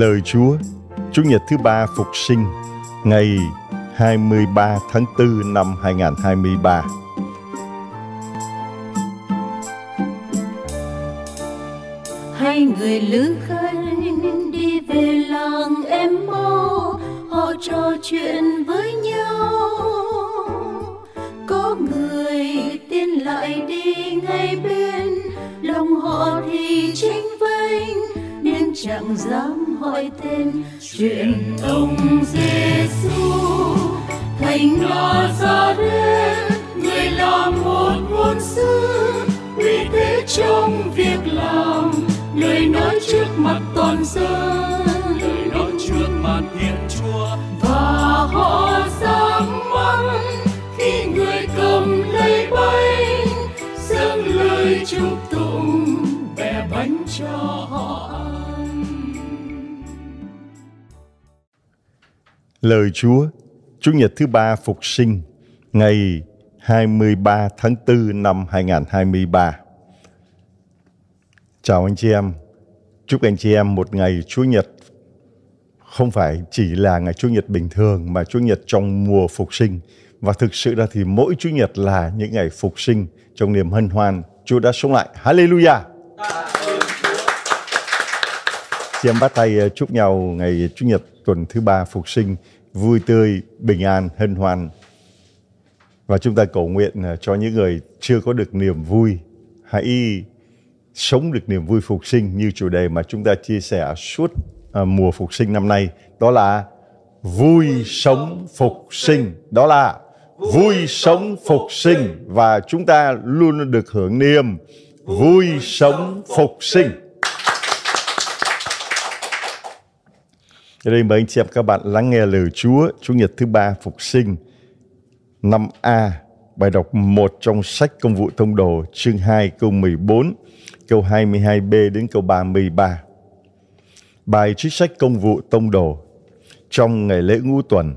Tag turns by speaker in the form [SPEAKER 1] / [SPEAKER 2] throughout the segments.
[SPEAKER 1] Lời Chúa, Chủ nhật thứ ba phục sinh, ngày 23 tháng 4 năm 2023.
[SPEAKER 2] Hai người lữ
[SPEAKER 3] khách đi về làng em mô, họ trò chuyện với nhau. Có người tiên lại đi ngay bên, lòng họ thì chính vênh, nên chẳng dám Hỏi tên chuyện ông Giêsu thành nó ra đến người làm một ngôn sứ uy thế trong việc làm
[SPEAKER 1] lời nói trước
[SPEAKER 3] mặt toàn dân
[SPEAKER 1] Lời Chúa, Chủ nhật thứ ba phục sinh, ngày 23 tháng 4 năm 2023. Chào anh chị em. Chúc anh chị em một ngày Chúa nhật không phải chỉ là ngày Chúa nhật bình thường mà Chúa nhật trong mùa phục sinh. Và thực sự ra thì mỗi Chúa nhật là những ngày phục sinh trong niềm hân hoan. Chúa đã sống lại. Hallelujah! Chị em bắt tay ờ, chúc nhau ngày Chủ nhật tuần thứ ba phục sinh vui tươi, bình an, hân hoan. Và chúng ta cầu nguyện à, cho những người chưa có được niềm vui, hãy sống được niềm vui phục sinh như chủ đề mà chúng ta chia sẻ suốt à, mùa phục sinh năm nay. Đó là vui sống phục sinh. Đó là vui sống phục sinh. Và chúng ta luôn được hưởng niềm vui sống phục sinh. Đây mời anh chị em các bạn lắng nghe lời Chúa Chủ nhật thứ ba phục sinh năm a bài đọc một trong sách công vụ thông đồ chương 2 câu 14 câu 22b đến câu 33 bài trích sách công vụ tông đồ trong ngày lễ ngũ tuần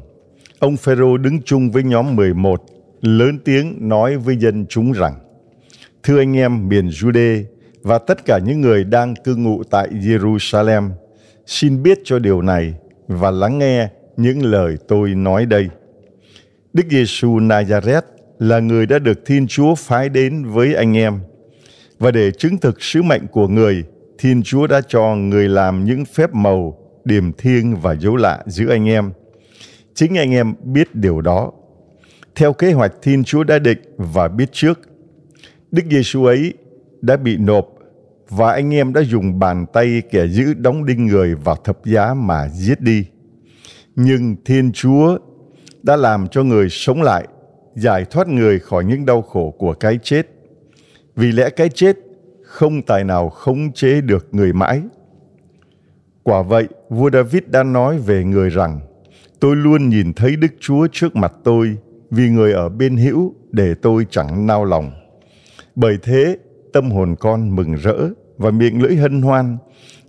[SPEAKER 1] ông Phêrô đứng chung với nhóm 11 lớn tiếng nói với dân chúng rằng thưa anh em miền Jude và tất cả những người đang cư ngụ tại Jerusalem – xin biết cho điều này và lắng nghe những lời tôi nói đây. Đức Giêsu Nazareth là người đã được Thiên Chúa phái đến với anh em. Và để chứng thực sứ mệnh của người, Thiên Chúa đã cho người làm những phép màu, điềm thiêng và dấu lạ giữa anh em. Chính anh em biết điều đó. Theo kế hoạch Thiên Chúa đã định và biết trước, Đức Giêsu ấy đã bị nộp và anh em đã dùng bàn tay kẻ giữ đóng đinh người vào thập giá mà giết đi. Nhưng Thiên Chúa đã làm cho người sống lại, giải thoát người khỏi những đau khổ của cái chết. Vì lẽ cái chết không tài nào khống chế được người mãi. Quả vậy, vua David đã nói về người rằng, Tôi luôn nhìn thấy Đức Chúa trước mặt tôi, vì người ở bên hữu để tôi chẳng nao lòng. Bởi thế, tâm hồn con mừng rỡ và miệng lưỡi hân hoan.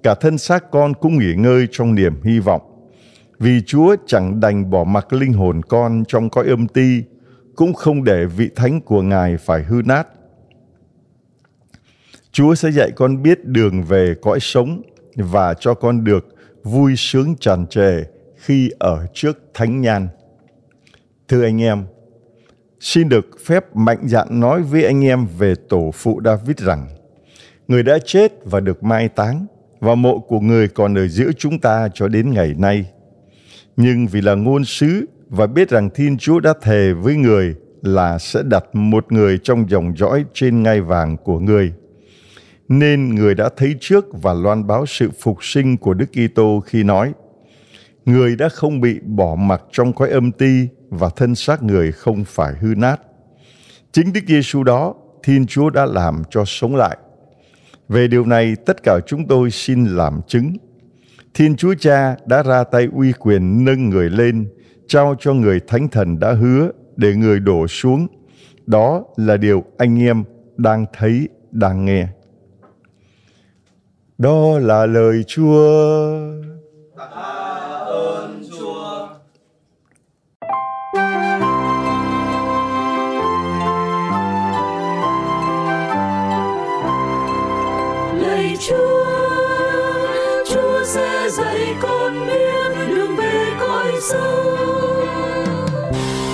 [SPEAKER 1] Cả thân xác con cũng nghỉ ngơi trong niềm hy vọng. Vì Chúa chẳng đành bỏ mặc linh hồn con trong cõi âm ti, cũng không để vị thánh của Ngài phải hư nát. Chúa sẽ dạy con biết đường về cõi sống và cho con được vui sướng tràn trề khi ở trước thánh nhan. Thưa anh em, xin được phép mạnh dạn nói với anh em về tổ phụ David rằng người đã chết và được mai táng và mộ của người còn ở giữa chúng ta cho đến ngày nay. Nhưng vì là ngôn sứ và biết rằng Thiên Chúa đã thề với người là sẽ đặt một người trong dòng dõi trên ngai vàng của người. Nên người đã thấy trước và loan báo sự phục sinh của Đức Kitô khi nói: Người đã không bị bỏ mặc trong cõi âm ti và thân xác người không phải hư nát. Chính Đức Giêsu đó, Thiên Chúa đã làm cho sống lại. Về điều này, tất cả chúng tôi xin làm chứng. Thiên Chúa Cha đã ra tay uy quyền nâng người lên, trao cho người Thánh Thần đã hứa để người đổ xuống. Đó là điều anh em đang thấy, đang nghe. Đó là lời Chúa. Tạ
[SPEAKER 3] Chúa Chúa sẽ dạy con biết đường về cõi sâu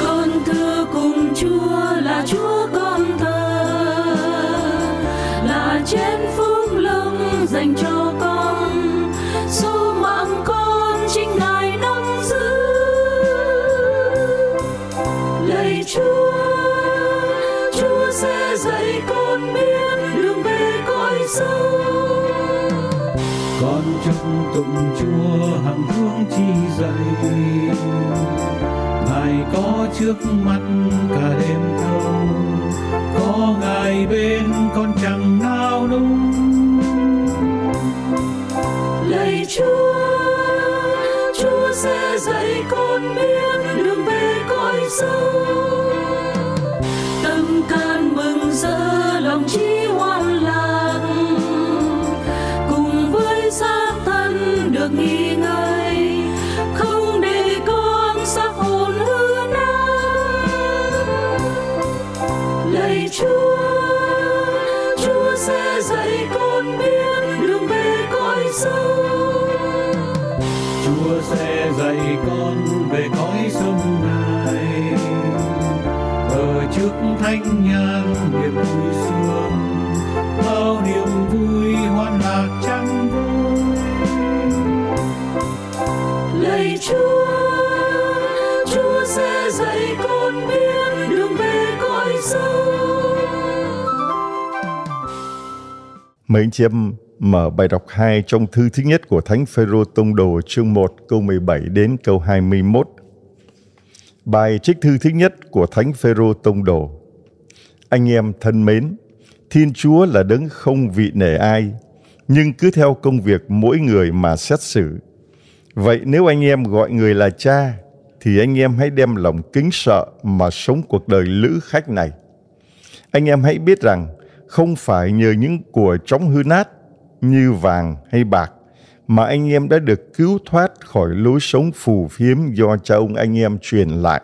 [SPEAKER 3] con thưa cùng Chúa là Chúa con thờ là trên phúc lông dành cho con
[SPEAKER 4] tụng chúa hằng hướng chi dạy ngài có trước mắt cả đêm thâu có ngài bên con chẳng
[SPEAKER 3] nao núng lạy chúa chúa sẽ dạy con biết đường về cõi sâu tâm
[SPEAKER 4] can mừng rỡ lòng chi hoan được nghỉ ngơi không để
[SPEAKER 3] con xa hồn hư nắng lạy chúa chúa sẽ dạy con biết đường về cõi sâu
[SPEAKER 5] chúa sẽ dạy con về cõi sông này ở trước thánh
[SPEAKER 3] nhang niềm vui sướng bao niềm vui hoan lạc
[SPEAKER 1] Mời anh chị em mở bài đọc 2 trong thư thứ nhất của Thánh Phêrô Tông Đồ chương 1 câu 17 đến câu 21. Bài trích thư thứ nhất của Thánh Phêrô Tông Đồ. Anh em thân mến, Thiên Chúa là đấng không vị nể ai, nhưng cứ theo công việc mỗi người mà xét xử. Vậy nếu anh em gọi người là cha, thì anh em hãy đem lòng kính sợ mà sống cuộc đời lữ khách này. Anh em hãy biết rằng không phải nhờ những của trống hư nát như vàng hay bạc mà anh em đã được cứu thoát khỏi lối sống phù phiếm do cha ông anh em truyền lại.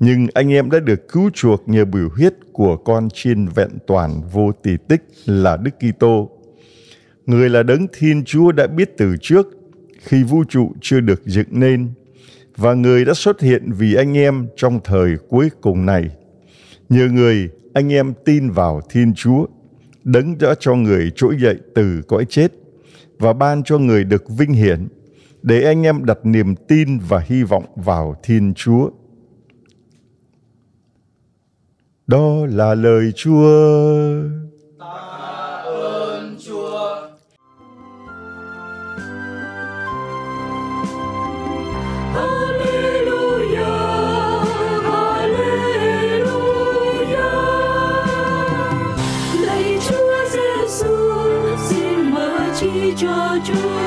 [SPEAKER 1] Nhưng anh em đã được cứu chuộc nhờ biểu huyết của con chiên vẹn toàn vô tỷ tích là Đức Kitô. Người là đấng Thiên Chúa đã biết từ trước khi vũ trụ chưa được dựng nên và người đã xuất hiện vì anh em trong thời cuối cùng này. Nhờ người, anh em tin vào Thiên Chúa, đấng đã cho người trỗi dậy từ cõi chết và ban cho người được vinh hiển để anh em đặt niềm tin và hy vọng vào Thiên Chúa. Đó là lời Chúa.
[SPEAKER 3] 抓住。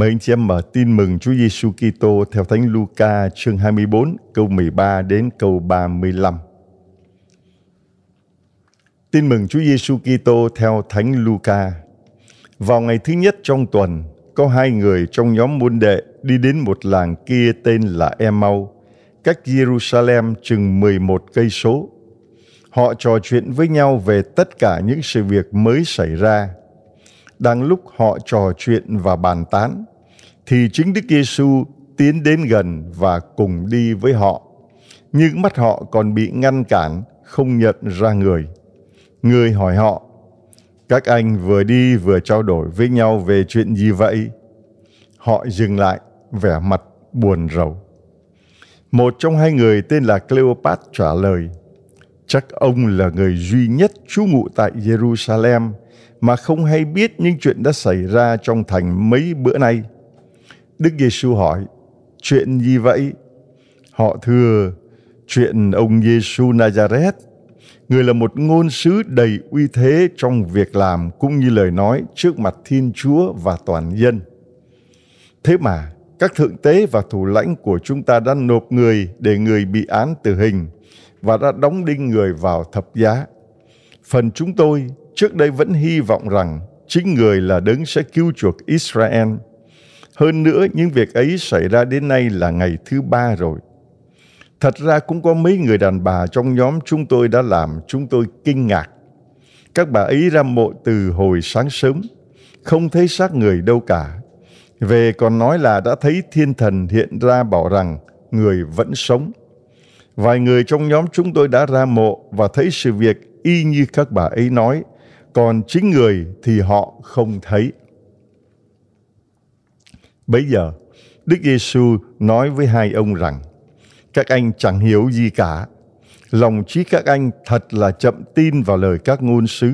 [SPEAKER 1] Mời anh chị em mở tin mừng Chúa Giêsu Kitô theo Thánh Luca chương 24 câu 13 đến câu 35. Tin mừng Chúa Giêsu Kitô theo Thánh Luca. Vào ngày thứ nhất trong tuần, có hai người trong nhóm môn đệ đi đến một làng kia tên là Emau, cách Jerusalem chừng 11 cây số. Họ trò chuyện với nhau về tất cả những sự việc mới xảy ra. Đang lúc họ trò chuyện và bàn tán, thì chính Đức Giêsu tiến đến gần và cùng đi với họ. Nhưng mắt họ còn bị ngăn cản, không nhận ra người. Người hỏi họ, các anh vừa đi vừa trao đổi với nhau về chuyện gì vậy? Họ dừng lại, vẻ mặt buồn rầu. Một trong hai người tên là Cleopat trả lời, chắc ông là người duy nhất trú ngụ tại Jerusalem mà không hay biết những chuyện đã xảy ra trong thành mấy bữa nay. Đức Giêsu hỏi, chuyện gì vậy? Họ thưa, chuyện ông Giêsu Nazareth. Người là một ngôn sứ đầy uy thế trong việc làm cũng như lời nói trước mặt Thiên Chúa và toàn dân. Thế mà, các thượng tế và thủ lãnh của chúng ta đã nộp người để người bị án tử hình và đã đóng đinh người vào thập giá. Phần chúng tôi trước đây vẫn hy vọng rằng chính người là đấng sẽ cứu chuộc Israel – hơn nữa, những việc ấy xảy ra đến nay là ngày thứ ba rồi. Thật ra cũng có mấy người đàn bà trong nhóm chúng tôi đã làm chúng tôi kinh ngạc. Các bà ấy ra mộ từ hồi sáng sớm, không thấy xác người đâu cả. Về còn nói là đã thấy thiên thần hiện ra bảo rằng người vẫn sống. Vài người trong nhóm chúng tôi đã ra mộ và thấy sự việc y như các bà ấy nói, còn chính người thì họ không thấy. Bây giờ, Đức Giêsu nói với hai ông rằng, các anh chẳng hiểu gì cả. Lòng trí các anh thật là chậm tin vào lời các ngôn sứ.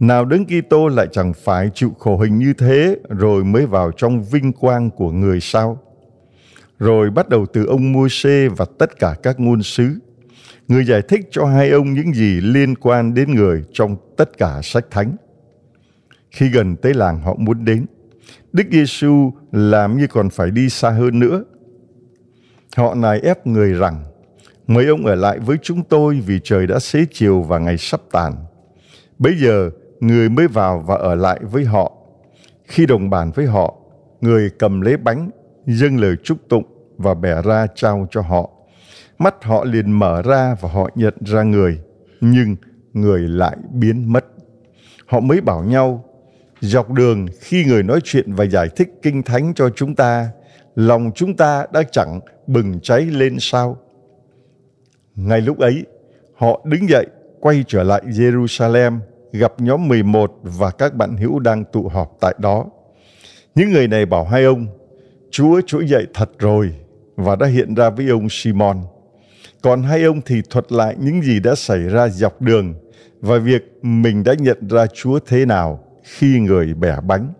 [SPEAKER 1] Nào Đấng Kitô lại chẳng phải chịu khổ hình như thế rồi mới vào trong vinh quang của người sao? Rồi bắt đầu từ ông Môi-se và tất cả các ngôn sứ. Người giải thích cho hai ông những gì liên quan đến người trong tất cả sách thánh. Khi gần tới làng họ muốn đến, Đức Giêsu làm như còn phải đi xa hơn nữa. Họ nài ép người rằng, mấy ông ở lại với chúng tôi vì trời đã xế chiều và ngày sắp tàn. Bây giờ, người mới vào và ở lại với họ. Khi đồng bàn với họ, người cầm lấy bánh, dâng lời chúc tụng và bẻ ra trao cho họ. Mắt họ liền mở ra và họ nhận ra người, nhưng người lại biến mất. Họ mới bảo nhau, dọc đường khi người nói chuyện và giải thích kinh thánh cho chúng ta lòng chúng ta đã chẳng bừng cháy lên sao ngay lúc ấy họ đứng dậy quay trở lại Jerusalem gặp nhóm 11 và các bạn hữu đang tụ họp tại đó. Những người này bảo hai ông, Chúa trỗi dậy thật rồi và đã hiện ra với ông Simon. Còn hai ông thì thuật lại những gì đã xảy ra dọc đường và việc mình đã nhận ra Chúa thế nào khi người bẻ bánh.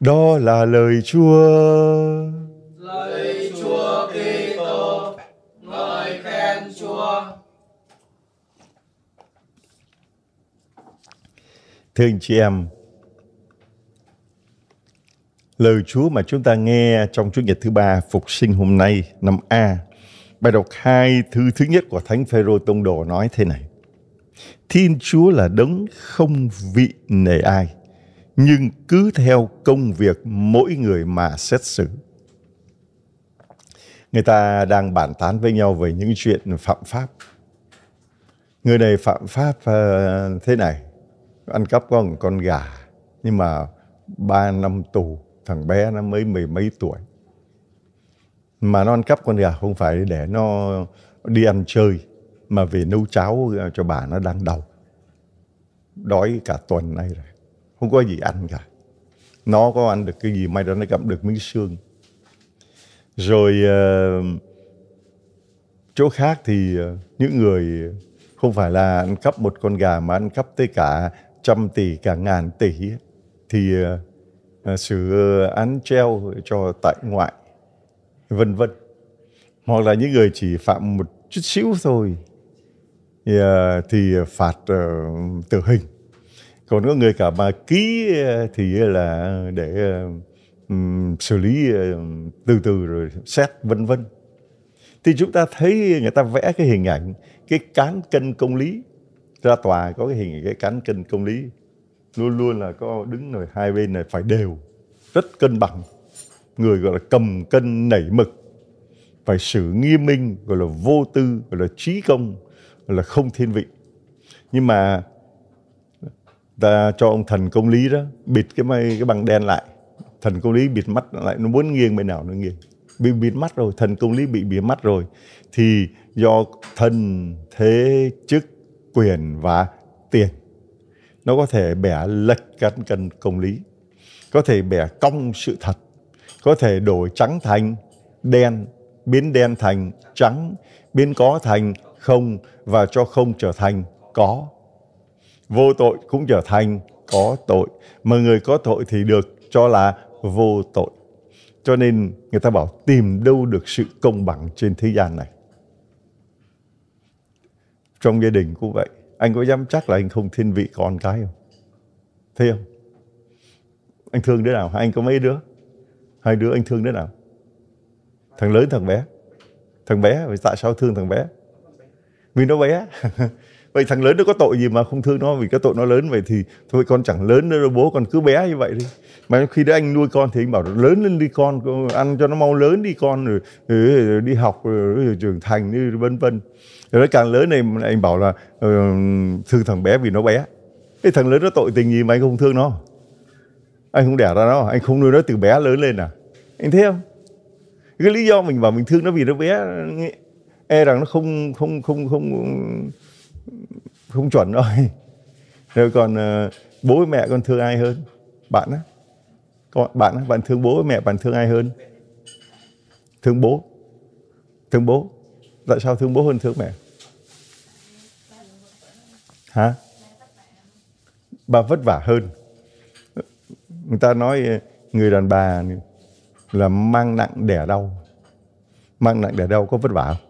[SPEAKER 1] Đó là lời Chúa.
[SPEAKER 3] Lời Chúa Kitô, ngợi khen Chúa.
[SPEAKER 1] Thưa anh chị em, lời Chúa mà chúng ta nghe trong Chúa Nhật thứ ba phục sinh hôm nay năm A, bài đọc hai thư thứ nhất của Thánh Phêrô tông đồ nói thế này: Thiên Chúa là đấng không vị nề ai, nhưng cứ theo công việc mỗi người mà xét xử. Người ta đang bàn tán với nhau về những chuyện phạm pháp. Người này phạm pháp ờ, thế này, ăn cắp con con gà, nhưng mà ba năm tù, thằng bé nó mới mười mấy tuổi. Mà nó ăn cắp con gà không phải để nó đi ăn chơi, mà về nấu cháo ờ, cho bà nó đang đau đói cả tuần nay rồi không có gì ăn cả nó có ăn được cái gì may ra nó gặp được miếng xương rồi uh, chỗ khác thì uh, những người không phải là ăn cắp một con gà mà ăn cắp tới cả trăm tỷ cả ngàn tỷ thì uh, xử án treo cho tại ngoại vân vân hoặc là những người chỉ phạm một chút xíu thôi thì ờ, ờ, phạt ờ, tử hình còn có người cả mà ký thì là để um, xử lý từ từ rồi xét vân vân thì chúng ta thấy người ta vẽ cái hình ảnh cái cán cân công lý ra tòa có cái hình cái cán cân công lý luôn luôn là có đứng rồi hai bên này phải đều rất cân bằng người gọi là cầm cân nảy mực phải xử nghiêm minh gọi là vô tư gọi là trí công là không thiên vị nhưng mà ta cho ông thần công lý đó bịt cái mây cái bằng đen lại thần công lý bịt mắt lại nó muốn nghiêng bên nào nó nghiêng bị bịt mắt rồi thần công lý bị bịt mắt rồi thì do thần thế chức quyền và tiền nó có thể bẻ lệch cân cân công lý có thể bẻ cong sự thật có thể đổi trắng thành đen biến đen thành trắng biến có thành không và cho không trở thành có. Vô tội cũng trở thành có tội. Mà người có tội thì được cho là vô tội. Cho nên người ta bảo tìm đâu được sự công bằng trên thế gian này. Trong gia đình cũng vậy. Anh có dám chắc là anh không thiên vị con cái không? Thế không? Anh thương đứa nào? Anh có mấy đứa? Hai đứa anh thương đứa nào? Thằng lớn, thằng bé. Thằng bé, tại sao thương thằng bé? vì nó bé vậy thằng lớn nó có tội gì mà không thương nó vì cái tội nó lớn vậy thì thôi con chẳng lớn nữa đâu bố con cứ bé như vậy đi mà khi đó anh nuôi con thì anh bảo lớn lên đi con ăn cho nó mau lớn đi con rồi, ừ, rồi, đi học rồi, ừ, rồi trưởng thành đi vân vân rồi nó càng lớn này anh bảo là ờ, thương thằng bé vì nó bé cái thằng lớn nó tội tình gì mà anh không thương nó anh không đẻ ra nó anh không nuôi nó từ bé lớn lên à anh thấy không cái lý do mình bảo mình thương nó vì nó bé e rằng nó không không không không không chuẩn rồi rồi còn uh, bố với mẹ con thương ai hơn bạn á con bạn á bạn thương bố với mẹ bạn thương ai hơn thương bố thương bố tại sao thương bố hơn thương mẹ hả bà vất vả hơn người ta nói ờ, người đàn bà là mang nặng đẻ đau mang nặng đẻ đau có vất vả không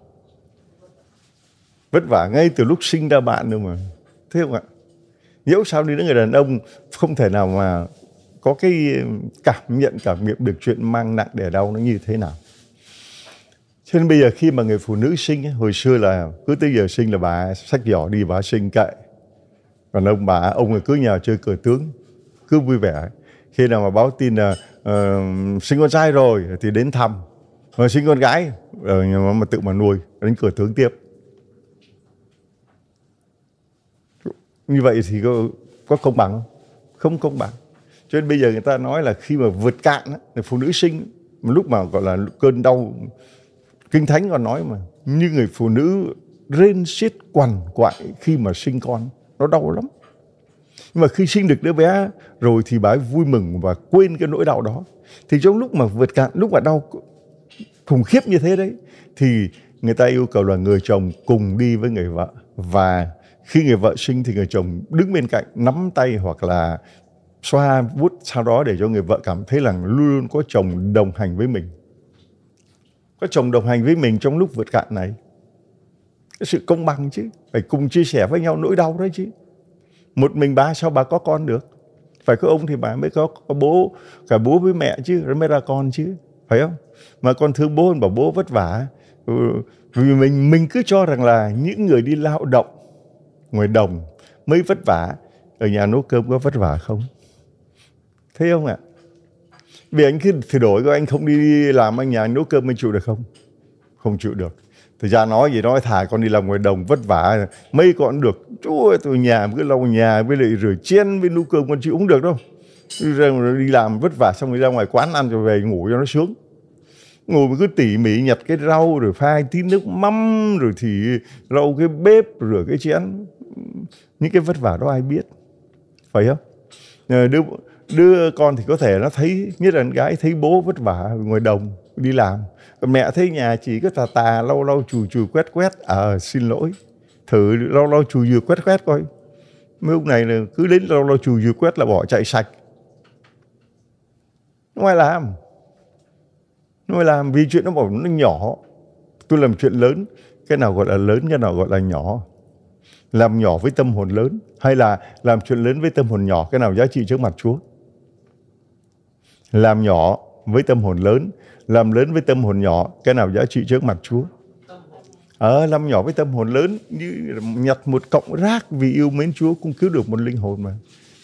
[SPEAKER 1] vất vả ngay từ lúc sinh ra bạn đâu mà thế không ạ dẫu sao đi nữa người đàn ông không thể nào mà có cái cảm nhận cảm nghiệm được chuyện mang nặng đẻ đau nó như thế nào cho nên bây giờ khi mà người phụ nữ sinh hồi xưa là cứ tới giờ sinh là bà sách giỏ đi bà sinh kệ còn ông bà ông là cứ nhà chơi cờ tướng cứ vui vẻ khi nào mà báo tin là uh, sinh con trai rồi thì đến thăm rồi sinh con gái rồi ờ, mà tự mà nuôi đến cửa tướng tiếp như vậy thì có, có công bằng không? không công bằng cho nên bây giờ người ta nói là khi mà vượt cạn thì phụ nữ sinh lúc mà gọi là cơn đau kinh thánh còn nói mà như người phụ nữ rên xiết quằn quại khi mà sinh con nó đau lắm nhưng mà khi sinh được đứa bé rồi thì bà ấy vui mừng và quên cái nỗi đau đó thì trong lúc mà vượt cạn lúc mà đau khủng khiếp như thế đấy thì người ta yêu cầu là người chồng cùng đi với người vợ và khi người vợ sinh thì người chồng đứng bên cạnh nắm tay hoặc là xoa vuốt sau đó để cho người vợ cảm thấy rằng luôn luôn có chồng đồng hành với mình có chồng đồng hành với mình trong lúc vượt cạn này cái sự công bằng chứ phải cùng chia sẻ với nhau nỗi đau đó chứ một mình bà sao bà có con được phải có ông thì bà mới có, có bố cả bố với mẹ chứ rồi mới ra con chứ phải không mà con thương bố hơn bảo bố vất vả ừ, vì mình mình cứ cho rằng là những người đi lao động ngoài đồng mới vất vả ở nhà nấu cơm có vất vả không thấy không ạ vì anh cứ thay đổi coi anh không đi làm ở nhà nấu cơm anh chịu được không không chịu được thì cha nói gì nói thả con đi làm ngoài đồng vất vả mấy con được chúa ơi tôi nhà cứ lau nhà với lại rửa chén với nấu cơm con chịu cũng được đâu đi làm vất vả xong rồi ra ngoài quán ăn rồi về ngủ cho nó sướng ngồi mà cứ tỉ mỉ nhặt cái rau rồi pha tí nước mắm rồi thì lau cái bếp rửa cái chén những cái vất vả đó ai biết phải không ờ, đứa đứa con thì có thể nó thấy nhất là con gái thấy bố vất vả ngoài đồng đi làm mẹ thấy nhà chỉ có tà tà lâu lâu chùi chùi quét quét à xin lỗi thử lâu lâu chùi dừa quét quét coi mấy ông này là cứ đến lâu lâu chùi dừa quét là bỏ chạy sạch nó ai làm nó ai làm vì chuyện nó bảo nó nhỏ tôi làm chuyện lớn cái nào gọi là lớn cái nào gọi là nhỏ làm nhỏ với tâm hồn lớn hay là làm chuyện lớn với tâm hồn nhỏ cái nào giá trị trước mặt Chúa làm nhỏ với tâm hồn lớn làm lớn với tâm hồn nhỏ cái nào giá trị trước mặt Chúa Ở ờ, à, làm nhỏ với tâm hồn lớn như nhặt một cọng rác vì yêu mến Chúa cũng cứu được một linh hồn mà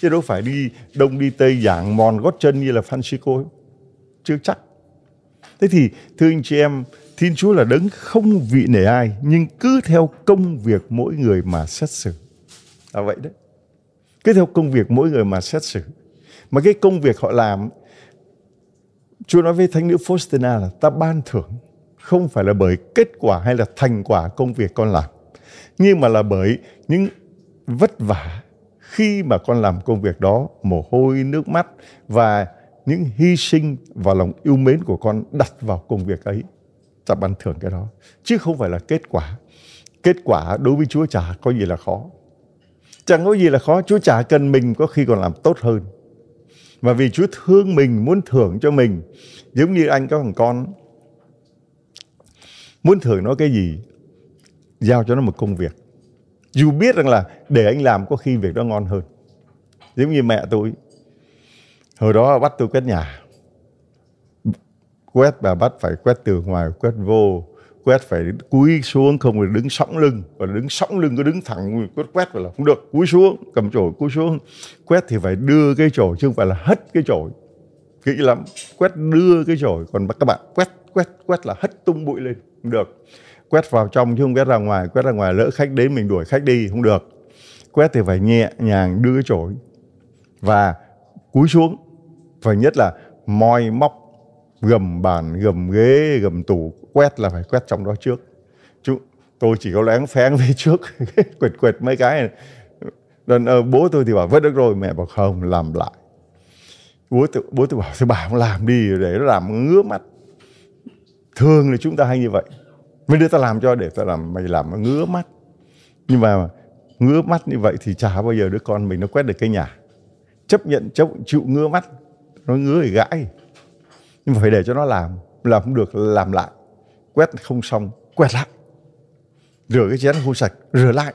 [SPEAKER 1] chứ đâu phải đi đông đi tây giảng mòn gót chân như là Francisco chưa chắc thế thì thưa anh chị em Thiên Chúa là đấng không vị nể ai, nhưng cứ theo công việc mỗi người mà xét xử. Là vậy đấy. Cứ theo công việc mỗi người mà xét xử. Mà cái công việc họ làm, Chúa nói với Thánh nữ Faustina là ta ban thưởng, không phải là bởi kết quả hay là thành quả công việc con làm, nhưng mà là bởi những vất vả khi mà con làm công việc đó, mồ hôi, nước mắt và những hy sinh và lòng yêu mến của con đặt vào công việc ấy ta ban thưởng cái đó chứ không phải là kết quả kết quả đối với Chúa chả có gì là khó chẳng có gì là khó Chúa chả cần mình có khi còn làm tốt hơn mà vì Chúa thương mình muốn thưởng cho mình giống như anh có thằng con muốn thưởng nó cái gì giao cho nó một công việc dù biết rằng là để anh làm có khi việc đó ngon hơn giống như mẹ tôi hồi đó bắt tôi quét nhà quét bà bắt phải quét từ ngoài quét vô quét phải cúi xuống không được đứng sóng lưng và đứng sóng lưng cứ đứng thẳng quét quét là không được cúi xuống cầm chổi cúi xuống quét thì phải đưa cái chổi chứ không phải là hất cái chổi kỹ lắm quét đưa cái chổi còn các bạn quét quét quét là hất tung bụi lên không được quét vào trong chứ không quét ra ngoài quét ra ngoài lỡ khách đến mình đuổi khách đi không được quét thì phải nhẹ nhàng đưa cái chổi và cúi xuống và nhất là moi móc gầm bàn gầm ghế gầm tủ quét là phải quét trong đó trước Chú, tôi chỉ có lén phén về trước quệt quệt mấy cái này. Đần, ờ, bố tôi thì bảo vứt được rồi mẹ bảo không làm lại bố tôi, bố tôi bảo thì bà không làm đi để nó làm ngứa mắt thường là chúng ta hay như vậy mấy đứa ta làm cho để ta làm mày làm ngứa mắt nhưng mà ngứa mắt như vậy thì chả bao giờ đứa con mình nó quét được cái nhà chấp nhận chấp chịu ngứa mắt nó ngứa thì gãi nhưng mà phải để cho nó làm làm không được làm lại quét không xong quét lại rửa cái chén không sạch rửa lại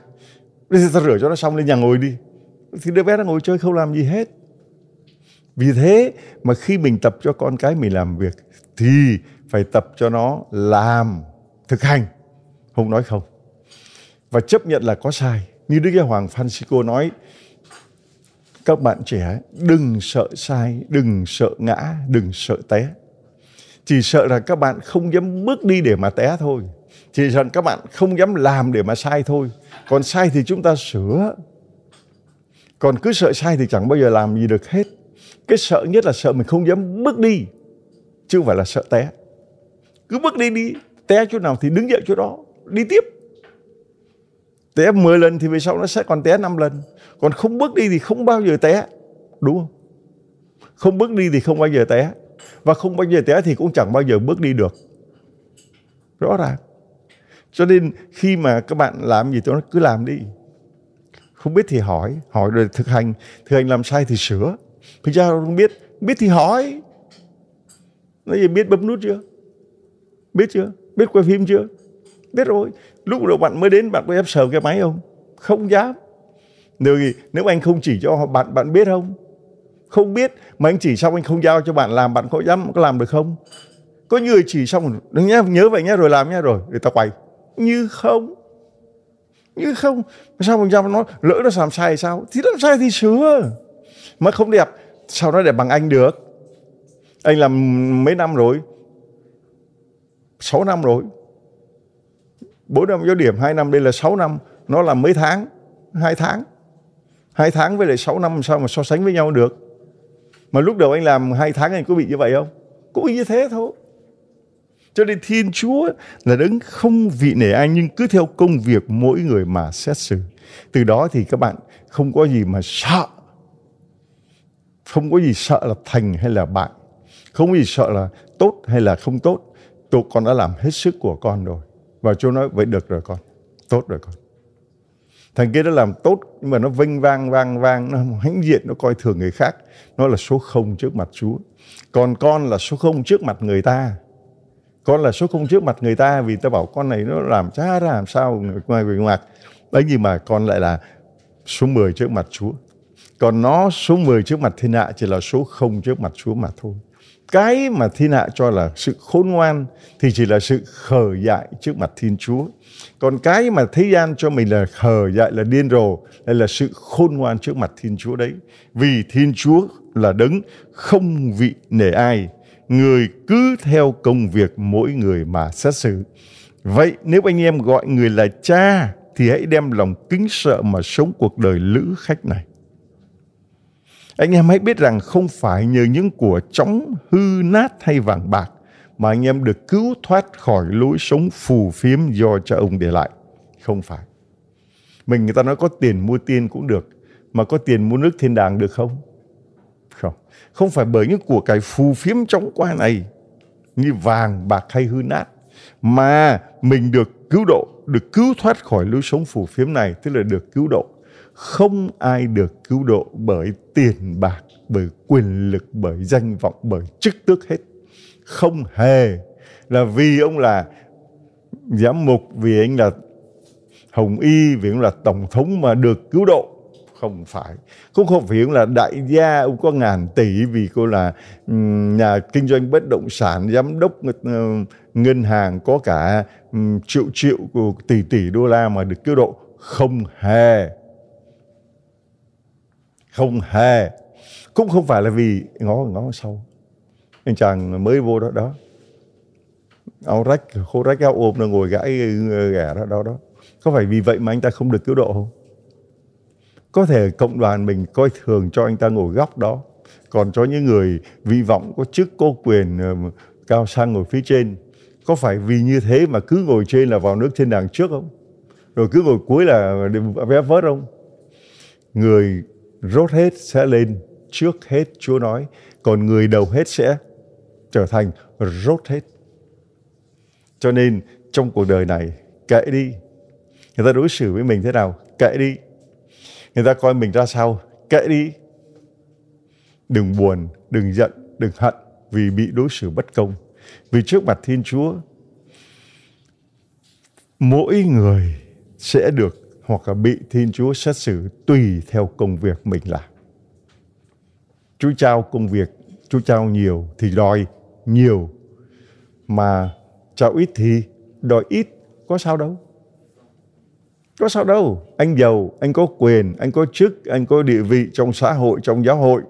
[SPEAKER 1] bây giờ ta rửa cho nó xong lên nhà ngồi đi thì đứa bé nó ngồi chơi không làm gì hết vì thế mà khi mình tập cho con cái mình làm việc thì phải tập cho nó làm thực hành không nói không và chấp nhận là có sai như đức giáo hoàng Francisco nói các bạn trẻ đừng sợ sai đừng sợ ngã đừng sợ té chỉ sợ là các bạn không dám bước đi để mà té thôi chỉ sợ các bạn không dám làm để mà sai thôi còn sai thì chúng ta sửa còn cứ sợ sai thì chẳng bao giờ làm gì được hết cái sợ nhất là sợ mình không dám bước đi chứ không phải là sợ té cứ bước đi đi té chỗ nào thì đứng dậy chỗ đó đi tiếp té 10 lần thì về sau nó sẽ còn té 5 lần còn không bước đi thì không bao giờ té đúng không không bước đi thì không bao giờ té và không bao giờ té thì cũng chẳng bao giờ bước đi được rõ ràng cho nên khi mà các bạn làm gì tôi nói cứ làm đi không biết thì hỏi hỏi rồi thực hành thực hành làm sai thì sửa thực ra không biết biết thì hỏi nói gì biết bấm nút chưa biết chưa biết quay phim chưa biết rồi lúc đầu bạn mới đến bạn có dám sờ cái máy không không dám nếu nếu anh không chỉ cho bạn bạn biết không không biết mà anh chỉ xong anh không giao cho bạn làm bạn có dám có làm được không có người chỉ xong đừng nhá nhớ vậy nhá rồi làm nhá rồi để tao quay như không như không sao mình giao nó lỡ nó làm sai thì sao thì làm sai thì sửa mà không đẹp sao nó đẹp bằng anh được anh làm mấy năm rồi 6 năm rồi 4 năm dấu điểm 2 năm đây là 6 năm nó là mấy tháng 2 tháng 2 tháng với lại 6 năm sao mà so sánh với nhau được mà lúc đầu anh làm 2 tháng anh có bị như vậy không cũng như thế thôi cho nên Thiên Chúa là đứng không vị nể ai nhưng cứ theo công việc mỗi người mà xét xử. Từ đó thì các bạn không có gì mà sợ. Không có gì sợ là thành hay là bại. Không có gì sợ là tốt hay là không tốt. Tôi con đã làm hết sức của con rồi. Và Chúa nói, vậy được rồi con, tốt rồi con. Thằng kia nó làm tốt nhưng mà nó vinh vang vang vang, nó hãnh diện, nó coi thường người khác. Nó là số không trước mặt Chúa. Còn con là số không trước mặt người ta. Con là số không trước mặt người ta vì ta bảo con này nó làm chả ra làm sao ngoài người ngoài Đấy nhưng mà con lại là số 10 trước mặt Chúa. Còn nó số 10 trước mặt thiên hạ chỉ là số không trước mặt Chúa mà thôi cái mà thiên hạ cho là sự khôn ngoan thì chỉ là sự khờ dại trước mặt Thiên Chúa. Còn cái mà thế gian cho mình là khờ dại là điên rồ đây là sự khôn ngoan trước mặt Thiên Chúa đấy. Vì Thiên Chúa là đấng không vị nể ai, người cứ theo công việc mỗi người mà xét xử. Vậy nếu anh em gọi người là cha thì hãy đem lòng kính sợ mà sống cuộc đời lữ khách này. Anh em hãy biết rằng không phải nhờ những của chóng hư nát hay vàng bạc mà anh em được cứu thoát khỏi lối sống phù phiếm do cha ông để lại. Không phải. Mình người ta nói có tiền mua tiên cũng được, mà có tiền mua nước thiên đàng được không? Không. Không phải bởi những của cải phù phiếm chóng qua này như vàng, bạc hay hư nát mà mình được cứu độ, được cứu thoát khỏi lối sống phù phiếm này, tức là được cứu độ không ai được cứu độ bởi tiền bạc, bởi quyền lực, bởi danh vọng, bởi chức tước hết. Không hề là vì ông là giám mục, vì anh là hồng y, vì ông là tổng thống mà được cứu độ. Không phải. Cũng không phải ông là đại gia, ông có ngàn tỷ vì cô là nhà kinh doanh bất động sản, giám đốc ờ, ngân hàng có cả triệu triệu tỷ tỷ đô la mà được cứu độ. Không hề không hề cũng không phải là vì ngó ngó sâu anh chàng mới vô đó đó áo rách khô rách áo ôm nó ngồi gãy ờ, gẻ đó đó đó có phải vì vậy mà anh ta không được cứu độ không có thể cộng đoàn mình coi thường cho anh ta ngồi góc đó còn cho những người vi vọng có chức có quyền ờ, cao sang ngồi phía trên có phải vì như thế mà cứ ngồi trên là vào nước thiên đàng trước không rồi cứ ngồi cuối là ờ, vé vớt không người rốt hết sẽ lên trước hết Chúa nói, còn người đầu hết sẽ trở thành rốt hết. Cho nên trong cuộc đời này kệ đi. Người ta đối xử với mình thế nào? Kệ đi. Người ta coi mình ra sao? Kệ đi. Đừng buồn, đừng giận, đừng hận vì bị đối xử bất công. Vì trước mặt Thiên Chúa, mỗi người sẽ được hoặc là bị Thiên Chúa xét xử tùy theo công việc mình làm. Chúa trao công việc, Chúa trao nhiều thì đòi nhiều, mà trao ít thì đòi ít, có sao đâu. Có sao đâu, anh giàu, anh có quyền, anh có chức, anh có địa vị trong xã hội, trong giáo hội.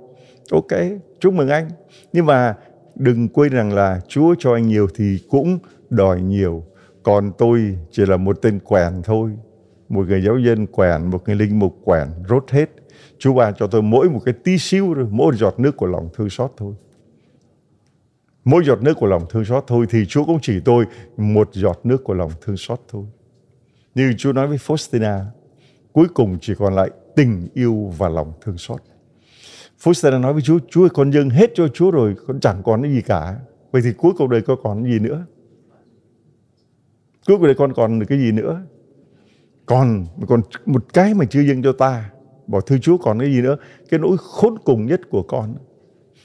[SPEAKER 1] Ok, chúc mừng anh. Nhưng mà đừng quên rằng là Chúa cho anh nhiều thì cũng đòi nhiều. Còn tôi chỉ là một tên quèn thôi, một người giáo viên quèn một người linh mục quèn rốt hết chú ba cho tôi mỗi một cái tí xíu rồi, mỗi giọt nước của lòng thương xót thôi mỗi giọt nước của lòng thương xót thôi thì chúa cũng chỉ tôi một giọt nước của lòng thương xót thôi như chúa nói với Faustina cuối cùng chỉ còn lại tình yêu và lòng thương xót Faustina nói với chúa chúa con dâng hết cho chúa rồi con chẳng còn cái gì cả vậy thì cuối cuộc đời con còn cái gì nữa cuối cuộc đời con còn cái gì nữa còn còn một cái mà chưa dâng cho ta bảo thưa chúa còn cái gì nữa cái nỗi khốn cùng nhất của con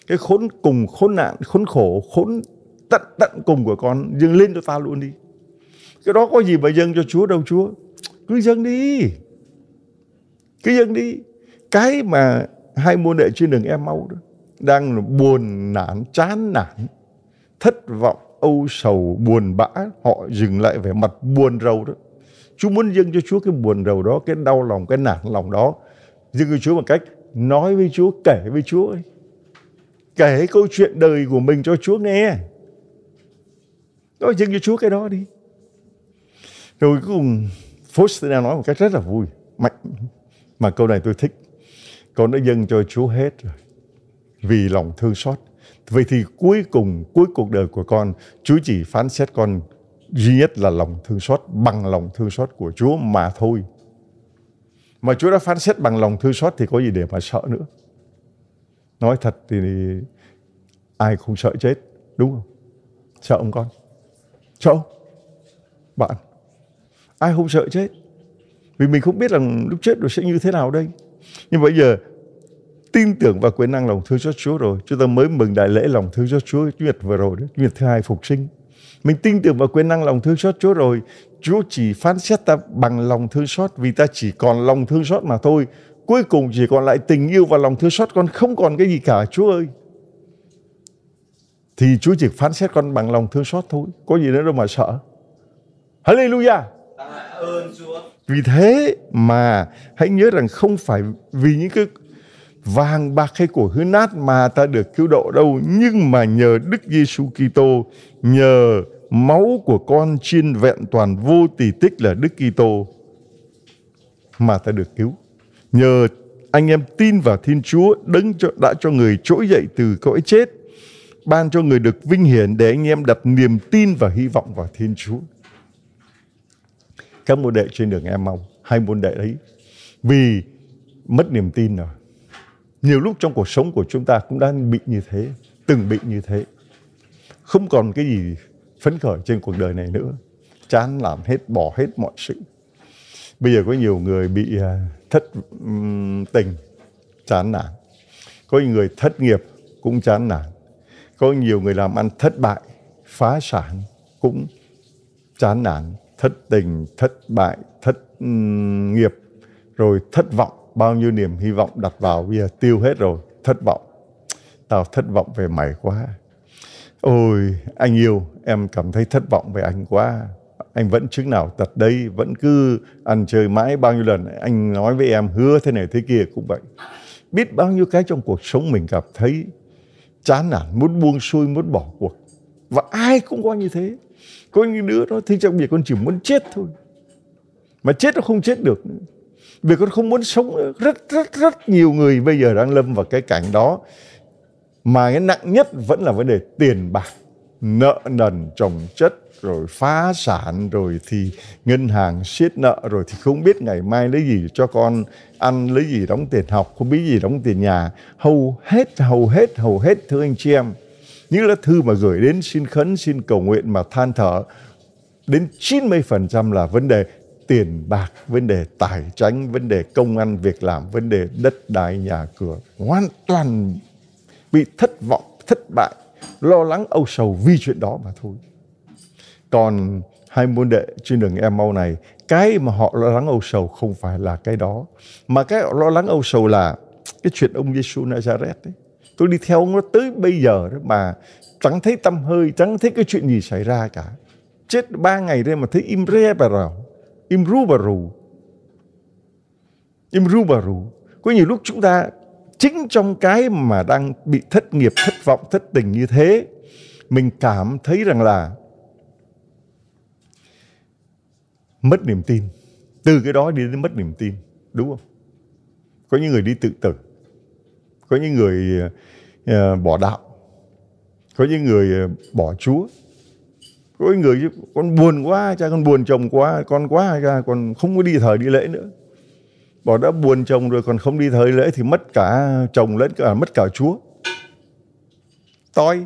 [SPEAKER 1] cái khốn cùng khốn nạn khốn khổ khốn tận tận cùng của con dâng lên cho ta luôn đi cái đó có gì mà dâng cho chúa đâu chúa cứ dâng đi cứ dâng đi cái mà hai môn đệ trên đường em mau đó đang buồn nản chán nản thất vọng âu sầu buồn bã họ dừng lại vẻ mặt buồn rầu đó Chúa muốn dâng cho Chúa cái buồn rầu đó, cái đau lòng, cái nản lòng đó. Dâng cho Chúa bằng cách nói với Chúa, kể với Chúa. Ấy. Kể câu chuyện đời của mình cho Chúa nghe. Đó, dâng cho Chúa cái đó đi. Rồi cuối cùng, Faustina nói một cách rất là vui. Mạnh. Mà câu này tôi thích. Con đã dâng cho Chúa hết rồi. Vì lòng thương xót. Vậy thì cuối cùng, cuối cuộc đời của con, Chúa chỉ phán xét con duy nhất là lòng thương xót bằng lòng thương xót của Chúa mà thôi. Mà Chúa đã phán xét bằng lòng thương xót thì có gì để mà sợ nữa. Nói thật thì ai không sợ chết, đúng không? Sợ ông con? Sợ ông, Bạn? Ai không sợ chết? Vì mình không biết rằng lúc chết rồi sẽ như thế nào đây. Nhưng bây giờ tin tưởng vào quyền năng lòng thương xót Chúa rồi, chúng ta mới mừng đại lễ lòng thương xót Chúa Chủ nhật vừa rồi đó, Chủ nhật thứ hai phục sinh. Mình tin tưởng vào quyền năng lòng thương xót Chúa rồi. Chúa chỉ phán xét ta bằng lòng thương xót vì ta chỉ còn lòng thương xót mà thôi. Cuối cùng chỉ còn lại tình yêu và lòng thương xót con không còn cái gì cả Chúa ơi. Thì Chúa chỉ phán xét con bằng lòng thương xót thôi. Có gì nữa đâu mà sợ. Hallelujah. Tạ ơn Chúa. Vì thế mà hãy nhớ rằng không phải vì những cái vàng bạc hay của hứa nát mà ta được cứu độ đâu nhưng mà nhờ Đức Giêsu Kitô nhờ máu của con chiên vẹn toàn vô tỷ tích là Đức Kitô mà ta được cứu nhờ anh em tin vào Thiên Chúa đấng đã cho người trỗi dậy từ cõi chết ban cho người được vinh hiển để anh em đặt niềm tin và hy vọng vào Thiên Chúa các môn đệ trên đường em mong hai môn đệ đấy vì mất niềm tin rồi nhiều lúc trong cuộc sống của chúng ta cũng đang bị như thế từng bị như thế không còn cái gì phấn khởi trên cuộc đời này nữa chán làm hết bỏ hết mọi sự bây giờ có nhiều người bị à, thất tình chán nản có người thất nghiệp cũng chán nản có nhiều người làm ăn thất bại phá sản cũng chán nản thất tình thất bại thất nghiệp rồi thất vọng bao nhiêu niềm hy vọng đặt vào bây giờ tiêu hết rồi thất vọng tao thất vọng về mày quá ôi anh yêu em cảm thấy thất vọng về anh quá anh vẫn chứng nào tật đây vẫn cứ ăn chơi mãi bao nhiêu lần anh nói với em hứa thế này thế kia cũng vậy biết bao nhiêu cái trong cuộc sống mình cảm thấy chán nản muốn buông xuôi muốn bỏ cuộc và ai cũng có như thế có những đứa nó thì trong việc con chỉ muốn chết thôi mà chết nó không chết được nữa vì con không muốn sống nữa. Rất rất rất nhiều người bây giờ đang lâm vào cái cảnh đó. Mà cái nặng nhất vẫn là vấn đề tiền bạc, nợ nần chồng chất, rồi phá sản, rồi thì ngân hàng siết nợ, rồi thì không biết ngày mai lấy gì cho con ăn, lấy gì đóng tiền học, không biết gì đóng tiền nhà. Hầu hết, hầu hết, hầu hết thưa anh chị em. Những lá thư mà gửi đến xin khấn, xin cầu nguyện mà than thở đến 90% là vấn đề tiền bạc, vấn đề tài chính, vấn đề công ăn, việc làm, vấn đề đất đai, nhà cửa. Hoàn toàn bị thất vọng, thất bại, lo lắng âu sầu vì chuyện đó mà thôi. Còn hai môn đệ trên đường em mau này, cái mà họ lo lắng âu sầu không phải là cái đó. Mà cái họ lo lắng âu sầu là cái chuyện ông Giêsu Nazareth ấy. Tôi đi theo ông nó tới bây giờ đó mà chẳng thấy tâm hơi, chẳng thấy cái chuyện gì xảy ra cả chết ba ngày đây mà thấy im re bà rào imrubaru imrubaru có nhiều lúc chúng ta chính trong cái mà đang bị thất nghiệp thất vọng thất tình như thế mình cảm thấy rằng là mất niềm tin từ cái đó đi đến mất niềm tin đúng không có những người đi tự tử có những người ờ, bỏ đạo có những người ờ, bỏ chúa có người con buồn quá cha con buồn chồng quá con quá cha con không có đi thờ đi lễ nữa bỏ đã buồn chồng rồi còn không đi thời lễ thì mất cả chồng lẫn cả mất cả chúa toi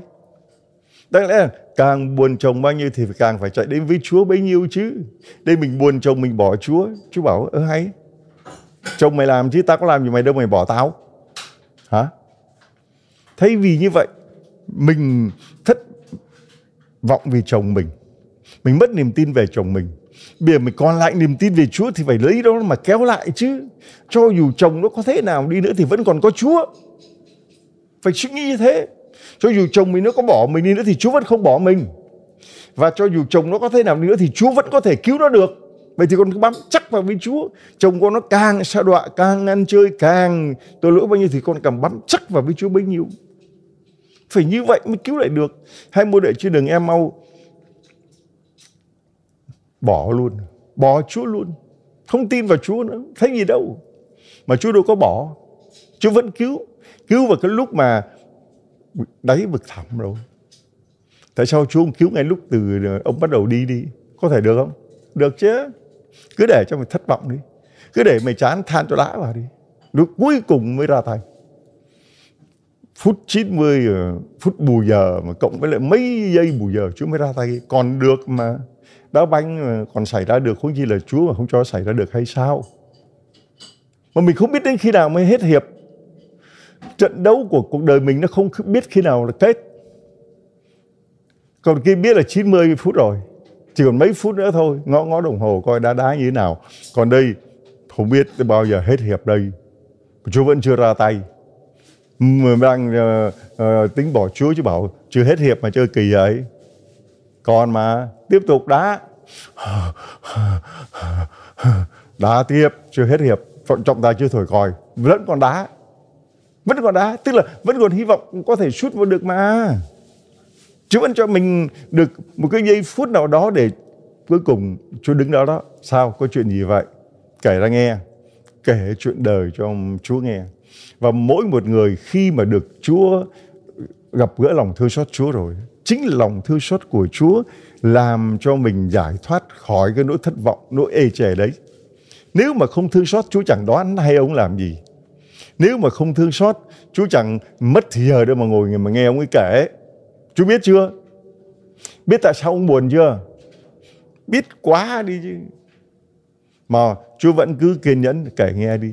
[SPEAKER 1] đáng lẽ là càng buồn chồng bao nhiêu thì càng phải chạy đến với chúa bấy nhiêu chứ đây mình buồn chồng mình bỏ chúa chú bảo ơ hay chồng mày làm chứ tao có làm gì mày đâu mày bỏ tao hả thay vì như vậy mình thất vọng về chồng mình mình mất niềm tin về chồng mình bây giờ mình còn lại niềm tin về chúa thì phải lấy đó mà kéo lại chứ cho dù chồng nó có thế nào đi nữa thì vẫn còn có chúa phải suy nghĩ như thế cho dù chồng mình nó có bỏ mình đi nữa thì chúa vẫn không bỏ mình và cho dù chồng nó có thế nào đi nữa thì chúa vẫn có thể cứu nó được Vậy thì con cứ bám chắc vào với Chúa Chồng con nó càng sa đọa Càng ăn chơi Càng tôi lỗi bao nhiêu Thì con càng bám chắc vào với Chúa bấy nhiêu phải như vậy mới cứu lại được. hay mua đệ chứ đừng em mau bỏ luôn. Bỏ Chúa luôn. Không tin vào Chúa nữa. Thấy gì đâu. Mà Chúa đâu có bỏ. Chúa vẫn cứu. Cứu vào cái lúc mà đáy vực thẳm rồi. Tại sao Chúa không cứu ngay lúc từ ờ, ông bắt đầu đi đi? Có thể được không? Được chứ. Cứ để cho mày thất vọng đi. Cứ để mày chán than cho lã vào đi. Lúc cuối cùng mới ra thành phút 90 ờ, phút bù giờ mà cộng với lại mấy giây bù giờ Chúa mới ra tay còn được mà đá banh ờ, còn xảy ra được huống chi là Chúa mà không cho xảy ra được hay sao mà mình không biết đến khi nào mới hết hiệp trận đấu của cuộc đời mình nó không biết khi nào là kết còn kia biết là 90 phút rồi chỉ còn mấy phút nữa thôi ngó ngó đồng hồ coi đá đá như thế nào còn đây không biết bao giờ hết hiệp đây Chúa vẫn chưa ra tay đang uh, uh, tính bỏ chúa chứ bảo chưa hết hiệp mà chơi kỳ vậy còn mà tiếp tục đá đá tiếp chưa hết hiệp trọng tài chưa thổi còi vẫn còn đá vẫn còn đá tức là vẫn còn hy vọng có thể sút vào được mà Chúa vẫn cho mình được một cái giây phút nào đó để cuối cùng Chúa đứng đó đó. Sao? Có chuyện gì vậy? Kể ra nghe. Kể chuyện đời cho Chúa nghe. Và mỗi một người khi mà được Chúa gặp gỡ lòng thương xót Chúa rồi, chính lòng thương xót của Chúa làm cho mình giải thoát khỏi cái nỗi thất vọng, nỗi ê chề đấy. Nếu mà không thương xót Chúa chẳng đoán hay ông làm gì. Nếu mà không thương xót Chúa chẳng mất thì giờ đâu mà ngồi mà nghe ông ấy kể. chúa biết chưa? Biết tại sao ông buồn chưa? Biết quá đi chứ. Mà Chúa vẫn cứ kiên nhẫn kể nghe đi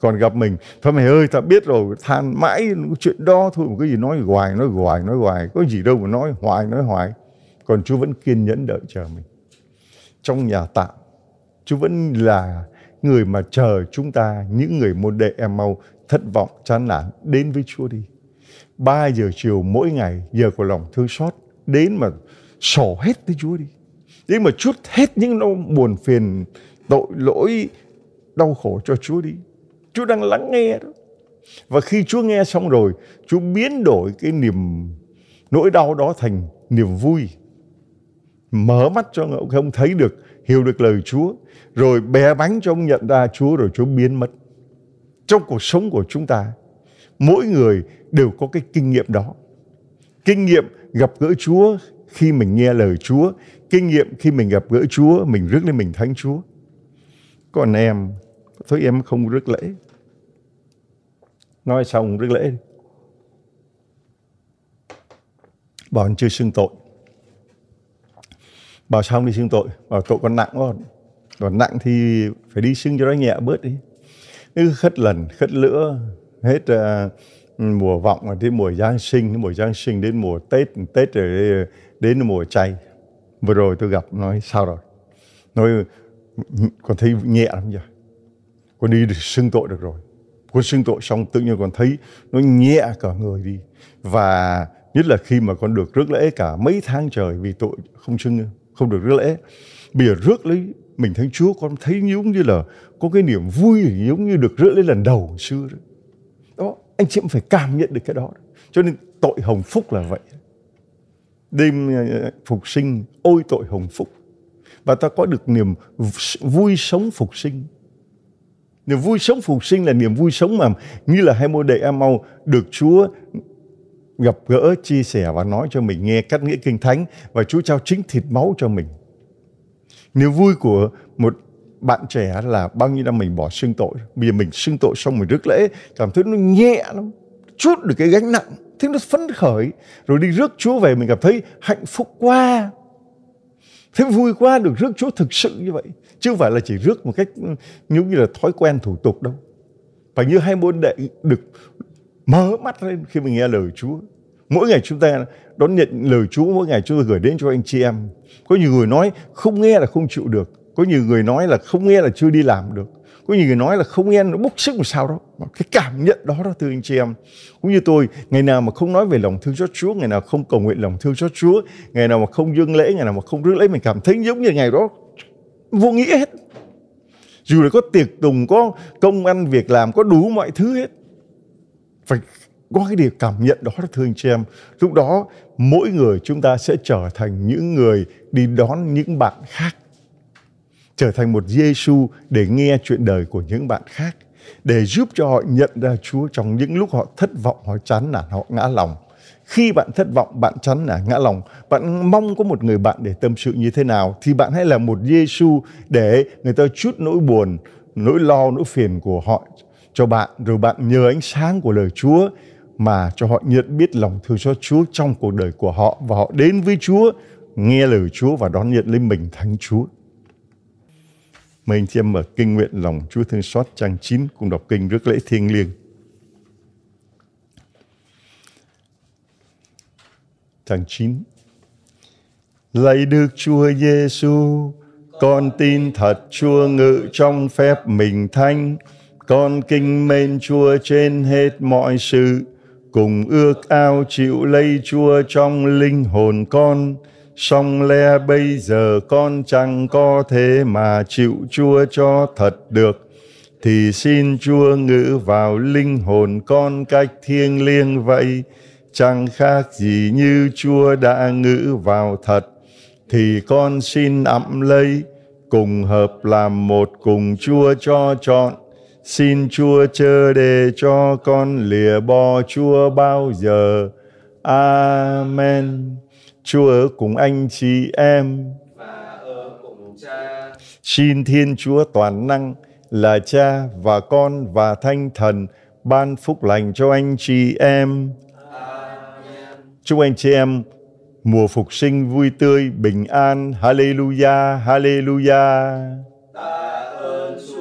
[SPEAKER 1] còn gặp mình thôi mày ơi ta biết rồi than mãi chuyện đó thôi một cái gì nói hoài nói hoài nói hoài có gì đâu mà nói hoài nói hoài còn chú vẫn kiên nhẫn đợi chờ mình trong nhà tạm chú vẫn là người mà chờ chúng ta những người môn đệ em mau thất vọng chán nản đến với chúa đi Ba giờ chiều mỗi ngày giờ của lòng thương xót đến mà sổ hết với chúa đi đến mà chút hết những nỗi buồn phiền tội lỗi đau khổ cho chúa đi Chúa đang lắng nghe đó. Và khi Chúa nghe xong rồi, Chúa biến đổi cái niềm nỗi đau đó thành niềm vui. Mở mắt cho ông không thấy được, hiểu được lời Chúa. Rồi bé bánh cho ông nhận ra Chúa rồi Chúa biến mất. Trong cuộc sống của chúng ta, mỗi người đều có cái kinh nghiệm đó. Kinh nghiệm gặp gỡ Chúa khi mình nghe lời Chúa. Kinh nghiệm khi mình gặp gỡ Chúa, mình rước lên mình thánh Chúa. Còn em, thôi em không rước lễ nói xong rước lễ bảo chưa xưng tội bảo xong đi xưng tội bảo tội còn nặng quá còn nặng thì phải đi xưng cho nó nhẹ bớt đi cứ khất lần khất lửa hết uh, mùa vọng đến mùa giáng sinh mùa giáng sinh đến mùa tết tết rồi đến mùa chay vừa rồi tôi gặp nói sao rồi nói còn thấy nhẹ lắm giờ còn đi được xưng tội được rồi quân xưng tội xong tự nhiên con thấy nó nhẹ cả người đi và nhất là khi mà con được rước lễ cả mấy tháng trời vì tội không xưng không được rước lễ bây giờ rước lấy mình thánh chúa con thấy giống như là có cái niềm vui giống như được rước lấy lần đầu xưa đó, đó anh chị cũng phải cảm nhận được cái đó cho nên tội hồng phúc là vậy đêm ờ, phục sinh ôi tội hồng phúc và ta có được niềm vui sống phục sinh niềm vui sống phục sinh là niềm vui sống mà như là hai môn đệ em mau được Chúa gặp gỡ, chia sẻ và nói cho mình nghe cách nghĩa kinh thánh và Chúa trao chính thịt máu cho mình. Niềm vui của một bạn trẻ là bao nhiêu năm mình bỏ xương tội. Bây giờ mình xương tội xong mình rước lễ, cảm thấy nó nhẹ lắm, chút được cái gánh nặng, thế nó phấn khởi. Rồi đi rước Chúa về mình cảm thấy hạnh phúc quá. Thế vui quá được rước Chúa thực sự như vậy. Chứ không phải là chỉ rước một cách ừ, giống như là thói quen thủ tục đâu. Phải như hai môn đệ được mở mắt lên khi mình nghe lời Chúa. Mỗi ngày chúng ta đón nhận lời Chúa, mỗi ngày chúng ta gửi đến cho anh chị em. Có nhiều người nói không nghe là không chịu được. Có nhiều người nói là không nghe là chưa đi làm được cũng như người nói là không nghe nó bốc sức làm sao đó cái cảm nhận đó đó thưa anh chị em cũng như tôi ngày nào mà không nói về lòng thương cho Chúa ngày nào không cầu nguyện lòng thương cho Chúa ngày nào mà không dâng lễ ngày nào mà không rước lễ mình cảm thấy giống như ngày đó vô nghĩa hết dù là có tiệc tùng có công ăn việc làm có đủ mọi thứ hết phải có cái điều cảm nhận đó thưa anh chị em lúc đó mỗi người chúng ta sẽ trở thành những người đi đón những bạn khác trở thành một Giêsu để nghe chuyện đời của những bạn khác để giúp cho họ nhận ra Chúa trong những lúc họ thất vọng, họ chán nản, họ ngã lòng. Khi bạn thất vọng, bạn chán nản, ngã lòng, bạn mong có một người bạn để tâm sự như thế nào thì bạn hãy là một Giêsu để người ta chút nỗi buồn, nỗi lo, nỗi phiền của họ cho bạn rồi bạn nhờ ánh sáng của lời Chúa mà cho họ nhận biết lòng thương cho Chúa trong cuộc đời của họ và họ đến với Chúa, nghe lời Chúa và đón nhận lấy mình Thánh Chúa. Mời anh chị em mở kinh nguyện lòng Chúa thương xót trang 9 cùng đọc kinh rước lễ thiêng liêng. Trang 9 Lạy Đức Chúa Giêsu, con tin thật Chúa ngự trong phép mình thanh, con kinh mến Chúa trên hết mọi sự, cùng ước ao chịu lấy Chúa trong linh hồn con song le bây giờ con chẳng có thế mà chịu chúa cho thật được thì xin chúa ngữ vào linh hồn con cách thiêng liêng vậy chẳng khác gì như chúa đã ngữ vào thật thì con xin ẵm lấy cùng hợp làm một cùng chúa cho chọn xin chúa chớ để cho con lìa bỏ chúa bao giờ amen Chúa ở cùng anh chị em và ở cùng cha. Xin Thiên Chúa toàn năng là Cha và Con và Thanh Thần ban phúc lành cho anh chị em. Amen. Chúc anh chị em mùa phục sinh vui tươi, bình an. Hallelujah, hallelujah. Ta ơn Chúa.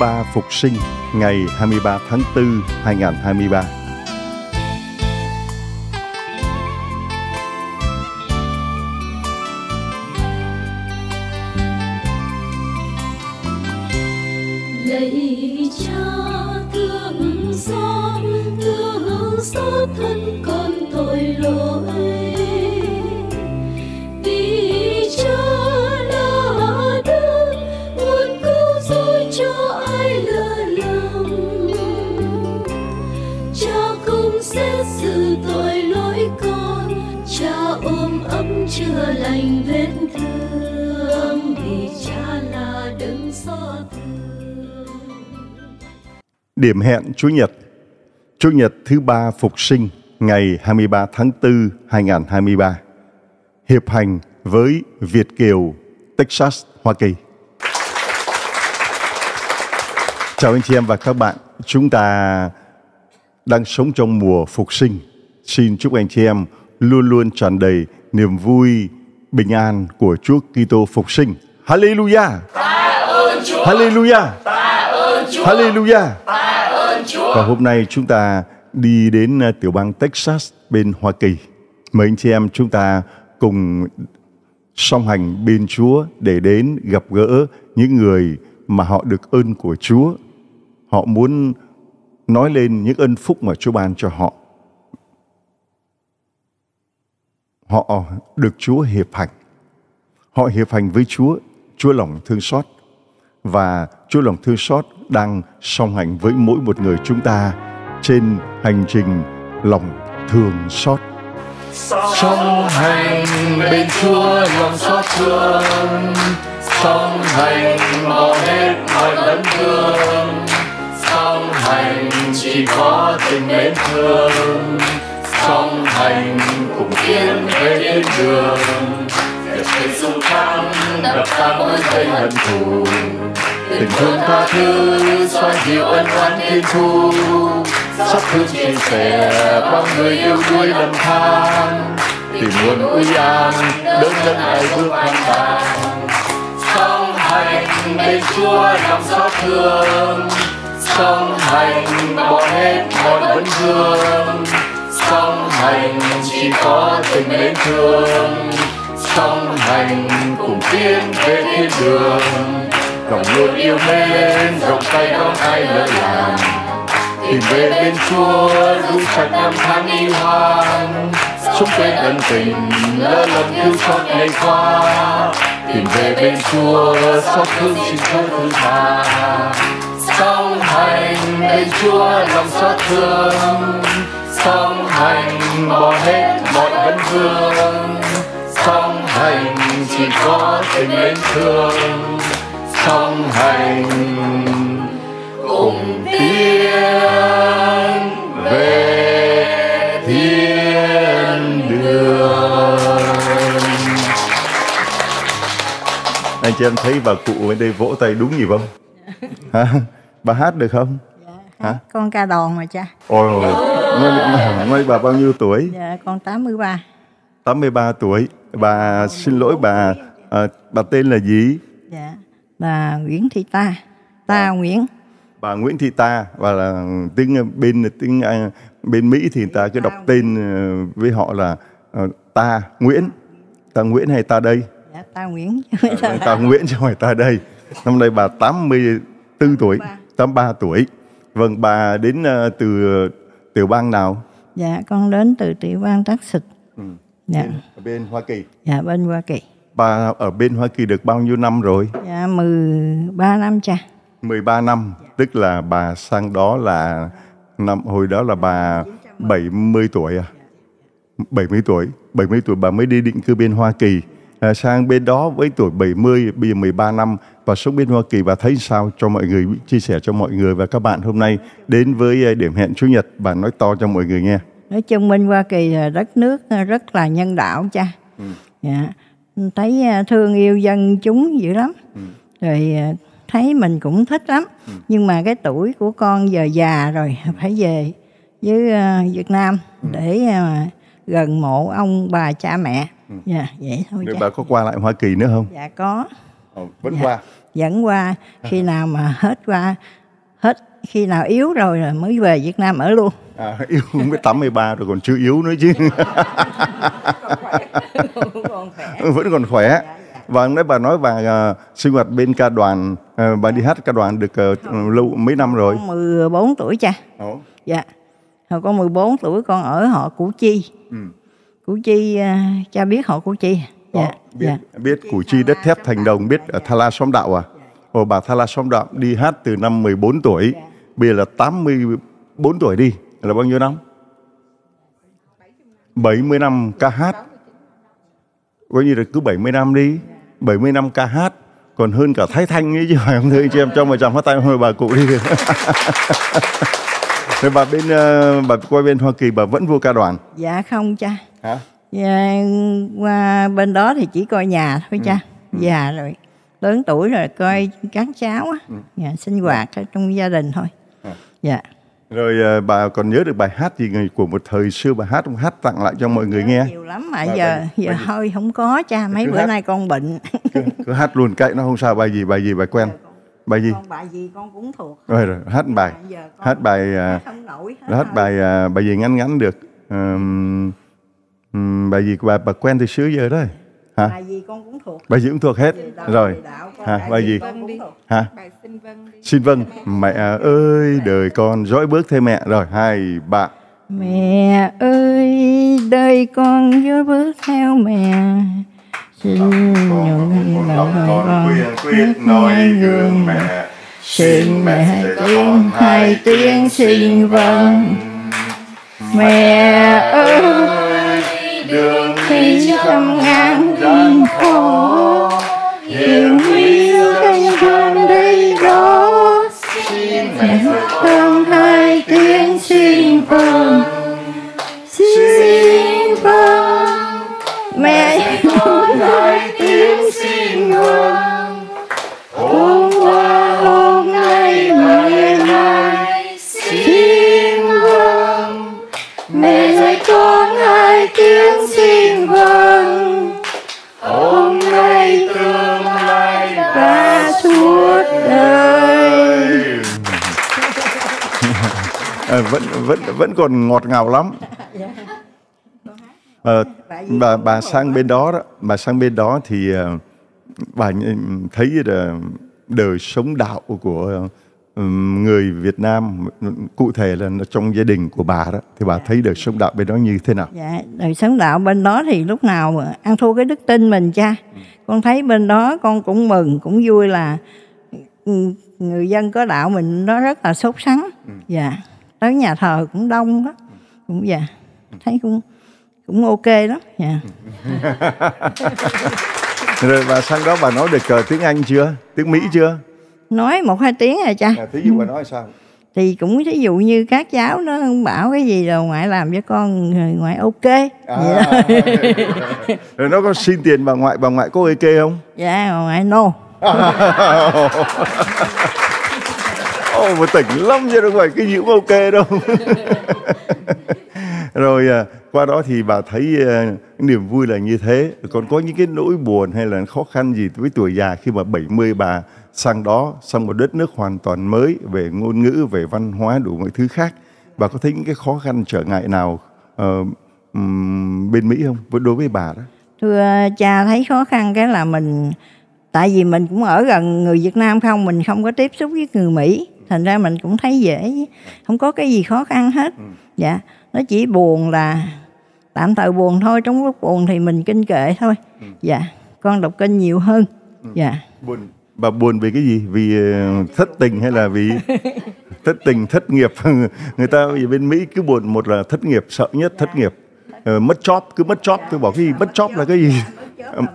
[SPEAKER 1] ba Phục sinh ngày 23 tháng 4 2023. Điểm hẹn Chủ nhật Chủ nhật thứ ba phục sinh ngày 23 tháng 4 2023 Hiệp hành với Việt Kiều, Texas, Hoa Kỳ Chào anh chị em và các bạn Chúng ta đang sống trong mùa phục sinh Xin chúc anh chị em luôn luôn tràn đầy niềm vui, bình an của Chúa Kitô phục sinh Hallelujah! Ta ơn Chúa! Hallelujah! Ta ơn Chúa! Hallelujah! Ta Chúa. Và hôm nay chúng ta đi đến à, tiểu bang Texas bên Hoa Kỳ. Mời anh chị em chúng ta cùng song hành bên Chúa để đến gặp gỡ những người mà họ được ơn của Chúa. Họ muốn nói lên những ân phúc mà Chúa ban cho họ. Họ được Chúa hiệp hành. Họ hiệp hành với Chúa, Chúa lòng thương xót. Và Chúa lòng thương xót đang song hành với mỗi một người chúng ta trên hành trình lòng thương xót
[SPEAKER 3] song hành bên Chúa lòng xót thương song hành bỏ hết mọi vấn thương song hành chỉ có tình mến thương song hành cùng tiến về thiên đường để trên dung thăng đập tan mỗi cây hận thù tình thương tha thứ soi dịu ân oán thiên thu sắp thương chia
[SPEAKER 4] sẻ bao người yêu đuối lầm than tìm nguồn uy an đỡ nhân ai bước an tàn
[SPEAKER 3] song hành bên chúa lòng xót thương song hành bỏ hết mọi vấn vương song hành chỉ có tình mến thương song hành cùng tiến về thiên đường lòng luôn yêu
[SPEAKER 1] mến dòng tay đón ai lỡ làng tìm về bên Chúa đủ sạch năm tháng yêu hoang sống quên ân tình lỡ lầm yêu
[SPEAKER 3] xót ngày qua tìm về bên Chúa xót thương xin Chúa thứ tha song hành bên Chúa lòng xót thương song hành bỏ hết mọi vấn vương song hành chỉ có tình mến thương song hành cùng tiến về thiên đường
[SPEAKER 1] anh chị em thấy bà cụ ở đây vỗ tay đúng nhịp không hả bà hát được không dạ, hả
[SPEAKER 5] con ca đòn mà cha
[SPEAKER 1] ôi ôi ngay bà bao nhiêu tuổi
[SPEAKER 5] dạ con 83
[SPEAKER 1] 83 tuổi bà dạ. xin lỗi bà à, bà tên là gì dạ bà Nguyễn Thị Ta ta à. Nguyễn bà Nguyễn Thị Ta và là tiếng bên tiếng bên Mỹ thì người ta cứ đọc tên ờ, với họ là ờ, ta Nguyễn ta Nguyễn hay ta đây
[SPEAKER 5] dạ, ta Nguyễn à,
[SPEAKER 1] ta Nguyễn chứ không phải ta đây năm nay bà 84 tuổi 83 tuổi vâng bà đến ờ, từ tiểu bang nào
[SPEAKER 5] dạ con đến từ tiểu bang Texas ừ. dạ. bên Hoa Kỳ dạ bên Hoa Kỳ
[SPEAKER 1] Bà ở bên Hoa Kỳ được bao nhiêu năm rồi?
[SPEAKER 5] Dạ, 13 năm cha.
[SPEAKER 1] 13 năm, dạ. tức là bà sang đó là năm hồi đó là bà 70 tuổi à? 70 tuổi, 70 tuổi bà mới đi định cư bên Hoa Kỳ. À, sang bên đó với tuổi 70, bây giờ 13 năm và sống bên Hoa Kỳ và thấy sao cho mọi người chia sẻ cho mọi người và các bạn hôm nay đến với à, điểm hẹn Chủ nhật bà nói to cho mọi người nghe.
[SPEAKER 5] Nói chung bên Hoa Kỳ là đất nước à, rất là nhân đạo cha. Ừ. Dạ thấy à, thương yêu dân chúng dữ lắm ừ. rồi à, thấy mình cũng thích lắm ừ. nhưng mà cái tuổi của con giờ già rồi phải về với à, Việt Nam ừ. để gần mộ ông bà cha mẹ ừ. dạ,
[SPEAKER 1] vậy thôi Nếu bà có qua lại Hoa Kỳ nữa không dạ có ờ, vẫn dạ, qua
[SPEAKER 5] vẫn qua khi nào mà hết qua hết khi nào yếu rồi là mới về Việt Nam ở luôn
[SPEAKER 1] à, yếu mới 83 rồi còn chưa yếu nữa chứ Ừ, vẫn còn khỏe dạ, dạ. và hôm nay bà nói bà uh, sinh hoạt bên ca đoàn uh, bà đi hát ca đoàn được uh, lâu mấy năm rồi
[SPEAKER 5] con 14 tuổi cha Ồ. dạ hồi con 14 tuổi con ở họ củ chi ừ. củ chi uh, cha biết họ củ chi dạ, Đó,
[SPEAKER 1] biết, dạ. biết củ chi đất thép thành đồng biết ở thala xóm đạo à dạ. Ồ, bà thala xóm đạo đi hát từ năm 14 tuổi dạ. bây giờ là 84 tuổi đi là bao nhiêu năm 70 năm ca hát coi như là cứ 70 năm đi 70 năm ca hát còn hơn cả thái thanh ấy chứ hoàng không cho em cho một tràng phát tay hồi bà cụ đi Thế bà bên ờ, bà qua bên Hoa Kỳ bà vẫn vô ca đoàn?
[SPEAKER 5] Dạ không cha. Hả? Dạ, qua bên đó thì chỉ coi nhà thôi cha. Ừ. ừ. Già rồi, lớn tuổi rồi coi ừ. các cháu á, ừ. dạ, sinh hoạt ở trong gia đình thôi. À. Dạ.
[SPEAKER 1] Rồi à, bà còn nhớ được bài hát gì người của một thời xưa bà hát không hát tặng lại cho mọi người nghe. Nhiều
[SPEAKER 5] lắm mà bà giờ bài, giờ bài hơi không có cha mấy cứ bữa hát. nay con bệnh. Cứ,
[SPEAKER 1] cứ hát luôn cậy nó không sao bài gì bài gì bài quen. Bài gì? Con
[SPEAKER 5] bài gì con cũng thuộc. Rồi rồi hát bài. Hát bài à, hát, không nổi, hát, hát bài
[SPEAKER 1] à, bài gì ngắn ngắn được. Um, bài gì bà bà quen từ xưa giờ đấy hả bài
[SPEAKER 3] gì con cũng thuộc bài gì cũng thuộc hết đạo, rồi
[SPEAKER 1] đạo, hả bài gì hả xin vâng xin vâng mẹ ơi đời con dõi bước theo mẹ rồi hai bạn
[SPEAKER 5] mẹ ơi đời con dõi bước theo mẹ xin nhường lòng con quyết noi gương mẹ xin mẹ tiếng hai tiếng xin vâng mẹ ơi đường đi trong ngàn
[SPEAKER 3] gian khổ hiểm nguy dân gian đây đó xin mẹ tâm hai tiếng xin con
[SPEAKER 1] Ờ, vẫn vẫn vẫn còn ngọt ngào lắm à, bà bà sang bên đó, đó bà sang bên đó thì ờ, bà thấy là đời sống đạo của người Việt Nam cụ thể là trong gia đình của bà đó thì bà dạ. thấy đời sống đạo bên đó như thế nào?
[SPEAKER 5] Dạ, đời sống đạo bên đó thì lúc nào mà ăn thua cái đức tin mình cha. Con thấy bên đó con cũng mừng cũng vui là ừ, người dân có đạo mình nó rất là sốt sắng. Ừ. Dạ tới nhà thờ cũng đông đó cũng dạ thấy cũng cũng ok lắm
[SPEAKER 1] dạ rồi bà sang đó bà nói được cờ tiếng anh chưa tiếng mỹ chưa
[SPEAKER 5] nói một hai tiếng rồi à cha à, thí dụ bà ừ. nói sao thì cũng thí dụ như các cháu nó bảo cái gì rồi ngoại làm cho con ngoại ok à, à,
[SPEAKER 1] rồi nó có xin tiền bà ngoại bà ngoại có ok không dạ bà ngoại no Ồ, mà tỉnh lắm chứ không phải cái gì cũng ok đâu. rồi à, qua đó thì bà thấy à, niềm vui là như thế. Còn có những cái nỗi buồn hay là khó khăn gì với tuổi già khi mà 70 bà sang đó, sang một đất nước hoàn toàn mới về ngôn ngữ, về văn hóa, đủ mọi thứ khác. Bà có thấy những cái khó khăn trở ngại nào uh, bên Mỹ không? Đối với bà đó.
[SPEAKER 5] Thưa à, cha thấy khó khăn cái là mình tại vì mình cũng ở gần người Việt Nam không mình không có tiếp xúc với người Mỹ thành ra mình cũng thấy dễ không có cái gì khó khăn hết ừ. dạ nó chỉ buồn là tạm thời buồn thôi trong lúc buồn thì mình kinh kệ thôi ừ. dạ con đọc kinh nhiều hơn ừ. dạ
[SPEAKER 1] buồn bà buồn vì cái gì vì ờ, thất tình hay là vì thất tình thất nghiệp người ta ở bên mỹ cứ buồn một là thất nghiệp sợ nhất thất dạ. nghiệp ờ, mất job cứ mất job tôi bảo cái gì mất job là cái gì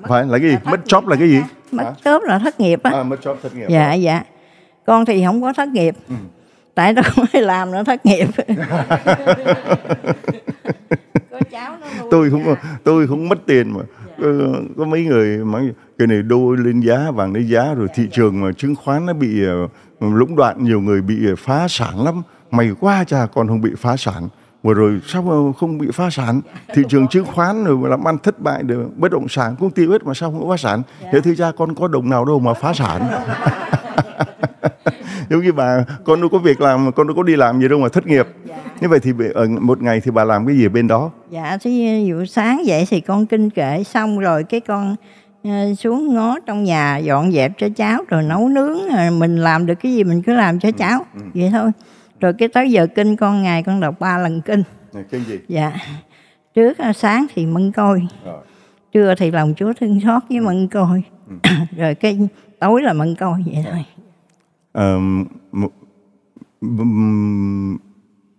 [SPEAKER 1] phải là cái gì mất job là cái gì
[SPEAKER 5] mất job là thất nghiệp á à, mất job thất nghiệp dạ dạ con thì không có thất nghiệp ừ. tại nó không hay làm nó thất nghiệp
[SPEAKER 1] tôi cũng tôi cũng mất tiền mà dạ. có, có mấy người mà cái này đô lên giá vàng lên giá rồi dạ, thị dạ. trường mà chứng khoán nó bị ờ, lũng đoạn nhiều người bị ờ, phá sản lắm mày quá cha con không bị phá sản vừa rồi sao mà không bị phá sản thị trường chứng khoán rồi làm ăn thất bại rồi bất động sản cũng tiêu hết mà sao không có phá sản thế thì cha con có đồng nào đâu mà phá sản giống như bà con đâu có việc làm con đâu có đi làm gì đâu mà thất nghiệp dạ. như vậy thì ờ, một ngày thì bà làm cái gì bên đó
[SPEAKER 5] dạ thì dụ sáng dậy thì con kinh kệ xong rồi cái con ờ, xuống ngó trong nhà dọn dẹp cho cháu rồi nấu nướng ờ, mình làm được cái gì mình cứ làm cho ừ, cháu ừ. vậy thôi rồi cái tới giờ kinh con ngày con đọc ba lần kinh kinh gì dạ trước sáng thì mân coi rồi. trưa thì lòng chúa thương xót với ừ. mân coi ừ. rồi cái tối là mân coi vậy thôi
[SPEAKER 1] um,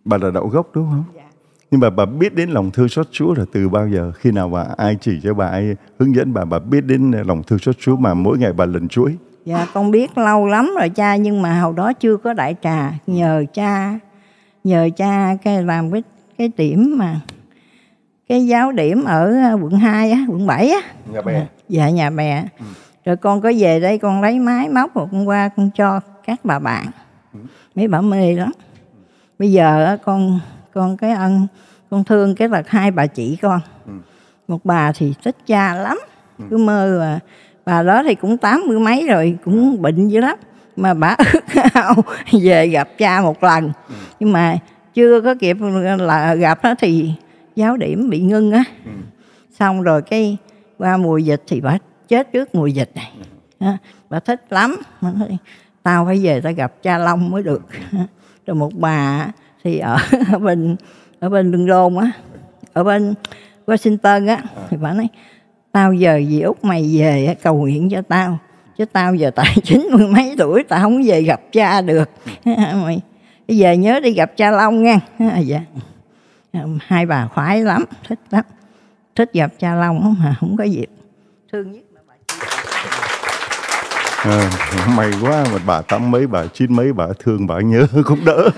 [SPEAKER 1] bà là đạo gốc đúng không? Dạ. Nhưng mà bà biết đến lòng thương xót Chúa là từ bao giờ? Khi nào bà ai chỉ cho bà ai hướng dẫn bà bà biết đến ờ, lòng thương xót Chúa mà mỗi ngày bà lần chuối.
[SPEAKER 5] Dạ con biết lâu lắm rồi cha nhưng mà hồi đó chưa có đại trà nhờ cha nhờ cha cái làm cái cái điểm mà cái giáo điểm ở ờ, quận 2 á, quận 7 á. Nhà bè. Dạ nhà bè. Ừ. Rồi con có về đây con lấy máy móc rồi con qua con cho các bà bạn mấy bà mê lắm bây giờ con con cái ân con thương cái là hai bà chị con một bà thì thích cha lắm cứ mơ mà bà đó thì cũng tám mươi mấy rồi cũng bệnh dữ lắm mà bà ước ao về gặp cha một lần nhưng mà chưa có kịp là gặp nó thì giáo điểm bị ngưng á xong rồi cái qua mùa dịch thì bà chết trước mùa dịch này bà thích lắm tao phải về tao gặp cha long mới được rồi một bà thì ở, ở bên ở bên đường london á ở bên washington á thì bà nói tao giờ gì út mày về cầu nguyện cho tao chứ tao giờ tại chín mươi mấy tuổi tao không về gặp cha được mày về nhớ đi gặp cha long nha dạ hai bà khoái lắm thích lắm thích gặp cha long mà không có dịp thương nhất
[SPEAKER 1] à, may quá mà bà tắm mấy bà chín mấy bà thương bà nhớ cũng đỡ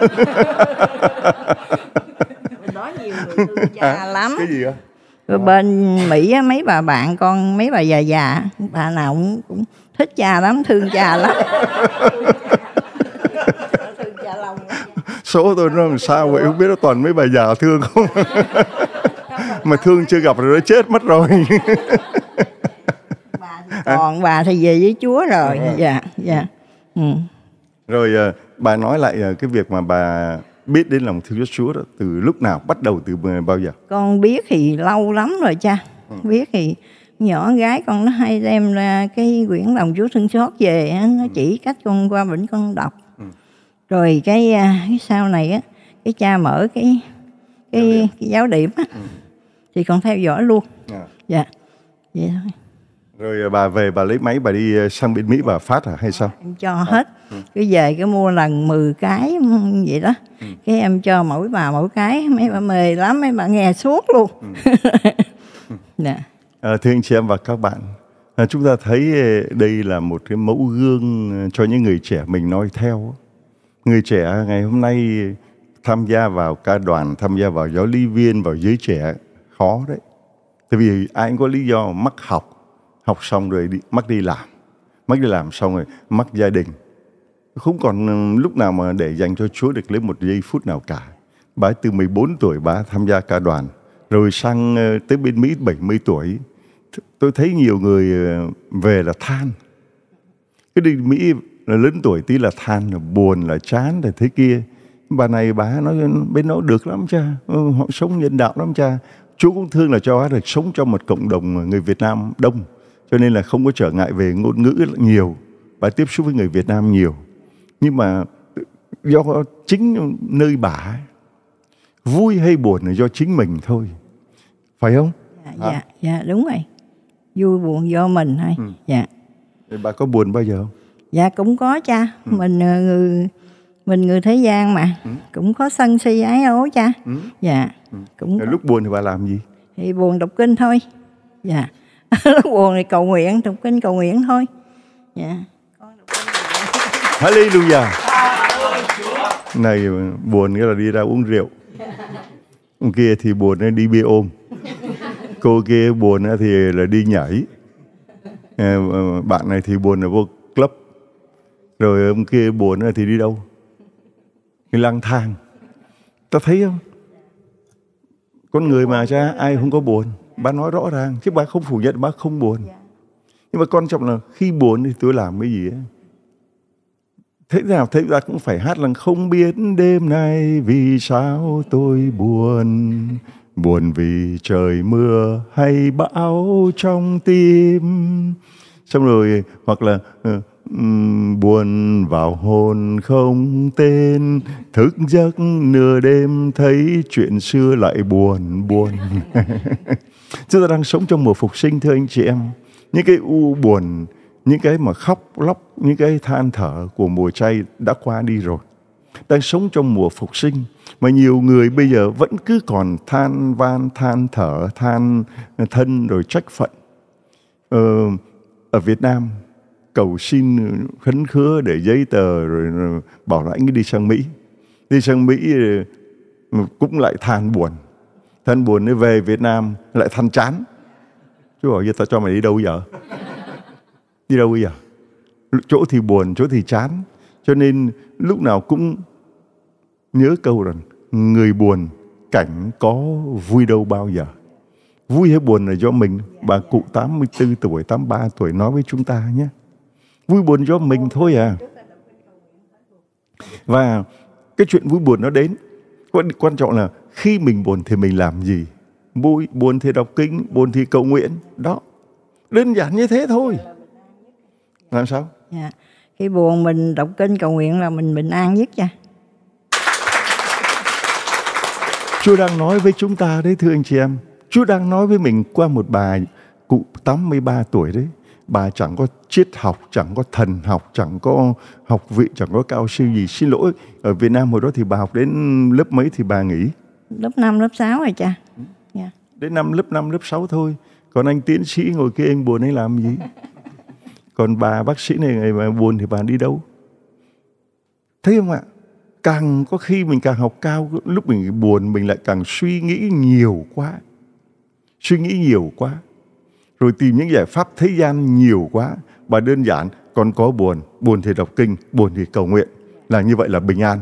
[SPEAKER 5] mình nói nhiều người già
[SPEAKER 1] à, lắm cái gì vậy?
[SPEAKER 5] bên mỹ mấy bà bạn con mấy bà già già bà nào cũng, cũng thích cha lắm thương cha lắm
[SPEAKER 1] số tôi nói làm sao vậy không biết nó toàn mấy bà già thương không mà thương chưa gặp rồi nó chết mất rồi
[SPEAKER 5] còn bà thì về với Chúa rồi ờ. dạ dạ ừ.
[SPEAKER 1] rồi ờ, bà nói lại ờ, cái việc mà bà biết đến lòng thương Chúa đó từ lúc nào bắt đầu từ bao giờ
[SPEAKER 5] con biết thì lâu lắm rồi cha ừ. biết thì nhỏ gái con nó hay đem ra cái quyển lòng Chúa thương xót về nó ừ. chỉ cách con qua bệnh con đọc ừ. rồi cái, cái sau này á cái cha mở cái cái giáo điểm, cái giáo điểm á ừ. thì con theo dõi luôn dạ yeah. Dạ. yeah. vậy thôi
[SPEAKER 1] rồi à, bà về bà lấy máy bà đi à, sang bên Mỹ bà phát hả hay sao? Em
[SPEAKER 5] cho hết. Ừ. Cứ về cái mua lần 10 cái ừ, vậy đó. Ừ. Cái em cho mỗi bà mỗi cái, mấy bà mê lắm, mấy bà nghe suốt luôn. Ừ. nè.
[SPEAKER 1] À, thưa anh chị em và các bạn, à, chúng ta thấy à, đây là một cái mẫu gương cho những người trẻ mình noi theo. Người trẻ ngày hôm nay tham gia vào ca đoàn, tham gia vào giáo lý viên, vào giới trẻ khó đấy. Tại vì ai cũng có lý do mắc học học xong rồi đi, mắc đi làm mắc đi làm xong rồi mắc gia đình không còn ừ, lúc nào mà để dành cho Chúa được lấy một giây phút nào cả bà từ 14 tuổi bà tham gia ca đoàn rồi sang ờ, tới bên Mỹ 70 tuổi tôi thấy nhiều người ờ, về là than cứ đi Mỹ là lớn tuổi tí là than là buồn là chán là thế kia bà này bà nói bên nó được lắm cha ừ, họ sống nhân đạo lắm cha Chúa cũng thương là cho bà được sống trong một cộng đồng người Việt Nam đông cho nên là không có trở ngại về ngôn ngữ nhiều và tiếp xúc với người Việt Nam nhiều nhưng mà ờ, do chính nơi bà vui hay buồn là do chính mình thôi phải không dạ dạ,
[SPEAKER 5] dạ đúng rồi vui buồn do mình thôi ừ.
[SPEAKER 1] dạ bà có buồn bao giờ không
[SPEAKER 5] dạ cũng có cha ừ. mình ờ, người mình người thế gian mà ừ. cũng có sân si ái ố cha ừ. dạ
[SPEAKER 1] ừ. cũng lúc buồn thì bà làm gì
[SPEAKER 5] thì buồn đọc kinh thôi dạ lúc buồn thì cầu nguyện đọc kinh cầu nguyện thôi
[SPEAKER 1] dạ Hallelujah này buồn cái là đi ra uống rượu ông kia thì buồn nó đi bia ôm cô kia buồn thì là đi nhảy ờ, ờ, bạn này thì buồn là vô club rồi ông kia buồn thì đi đâu đi lang thang ta thấy không con người mà ra ai không có buồn Bà nói rõ ràng, chứ bà không phủ nhận, bà không buồn. Dạ. Nhưng mà quan trọng là khi buồn thì tôi làm cái gì ấy. Thế nào thế ta cũng phải hát là không biết đêm nay vì sao tôi buồn Buồn vì trời mưa hay bão trong tim Xong rồi hoặc là ờ, buồn vào hồn không tên thức giấc nửa đêm thấy chuyện xưa lại buồn buồn Chúng ta đang sống trong mùa phục sinh thưa anh chị em. Những cái u buồn, những cái mà khóc lóc, những cái than thở của mùa chay đã qua đi rồi. Đang sống trong mùa phục sinh mà nhiều người bây giờ vẫn cứ còn than van, than thở, than thân rồi trách phận. Ờ, ở Việt Nam cầu xin khấn khứa để giấy tờ rồi, rồi bảo là đi sang Mỹ. Đi sang Mỹ ừ, cũng lại than buồn thân buồn nó về Việt Nam lại than chán chú bảo giờ tao cho mày đi đâu giờ đi đâu bây giờ chỗ thì buồn chỗ thì chán cho nên lúc nào cũng nhớ câu rằng người buồn cảnh có vui đâu bao giờ vui hay buồn là do mình bà cụ 84 tuổi 83 tuổi nói với chúng ta nhé vui buồn do mình thôi à và cái chuyện vui buồn nó đến quan, quan trọng là khi mình buồn thì mình làm gì vui buồn thì đọc kinh buồn thì cầu nguyện đó đơn giản như thế thôi làm sao
[SPEAKER 5] dạ. khi buồn mình đọc kinh cầu nguyện là mình bình an nhất nha.
[SPEAKER 1] Chúa đang nói với chúng ta đấy thưa anh chị em Chúa đang nói với mình qua một bà cụ 83 tuổi đấy bà chẳng có triết học, chẳng có thần học, chẳng có học vị, chẳng có cao siêu gì. Xin lỗi, ở Việt Nam hồi đó thì bà học đến lớp mấy thì bà nghỉ
[SPEAKER 5] lớp 5, lớp 6 rồi cha. Yeah. Ừ. Dạ.
[SPEAKER 1] Đến năm lớp 5, lớp 6 thôi. Còn anh tiến sĩ ngồi kia anh buồn anh làm gì? Còn bà bác sĩ này ngày mà buồn thì bà đi đâu? thấy không ạ? Càng có khi mình càng học cao, lúc mình buồn mình lại càng suy nghĩ nhiều quá. Suy nghĩ nhiều quá. Rồi tìm những giải pháp thế gian nhiều quá. Bà đơn giản, con có buồn, buồn thì đọc kinh, buồn thì cầu nguyện. Là như vậy là bình an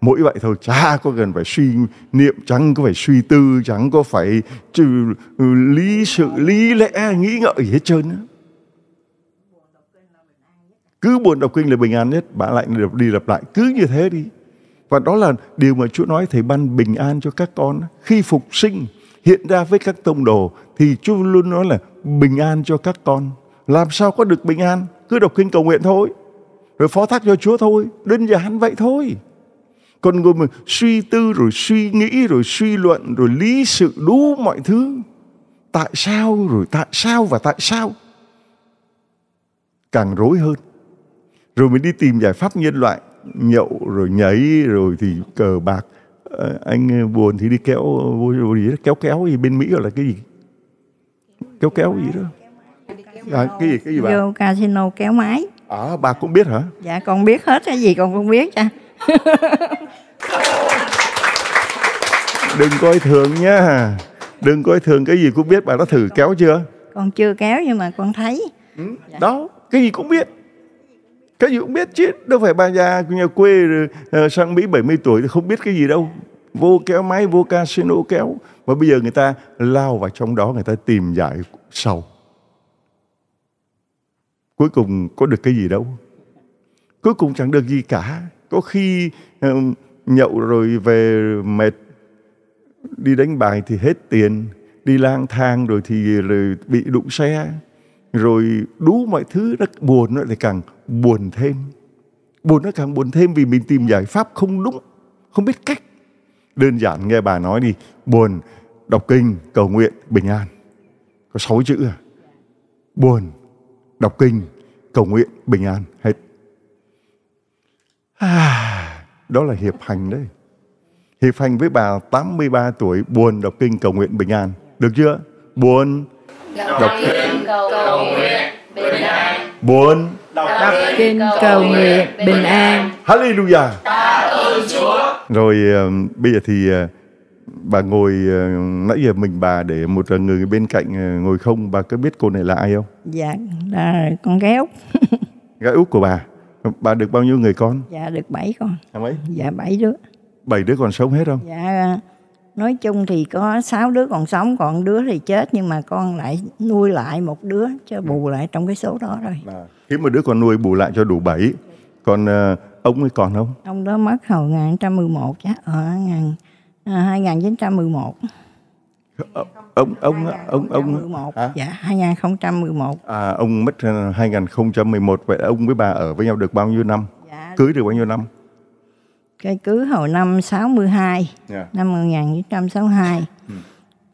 [SPEAKER 1] mỗi vậy thôi chả có cần phải suy niệm chẳng có phải suy tư chẳng có phải trừ ừ, lý sự lý lẽ nghĩ ngợi gì hết trơn cứ buồn đọc kinh là bình an nhất bạn lại được đi lặp lại cứ như thế đi và đó là điều mà Chúa nói thầy ban bình an cho các con khi phục sinh hiện ra với các tông đồ thì Chúa luôn nói là bình an cho các con làm sao có được bình an cứ đọc kinh cầu nguyện thôi rồi phó thác cho Chúa thôi đơn giản vậy thôi con người mình suy tư rồi suy nghĩ rồi suy luận rồi lý sự đủ mọi thứ. Tại sao rồi tại sao và tại sao? Càng rối hơn. Rồi mình đi tìm giải pháp nhân loại. Nhậu rồi nhảy rồi thì cờ bạc. Ờ, anh ờ, buồn thì đi kéo ờ, Kéo kéo gì bên Mỹ gọi là cái gì? Kéo kéo gì đó. À, cái gì cái gì bà?
[SPEAKER 5] casino kéo máy.
[SPEAKER 1] À, bà cũng biết hả?
[SPEAKER 5] Dạ con biết hết cái gì con cũng biết cha
[SPEAKER 1] đừng coi thường nha đừng coi thường cái gì cũng biết bà đã thử kéo chưa
[SPEAKER 5] con chưa kéo nhưng mà con
[SPEAKER 1] thấy ừ. Dạ. đó cái gì cũng biết cái gì cũng biết chứ đâu phải bà già nhà quê ờ, sang mỹ 70 tuổi thì không biết cái gì đâu vô kéo máy vô casino kéo mà bây giờ người ta lao vào trong đó người ta tìm giải sầu cuối cùng có được cái gì đâu cuối cùng chẳng được gì cả có khi nhậu rồi về mệt đi đánh bài thì hết tiền đi lang thang rồi thì rồi bị đụng xe rồi đủ mọi thứ nó buồn nó lại càng buồn thêm buồn nó càng buồn thêm vì mình tìm giải pháp không đúng không biết cách đơn giản nghe bà nói đi buồn đọc kinh cầu nguyện bình an có sáu chữ à buồn đọc kinh cầu nguyện bình an hết À, đó là hiệp hành đấy. Hiệp hành với bà 83 tuổi buồn đọc kinh cầu nguyện bình an. Được chưa? Buồn đọc, kinh cầu,
[SPEAKER 3] nguyện bình
[SPEAKER 1] an. Buồn đọc,
[SPEAKER 3] kinh cầu nguyện bình an. Hallelujah.
[SPEAKER 1] Rồi um, bây giờ thì uh, bà ngồi uh, nãy giờ mình bà để một người bên cạnh uh, ngồi không bà có biết cô này là ai không
[SPEAKER 5] dạ là con gái út
[SPEAKER 1] gái út của bà Bà được bao nhiêu người con?
[SPEAKER 5] Dạ được bảy con. À mấy? Dạ bảy đứa.
[SPEAKER 1] Bảy đứa còn sống hết không?
[SPEAKER 5] Dạ nói chung thì có sáu đứa còn sống còn đứa thì chết nhưng mà con lại nuôi lại một đứa cho bù lại trong cái số đó rồi. À,
[SPEAKER 1] hiếm một đứa con nuôi bù lại cho đủ bảy, Còn uh, ông ấy còn không?
[SPEAKER 5] Ông đó mất hồi trăm mười một, chắc ở hai nghìn chín trăm mười một.
[SPEAKER 1] Ờ, ông ông ông ông, ông dạ
[SPEAKER 5] 2011
[SPEAKER 1] à ông mất 2011 ờ, vậy ông với bà ở với nhau được bao nhiêu năm dạ. cưới được bao nhiêu năm
[SPEAKER 5] cái cưới hồi năm 62 yeah. Dạ. năm 1962 ừ.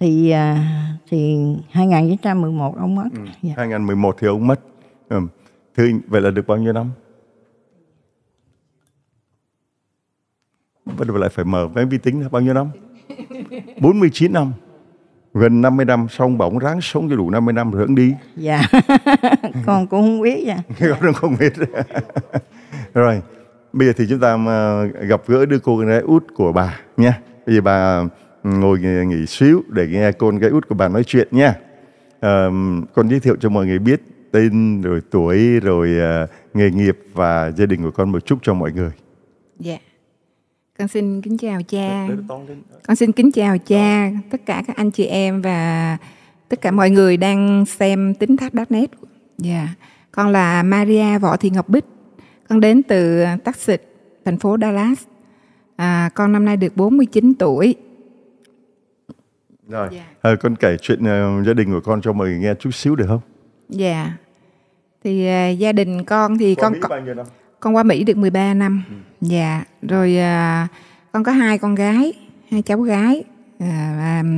[SPEAKER 5] thì à, thì 2011 ông mất ừ.
[SPEAKER 1] dạ. 2011 thì ông mất ừ. Thì vậy là được bao nhiêu năm bắt đầu lại phải mở máy vi tính là bao nhiêu năm 49 năm gần 50 năm xong bỗng ráng sống cho đủ 50 năm rồi đi
[SPEAKER 5] dạ con cũng không biết dạ
[SPEAKER 1] con không biết rồi bây giờ thì chúng ta ờ, gặp gỡ đứa cô gái út của bà nha bây giờ bà ừ, ngồi nghỉ xíu để nghe cô gái út của bà nói chuyện nha à, con giới thiệu cho mọi người biết tên rồi tuổi rồi uh, nghề nghiệp và gia đình của con một chút cho mọi người
[SPEAKER 2] dạ yeah. Con xin kính chào cha. Con xin kính chào cha, tất cả các anh chị em và tất cả mọi người đang xem tính thác đắc nét. Dạ. Con là Maria Võ Thị Ngọc Bích. Con đến từ Texas, thành phố Dallas. À, con năm nay được 49 tuổi.
[SPEAKER 1] Rồi, yeah. Dạ. à, ờ, con kể chuyện uh, gia đình của con cho mọi người nghe chút xíu được không?
[SPEAKER 2] Dạ. Yeah. Thì uh, gia đình con thì con con, con con qua Mỹ được 13 năm. Ừ. Dạ, rồi à, con có hai con gái, hai cháu gái.
[SPEAKER 1] À, và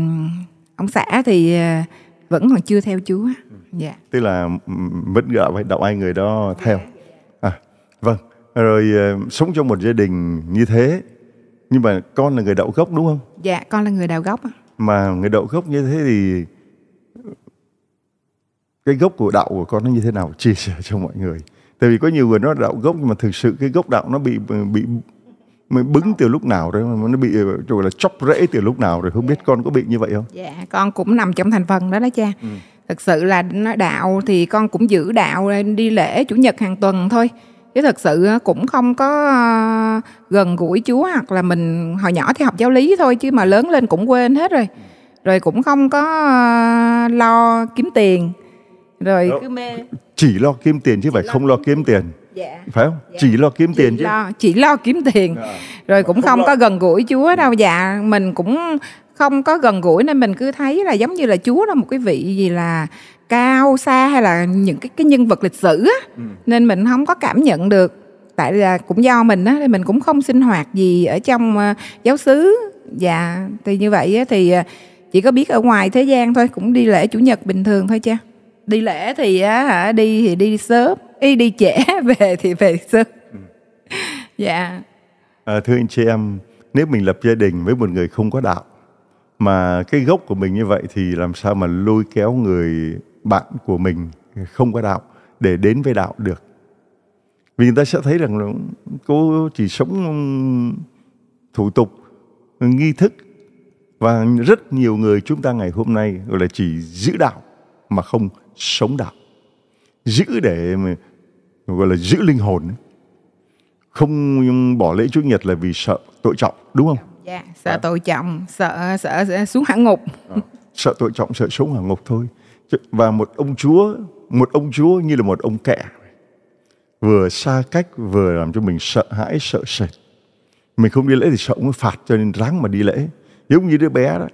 [SPEAKER 2] ông xã thì à, vẫn còn chưa theo Chúa. Ừ. Dạ.
[SPEAKER 1] Tức là mít ừ, gạo phải đậu ai người đó theo. À, vâng. Rồi à, sống trong một gia đình như thế nhưng mà con là người đạo gốc đúng không?
[SPEAKER 2] Dạ, con là người đạo gốc.
[SPEAKER 1] Mà người đạo gốc như thế thì cái gốc của đạo của con nó như thế nào chia sẻ cho mọi người tại vì có nhiều người nói đạo gốc nhưng mà thực sự cái gốc đạo nó bị bị mới bứng từ lúc nào rồi nó bị rồi là chóc rễ từ lúc nào rồi không biết con có bị như vậy không dạ
[SPEAKER 2] con cũng nằm trong thành phần đó đó cha ừ. thực sự là nói đạo thì con cũng giữ đạo đi lễ chủ nhật hàng tuần thôi chứ thật sự cũng không có ờ, gần gũi chúa hoặc là mình hồi nhỏ thì học giáo lý thôi chứ mà lớn lên cũng quên hết rồi rồi cũng không có ờ, lo kiếm tiền rồi Đó. cứ mê
[SPEAKER 1] chỉ lo kiếm tiền chứ phải không lo kiếm tiền dạ. phải không dạ. chỉ lo kiếm tiền lo, chứ lo,
[SPEAKER 2] chỉ lo kiếm tiền dạ. rồi cũng không, không có gần gũi chúa đâu dạ mình cũng không có gần gũi nên mình cứ thấy là giống như là chúa là một cái vị gì là cao xa hay là những cái cái nhân vật lịch sử á ừ. nên mình không có cảm nhận được tại là cũng do mình á mình cũng không sinh hoạt gì ở trong ờ, giáo xứ dạ thì như vậy á thì ờ, chỉ có biết ở ngoài thế gian thôi cũng đi lễ chủ nhật bình thường thôi cha đi lễ thì á hả đi thì đi sớm đi đi trễ về thì về sớm ừ. dạ
[SPEAKER 1] à, thưa anh chị em nếu mình lập gia đình với một người không có đạo mà cái gốc của mình như vậy thì làm sao mà lôi kéo người bạn của mình không có đạo để đến với đạo được vì người ta sẽ thấy rằng cô chỉ sống thủ tục nghi thức và rất nhiều người chúng ta ngày hôm nay gọi là chỉ giữ đạo mà không sống đạo giữ để mà gọi là giữ linh hồn ấy. không bỏ lễ Chúa Nhật là vì sợ tội trọng đúng không?
[SPEAKER 2] Dạ, yeah, sợ à. tội trọng, sợ sợ, sợ xuống
[SPEAKER 1] hỏa ngục. À, sợ tội trọng, sợ xuống hỏa ngục thôi. Và một ông chúa, một ông chúa như là một ông kẻ vừa xa cách vừa làm cho mình sợ hãi, sợ sệt. Mình không đi lễ thì sợ ông phạt cho nên ráng mà đi lễ. Giống như đứa bé đó,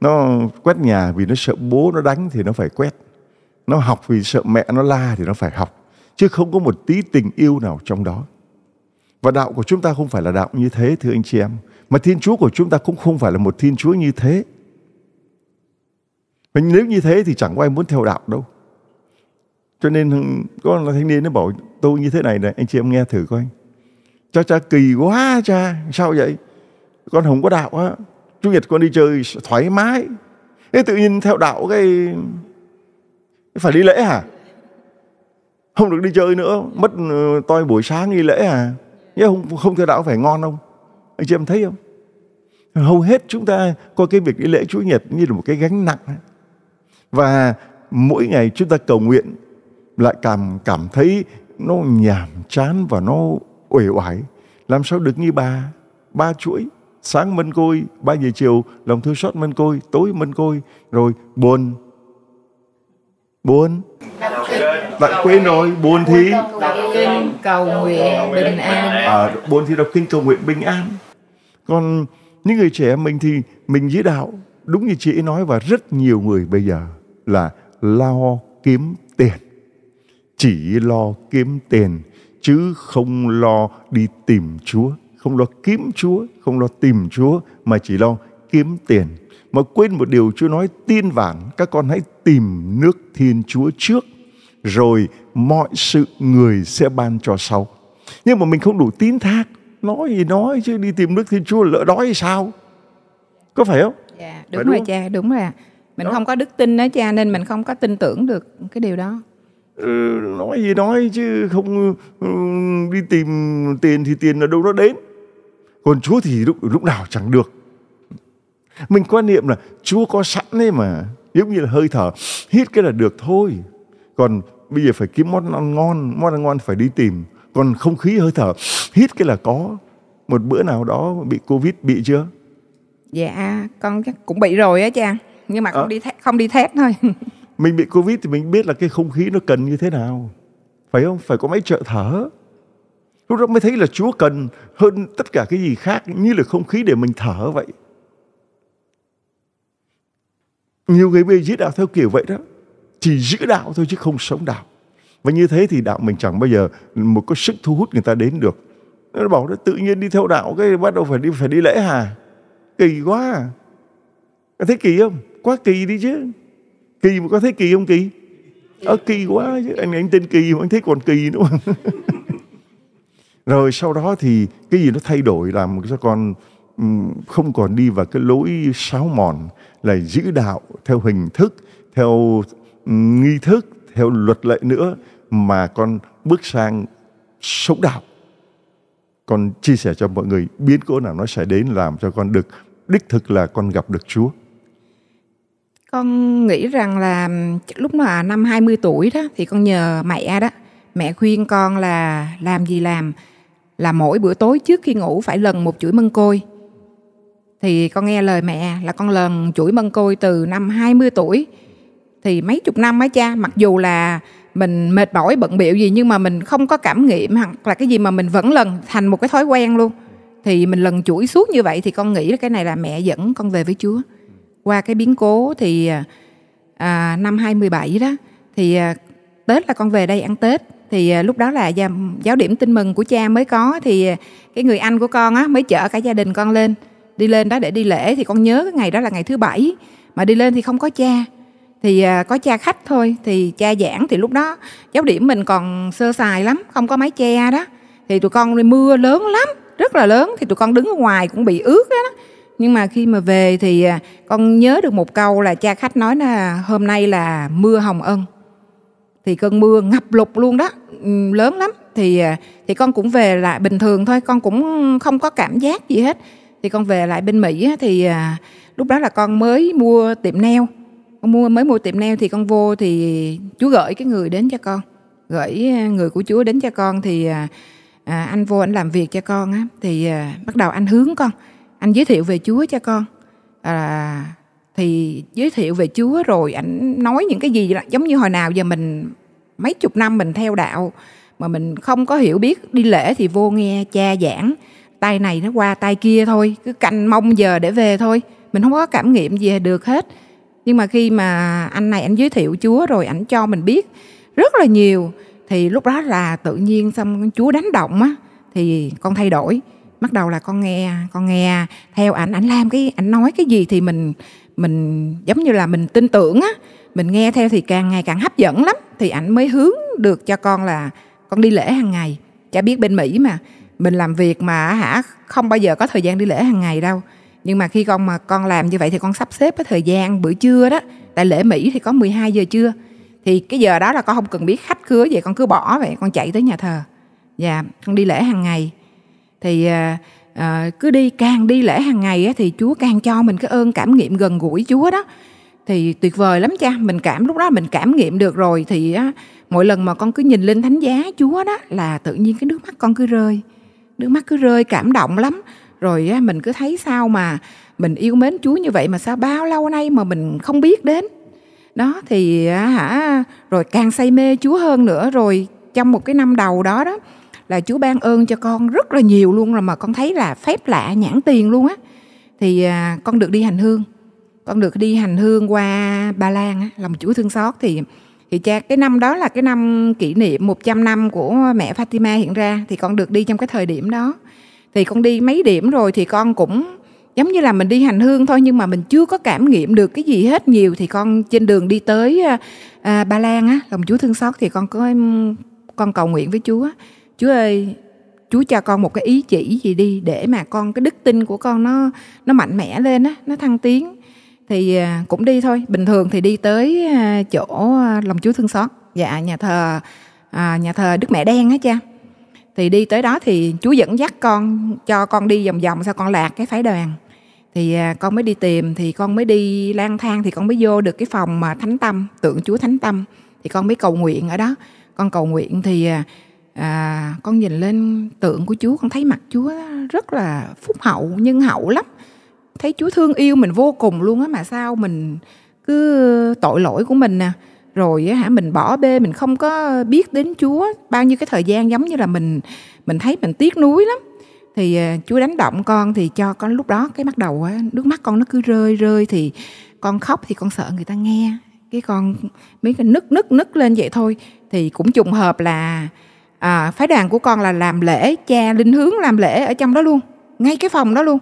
[SPEAKER 1] nó quét nhà vì nó sợ bố nó đánh thì nó phải quét nó học vì sợ mẹ nó la thì nó phải học chứ không có một tí tình yêu nào trong đó và đạo của chúng ta không phải là đạo như thế thưa anh chị em mà thiên chúa của chúng ta cũng không phải là một thiên chúa như thế mình nếu như thế thì chẳng có ai muốn theo đạo đâu cho nên ừ, có là thanh niên nó bảo tôi như thế này này anh chị em nghe thử coi cha cha kỳ quá cha sao vậy con không có đạo á chủ nhật con đi chơi thoải mái thế tự nhiên theo đạo cái phải đi lễ hả? Không được đi chơi nữa, mất ờ, toi buổi sáng đi lễ à? Nhớ không, không theo đạo phải ngon không? Anh chị em thấy không? Hầu hết chúng ta coi cái việc đi lễ Chúa Nhật như là một cái gánh nặng. Và mỗi ngày chúng ta cầu nguyện lại cảm cảm thấy nó nhàm chán và nó uể oải. Làm sao được như ba ba chuỗi, sáng mân côi, ba giờ chiều lòng thương xót mân côi, tối mân côi, rồi buồn, buồn bạn quên rồi buồn thí
[SPEAKER 2] kinh cầu nguyện bình an à,
[SPEAKER 1] buồn thí đọc kinh cầu nguyện bình an còn những người trẻ mình thì mình dĩ đạo đúng như chị ấy nói và rất nhiều người bây giờ là lo kiếm tiền chỉ lo kiếm tiền chứ không lo đi tìm Chúa không lo kiếm Chúa không lo tìm Chúa mà chỉ lo kiếm tiền mà quên một điều Chúa nói tiên vản các con hãy tìm nước Thiên Chúa trước rồi mọi sự người sẽ ban cho sau. Nhưng mà mình không đủ tín thác nói gì nói chứ đi tìm nước Thiên Chúa lỡ đói thì sao? Có phải không? Dạ, đúng, phải đúng rồi không? cha,
[SPEAKER 2] đúng rồi. Mình đó. không có đức tin đó cha nên mình không có tin tưởng được cái điều đó.
[SPEAKER 1] Ừ, nói gì nói chứ không ừ, đi tìm tiền thì tiền ở đâu nó đến. Còn Chúa thì lúc lúc nào chẳng được mình quan niệm là Chúa có sẵn đấy mà. Giống như là hơi thở, hít cái là được thôi. Còn bây giờ phải kiếm món ăn ngon, món ăn ngon phải đi tìm. Còn không khí hơi thở, hít cái là có. Một bữa nào đó bị Covid bị chưa?
[SPEAKER 2] Dạ, con cũng bị rồi á cha. Nhưng mà không à. đi th- không đi test thôi.
[SPEAKER 1] mình bị Covid thì mình biết là cái không khí nó cần như thế nào. Phải không? Phải có máy trợ thở. Lúc đó mới thấy là Chúa cần hơn tất cả cái gì khác như là không khí để mình thở vậy nhiều người bây giữ đạo theo kiểu vậy đó chỉ giữ đạo thôi chứ không sống đạo và như thế thì đạo mình chẳng bao giờ một có sức thu hút người ta đến được nó bảo nó tự nhiên đi theo đạo cái bắt đầu phải đi phải đi lễ hà kỳ quá à thấy kỳ không quá kỳ đi chứ kỳ mà có thấy kỳ không kỳ ờ kỳ quá chứ anh anh tên kỳ mà anh thấy còn kỳ nữa rồi sau đó thì cái gì nó thay đổi làm cho con không còn đi vào cái lối sáo mòn là giữ đạo theo hình thức, theo nghi thức, theo luật lệ nữa mà con bước sang sống đạo. Con chia sẻ cho mọi người biến cố nào nó sẽ đến làm cho con được đích thực là con gặp được Chúa.
[SPEAKER 2] Con nghĩ rằng là lúc mà năm 20 tuổi đó thì con nhờ mẹ đó, mẹ khuyên con là làm gì làm là mỗi bữa tối trước khi ngủ phải lần một chuỗi mân côi thì con nghe lời mẹ là con lần chuỗi mân côi từ năm 20 tuổi thì mấy chục năm mấy cha mặc dù là mình mệt mỏi bận biệu gì nhưng mà mình không có cảm nghiệm hoặc là cái gì mà mình vẫn lần thành một cái thói quen luôn thì mình lần chuỗi suốt như vậy thì con nghĩ cái này là mẹ dẫn con về với Chúa qua cái biến cố thì à, năm 27 đó thì à, Tết là con về đây ăn Tết thì à, lúc đó là giáo điểm tin mừng của cha mới có thì à, cái người anh của con á mới chở cả gia đình con lên đi lên đó để đi lễ thì con nhớ cái ngày đó là ngày thứ bảy mà đi lên thì không có cha thì à, có cha khách thôi thì cha giảng thì lúc đó giáo điểm mình còn sơ sài lắm không có máy che đó thì tụi con mưa lớn lắm rất là lớn thì tụi con đứng ở ngoài cũng bị ướt đó nhưng mà khi mà về thì à, con nhớ được một câu là cha khách nói là hôm nay là mưa hồng ân thì cơn mưa ngập lụt luôn đó ừ, lớn lắm thì à, thì con cũng về lại bình thường thôi con cũng không có cảm giác gì hết thì con về lại bên mỹ á, thì à, lúc đó là con mới mua tiệm neo con mua mới mua tiệm neo thì con vô thì chúa gửi cái người đến cho con gửi à, người của chúa đến cho con thì à, à, anh vô anh làm việc cho con á thì à, bắt đầu anh hướng con anh giới thiệu về chúa cho con à, thì giới thiệu về chúa rồi ảnh nói những cái gì giống như hồi nào giờ mình mấy chục năm mình theo đạo mà mình không có hiểu biết đi lễ thì vô nghe cha giảng tay này nó qua tay kia thôi cứ canh mong giờ để về thôi mình không có cảm nghiệm gì được hết nhưng mà khi mà anh này anh giới thiệu chúa rồi ảnh cho mình biết rất là nhiều thì lúc đó là tự nhiên xong chúa đánh động á thì con thay đổi bắt đầu là con nghe con nghe theo ảnh ảnh làm cái ảnh nói cái gì thì mình mình giống như là mình tin tưởng á mình nghe theo thì càng ngày càng hấp dẫn lắm thì ảnh mới hướng được cho con là con đi lễ hàng ngày cha biết bên mỹ mà mình làm việc mà hả không bao giờ có thời gian đi lễ hàng ngày đâu nhưng mà khi con mà con làm như vậy thì con sắp xếp cái thời gian bữa trưa đó tại lễ Mỹ thì có 12 giờ trưa thì cái giờ đó là con không cần biết khách khứa vậy con cứ bỏ vậy con chạy tới nhà thờ và dạ, con đi lễ hàng ngày thì à, cứ đi càng đi lễ hàng ngày thì Chúa càng cho mình cái ơn cảm nghiệm gần gũi Chúa đó thì tuyệt vời lắm cha mình cảm lúc đó mình cảm nghiệm được rồi thì á, mỗi lần mà con cứ nhìn lên thánh giá Chúa đó là tự nhiên cái nước mắt con cứ rơi nước mắt cứ rơi cảm động lắm rồi mình cứ thấy sao mà mình yêu mến Chúa như vậy mà sao bao lâu nay mà mình không biết đến đó thì hả rồi càng say mê Chúa hơn nữa rồi trong một cái năm đầu đó đó là Chúa ban ơn cho con rất là nhiều luôn rồi mà con thấy là phép lạ nhãn tiền luôn á thì à, con được đi hành hương con được đi hành hương qua Ba Lan á, lòng Chúa thương xót thì thì cha cái năm đó là cái năm kỷ niệm 100 năm của mẹ Fatima hiện ra thì con được đi trong cái thời điểm đó thì con đi mấy điểm rồi thì con cũng giống như là mình đi hành hương thôi nhưng mà mình chưa có cảm nghiệm được cái gì hết nhiều thì con trên đường đi tới à, à Ba Lan á lòng Chúa thương xót thì con có con cầu nguyện với Chúa Chúa ơi Chúa cho con một cái ý chỉ gì đi để mà con cái đức tin của con nó nó mạnh mẽ lên á nó thăng tiến thì à, cũng đi thôi bình thường thì đi tới à, chỗ à, lòng chúa thương xót dạ nhà thờ à, nhà thờ đức mẹ đen á cha thì đi tới đó thì chú dẫn dắt con cho con đi vòng vòng sao con lạc cái phái đoàn thì con mới đi tìm thì con mới đi lang thang thì con mới vô được cái phòng mà thánh tâm tượng chúa thánh tâm thì con mới cầu nguyện ở đó con cầu nguyện thì à, con nhìn lên tượng của chúa con thấy mặt chúa rất là phúc hậu nhân hậu lắm thấy Chúa thương yêu mình vô cùng luôn á mà sao mình cứ tội lỗi của mình nè rồi á hả mình bỏ bê mình không có biết đến Chúa bao nhiêu cái thời gian giống như là mình mình thấy mình tiếc nuối lắm thì à, Chúa đánh động con thì cho con lúc đó cái bắt đầu á nước mắt con nó cứ rơi rơi thì con khóc thì con sợ người ta nghe cái con mấy cái nức nức nức lên vậy thôi thì cũng trùng hợp là à, phái đoàn của con là làm lễ cha linh hướng làm lễ ở trong đó luôn ngay cái phòng đó luôn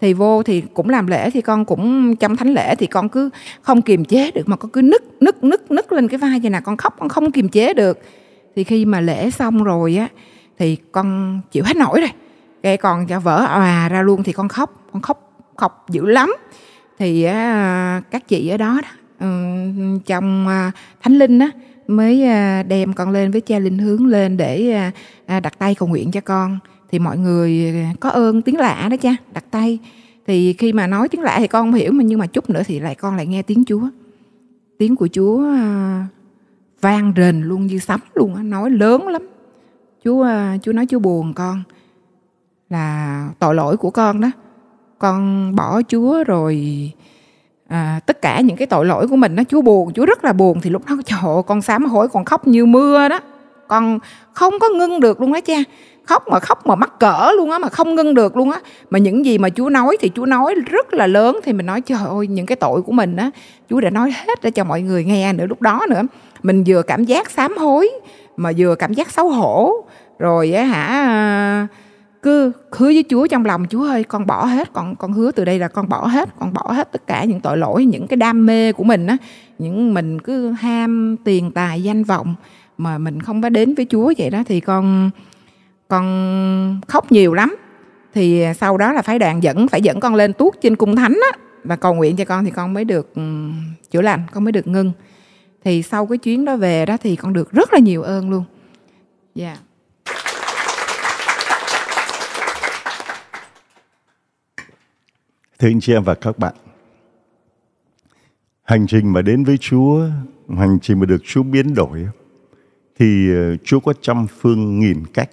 [SPEAKER 2] thì vô thì cũng làm lễ thì con cũng trong thánh lễ thì con cứ không kiềm chế được mà con cứ nức nức nức nức lên cái vai vậy nè con khóc con không kiềm chế được thì khi mà lễ xong rồi á thì con chịu hết nổi rồi cái còn cho vỡ òa ra luôn thì con khóc con khóc khóc dữ lắm thì à, các chị ở đó, đó ừ, trong à, thánh linh á mới à, đem con lên với cha linh hướng lên để à, đặt tay cầu nguyện cho con thì mọi người à, có ơn tiếng lạ đó cha đặt tay thì khi mà nói tiếng lạ thì con không hiểu mà nhưng mà chút nữa thì lại con lại nghe tiếng Chúa tiếng của Chúa à, vang rền luôn như sấm luôn á nói lớn lắm Chúa à, Chúa nói Chúa buồn con là tội lỗi của con đó con bỏ Chúa rồi à, tất cả những cái tội lỗi của mình nó Chúa buồn Chúa rất là buồn thì lúc đó trời ơi, con sám hối con khóc như mưa đó con không có ngưng được luôn đó cha khóc mà khóc mà mắc cỡ luôn á mà không ngưng được luôn á mà những gì mà chúa nói thì chúa nói rất là lớn thì mình nói trời ơi những cái tội của mình á chúa đã nói hết để cho mọi người nghe nữa lúc đó nữa mình vừa cảm giác sám hối mà vừa cảm giác xấu hổ rồi á hả cứ hứa với Chúa trong lòng Chúa ơi con bỏ hết con con hứa từ đây là con bỏ hết con bỏ hết tất cả những tội lỗi những cái đam mê của mình á những mình cứ ham tiền tài danh vọng mà mình không có đến với Chúa vậy đó thì con con khóc nhiều lắm thì sau đó là phái đoàn dẫn phải dẫn con lên tuốt trên cung thánh á và cầu nguyện cho con thì con mới được ừ, chữa lành con mới được ngưng thì sau cái chuyến đó về đó thì con được rất là nhiều ơn luôn dạ yeah.
[SPEAKER 1] thưa anh chị em và các bạn hành trình mà đến với Chúa hành trình mà được Chúa biến đổi thì ờ, Chúa có trăm phương nghìn cách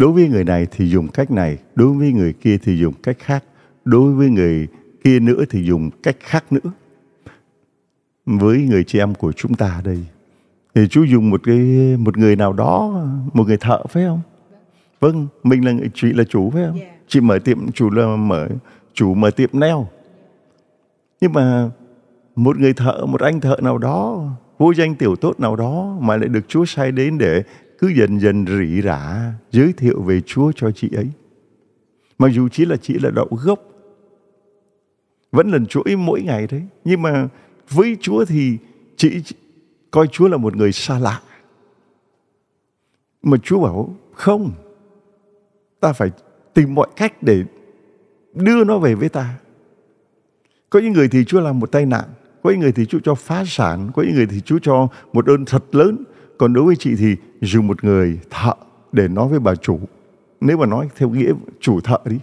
[SPEAKER 1] đối với người này thì dùng cách này đối với người kia thì dùng cách khác đối với người kia nữa thì dùng cách khác nữa với người chị em của chúng ta đây thì chú dùng một cái một người nào đó một người thợ phải không vâng mình là người chị là chủ phải không chị mở tiệm chủ là mở chủ mở tiệm neo. nhưng mà một người thợ một anh thợ nào đó vô danh tiểu tốt nào đó mà lại được Chúa sai đến để cứ dần dần rỉ rả giới thiệu về Chúa cho chị ấy. Mặc dù chỉ là chị là đậu gốc, vẫn lần chuỗi mỗi ngày đấy. Nhưng mà với Chúa thì chị coi Chúa là một người xa lạ. Mà Chúa bảo không, ta phải tìm mọi cách để đưa nó về với ta. Có những người thì Chúa làm một tai nạn, có những người thì Chúa cho phá sản, có những người thì Chúa cho một ơn thật lớn, còn đối với chị thì dù một người thợ để nói với bà chủ, nếu mà nói theo nghĩa chủ thợ đi,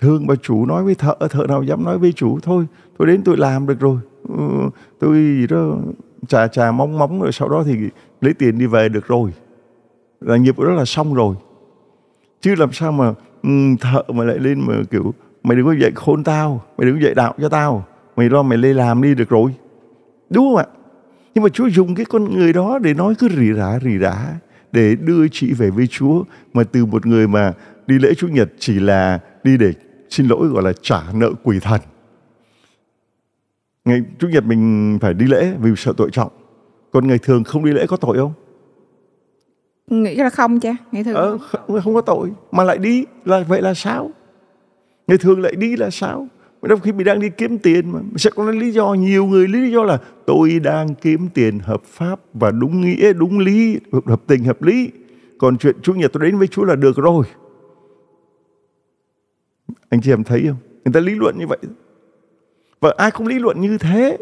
[SPEAKER 1] thương bà chủ nói với thợ, thợ nào dám nói với chủ thôi, tôi đến tôi làm được rồi, ừ, tôi gì đó trà trà móng móng rồi sau đó thì lấy tiền đi về được rồi, là nghiệp đó là xong rồi. Chứ làm sao mà ừ, thợ mà lại lên mà kiểu mày đừng có dạy khôn tao, mày đừng có dạy đạo cho tao, mày lo mày lên làm đi được rồi. Đúng không ạ? Nhưng mà Chúa dùng cái con người đó để nói cứ rỉ rả rỉ rả để đưa chị về với Chúa mà từ một người mà đi lễ Chúa Nhật chỉ là đi để xin lỗi gọi là trả nợ quỷ thần. Ngày Chúa Nhật mình phải đi lễ vì sợ tội trọng. Còn ngày thường không đi lễ có tội không?
[SPEAKER 2] Nghĩ là không cha, ngày thường ờ,
[SPEAKER 1] không. không có tội mà lại đi là vậy là sao? Ngày thường lại đi là sao? mà trong khi mình đang đi kiếm tiền mà sẽ có lý do nhiều người lý do là tôi đang kiếm tiền hợp pháp và đúng nghĩa đúng lý hợp, hợp tình hợp lý còn chuyện chúa nhật tôi đến với chúa là được rồi anh chị em thấy không người ta lý luận như vậy và ai cũng lý luận như thế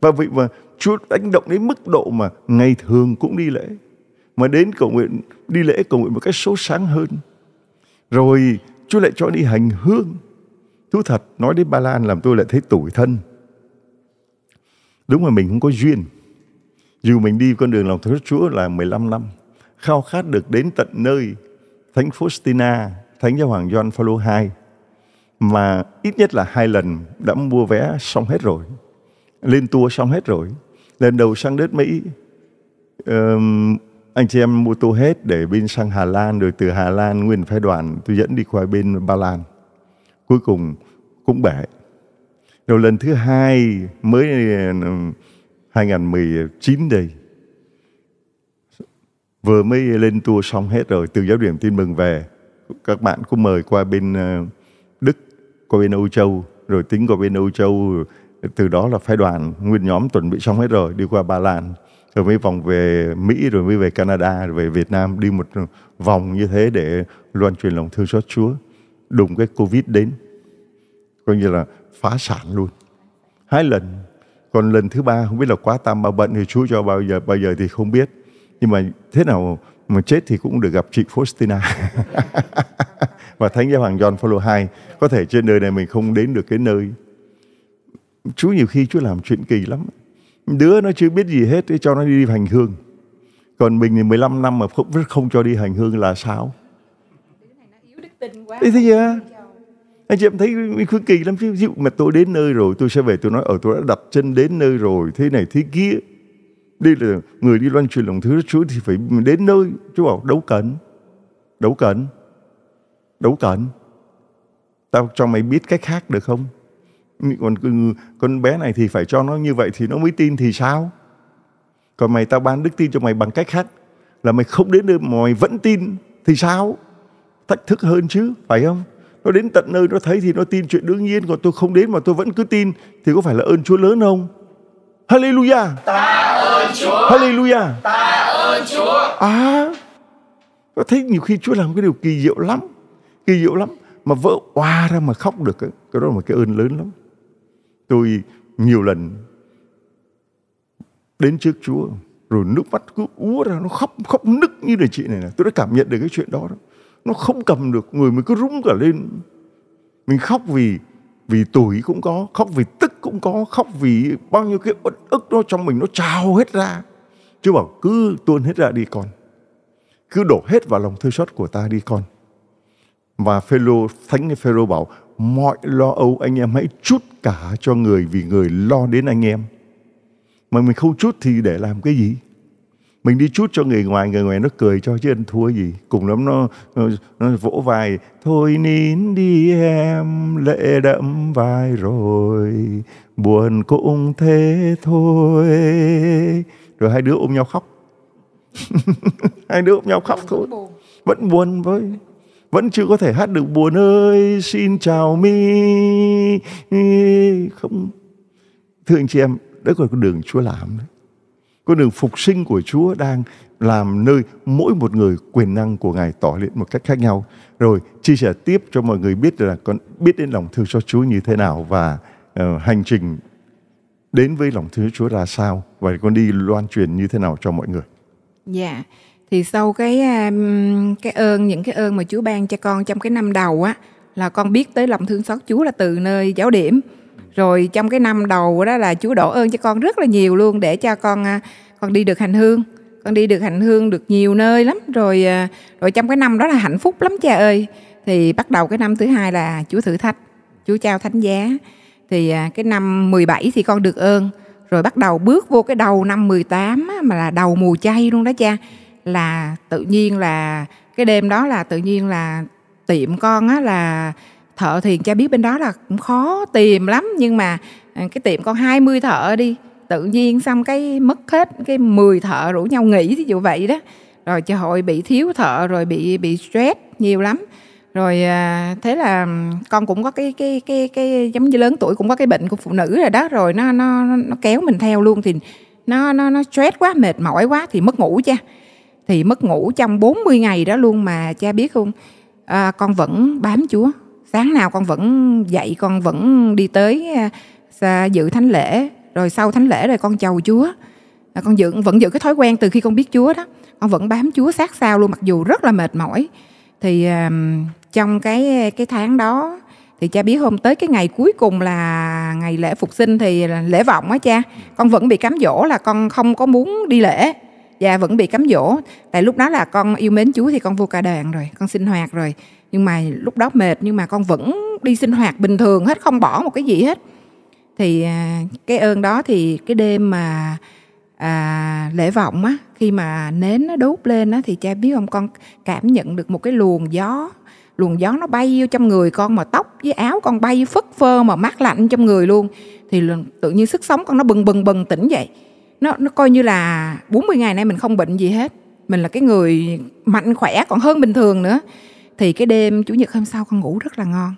[SPEAKER 1] và vì mà chúa đánh động đến mức độ mà ngày thường cũng đi lễ mà đến cầu nguyện đi lễ cầu nguyện một cách số sáng hơn rồi chúa lại cho đi hành hương Thú thật, nói đến Ba Lan làm tôi lại thấy tủi thân. Đúng là mình không có duyên. Dù mình đi con đường lòng Thánh Chúa là 15 năm, khao khát được đến tận nơi Thánh Faustina, Thánh Giáo Hoàng John Paul II, mà ít nhất là hai lần đã mua vé xong hết rồi, lên tour xong hết rồi. Lần đầu sang đất Mỹ, um, anh chị em mua tour hết để bên sang Hà Lan, rồi từ Hà Lan nguyên phái đoàn tôi dẫn đi qua bên Ba Lan cuối cùng cũng bể rồi lần thứ hai mới 2019 ờ, đây vừa mới lên tour xong hết rồi từ giáo điểm tin mừng về các bạn cũng mời qua bên ờ, Đức qua bên Âu Châu rồi tính qua bên Âu Châu từ đó là phái đoàn nguyên nhóm chuẩn bị xong hết rồi đi qua Ba Lan rồi mới vòng về Mỹ rồi mới về Canada rồi về Việt Nam đi một vòng như thế để loan truyền lòng thương xót Chúa đùng cái Covid đến. Coi như là phá sản luôn. Hai lần. Còn lần thứ ba không biết là quá tam bao bệnh thì chú cho bao giờ bao giờ thì không biết. Nhưng mà thế nào mà chết thì cũng được gặp chị Faustina và Thánh Giáo Hoàng John Paul II. Có thể trên đời này mình không đến được cái nơi. Chú nhiều khi chú làm chuyện kỳ lắm. Đứa nó chưa biết gì hết, thì cho nó đi, đi hành hương. Còn mình thì 15 năm mà không, không cho đi hành hương là sao? Thế thế giờ anh chị em thấy khuyến kỳ lắm chứ ví dụ mà tôi đến nơi rồi tôi sẽ về tôi nói ở ờ, tôi đã đặt chân đến nơi rồi thế này thế kia đi là người đi loan truyền lòng thứ Chúa thì phải đến nơi Chúa bảo đấu cẩn đấu cẩn đấu cẩn tao cho mày biết cách khác được không còn con bé này thì phải cho nó như vậy thì nó mới tin thì sao còn mày tao ban đức tin cho mày bằng cách khác là mày không đến nơi mà mày vẫn tin thì sao thách thức hơn chứ phải không nó đến tận nơi nó thấy thì nó tin chuyện đương nhiên còn tôi không đến mà tôi vẫn cứ tin thì có phải là ơn Chúa lớn không Hallelujah ta ơn Chúa Hallelujah ta ơn Chúa à nó thấy nhiều khi Chúa làm cái điều kỳ diệu lắm kỳ diệu lắm mà vỡ oa ra mà khóc được ấy. cái đó là một cái ơn lớn lắm tôi nhiều lần đến trước Chúa rồi nước mắt cứ úa ra nó khóc khóc nức như đời chị này là tôi đã cảm nhận được cái chuyện đó đó nó không cầm được người mình cứ rúng cả lên mình khóc vì vì tuổi cũng có khóc vì tức cũng có khóc vì bao nhiêu cái bất ức đó trong mình nó trào hết ra chứ bảo cứ tuôn hết ra đi con cứ đổ hết vào lòng thư xót của ta đi con và phêrô thánh phêrô bảo mọi lo âu anh em hãy chút cả cho người vì người lo đến anh em mà mình không chút thì để làm cái gì mình đi chút cho người ngoài người ngoài nó cười cho chứ anh thua gì cùng lắm nó nó, nó vỗ vai thôi nín đi em lệ đẫm vai rồi buồn cũng thế thôi rồi hai đứa ôm nhau khóc hai đứa ôm nhau khóc thôi vẫn buồn với vẫn chưa có thể hát được buồn ơi xin chào mi không thương chị em đấy còn đường chúa làm đấy con đường phục sinh của Chúa đang làm nơi mỗi một người quyền năng của Ngài tỏ hiện một cách khác nhau. Rồi chia sẻ tiếp cho mọi người biết là con biết đến lòng thương cho Chúa như thế nào và uh, hành trình đến với lòng thương Chúa ra sao và con đi loan truyền như thế nào cho mọi người.
[SPEAKER 2] Dạ. Thì sau cái cái ơn những cái ơn mà Chúa ban cho con trong cái năm đầu á là con biết tới lòng thương xót Chúa là từ nơi giáo điểm rồi trong cái năm đầu đó là Chúa đổ ơn cho con rất là nhiều luôn để cho con à, con đi được hành hương con đi được hành hương được nhiều nơi lắm rồi à, rồi trong cái năm đó là hạnh phúc lắm cha ơi thì bắt đầu cái năm thứ hai là Chúa thử thách Chúa trao thánh giá thì à, cái năm 17 thì con được ơn rồi bắt đầu bước vô cái đầu năm 18 á, mà là đầu mùa chay luôn đó cha là tự nhiên là cái đêm đó là tự nhiên là tiệm con á là thợ thì cha biết bên đó là cũng khó tìm lắm nhưng mà ờ, cái tiệm con 20 thợ đi tự nhiên xong cái mất hết cái 10 thợ rủ nhau nghỉ ví dụ vậy đó rồi trời hội bị thiếu thợ rồi bị bị stress nhiều lắm rồi ờ, thế là con cũng có cái cái cái cái giống như lớn tuổi cũng có cái bệnh của phụ nữ rồi đó rồi nó nó nó kéo mình theo luôn thì nó nó nó stress quá mệt mỏi quá thì mất ngủ cha thì mất ngủ trong 40 ngày đó luôn mà cha biết không à, con vẫn bám chúa sáng nào con vẫn dậy con vẫn đi tới à, dự thánh lễ rồi sau thánh lễ rồi con chầu chúa à, con giữ vẫn giữ cái thói quen từ khi con biết chúa đó con vẫn bám chúa sát sao luôn mặc dù rất là mệt mỏi thì à, trong cái cái tháng đó thì cha biết hôm tới cái ngày cuối cùng là ngày lễ phục sinh thì lễ vọng á cha con vẫn bị cám dỗ là con không có muốn đi lễ và dạ, vẫn bị cám dỗ tại lúc đó là con yêu mến chúa thì con vô ca đàn rồi con sinh hoạt rồi nhưng mà lúc đó mệt nhưng mà con vẫn đi sinh hoạt bình thường hết không bỏ một cái gì hết thì à, cái ơn đó thì cái đêm mà à, lễ vọng á khi mà nến nó đốt lên á thì cha biết không con cảm nhận được một cái luồng gió luồng gió nó bay vô trong người con mà tóc với áo con bay phất phơ mà mát lạnh trong người luôn thì tự nhiên sức sống con nó bừng bừng bừng tỉnh dậy nó nó coi như là 40 ngày nay mình không bệnh gì hết mình là cái người mạnh khỏe còn hơn bình thường nữa thì cái đêm chủ nhật hôm sau con ngủ rất là ngon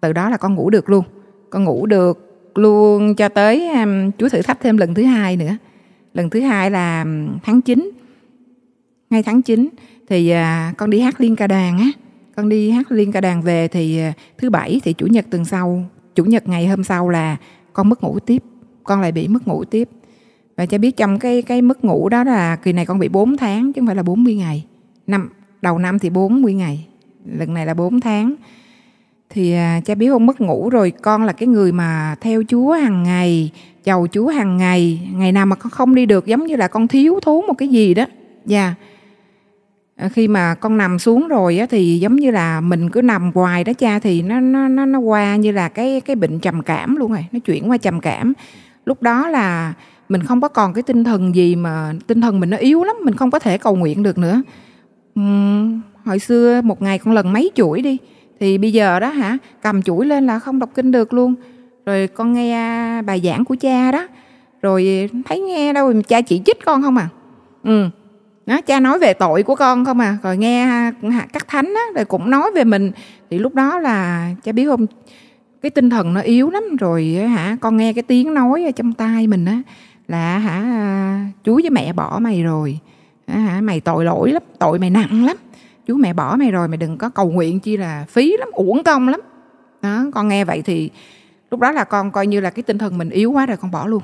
[SPEAKER 2] từ đó là con ngủ được luôn con ngủ được luôn cho tới um, chú thử thách thêm lần thứ hai nữa lần thứ hai là um, tháng 9 ngay tháng 9 thì uh, con đi hát liên ca đàn á con đi hát liên ca đàn về thì uh, thứ bảy thì chủ nhật tuần sau chủ nhật ngày hôm sau là con mất ngủ tiếp con lại bị mất ngủ tiếp và cho biết trong cái cái mất ngủ đó là kỳ này con bị 4 tháng chứ không phải là 40 ngày năm đầu năm thì 40 ngày lần này là 4 tháng thì à, cha biết ông mất ngủ rồi con là cái người mà theo chúa hàng ngày chầu chúa hàng ngày ngày nào mà con không đi được giống như là con thiếu thốn một cái gì đó dạ yeah. À, khi mà con nằm xuống rồi á, thì giống như là mình cứ nằm hoài đó cha thì nó nó nó nó qua như là cái cái bệnh trầm cảm luôn rồi nó chuyển qua trầm cảm lúc đó là mình không có còn cái tinh thần gì mà tinh thần mình nó yếu lắm mình không có thể cầu nguyện được nữa uhm hồi xưa một ngày con lần mấy chuỗi đi thì bây giờ đó hả cầm chuỗi lên là không đọc kinh được luôn rồi con nghe bài giảng của cha đó rồi thấy nghe đâu cha chỉ trích con không à ừ nó cha nói về tội của con không à rồi nghe các thánh á rồi cũng nói về mình thì lúc đó là cha biết không cái tinh thần nó yếu lắm rồi hả con nghe cái tiếng nói ở trong tai mình á là hả chú với mẹ bỏ mày rồi hả mày tội lỗi lắm tội mày nặng lắm chú mẹ bỏ mày rồi mày đừng có cầu nguyện chi là phí lắm uổng công lắm đó con nghe vậy thì lúc đó là con coi như là cái tinh thần mình yếu quá rồi con bỏ luôn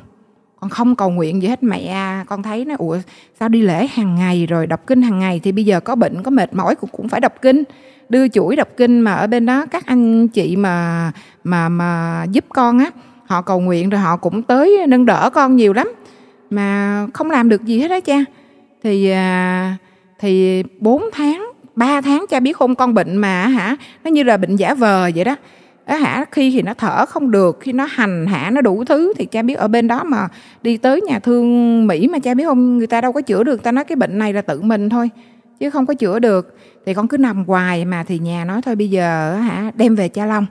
[SPEAKER 2] con không cầu nguyện gì hết mẹ con thấy nó ủa sao đi lễ hàng ngày rồi đọc kinh hàng ngày thì bây giờ có bệnh có mệt mỏi cũng cũng phải đọc kinh đưa chuỗi đọc kinh mà ở bên đó các anh chị mà mà mà giúp con á họ cầu nguyện rồi họ cũng tới nâng đỡ con nhiều lắm mà không làm được gì hết đó cha thì à, thì 4 tháng 3 tháng cha biết không con bệnh mà hả nó như là bệnh giả vờ vậy đó đó hả khi thì nó thở không được khi nó hành hạ nó đủ thứ thì cha biết ở bên đó mà đi tới nhà thương mỹ mà cha biết không người ta đâu có chữa được ta nói cái bệnh này là tự mình thôi chứ không có chữa được thì con cứ nằm hoài mà thì nhà nói thôi bây giờ hả đem về cha long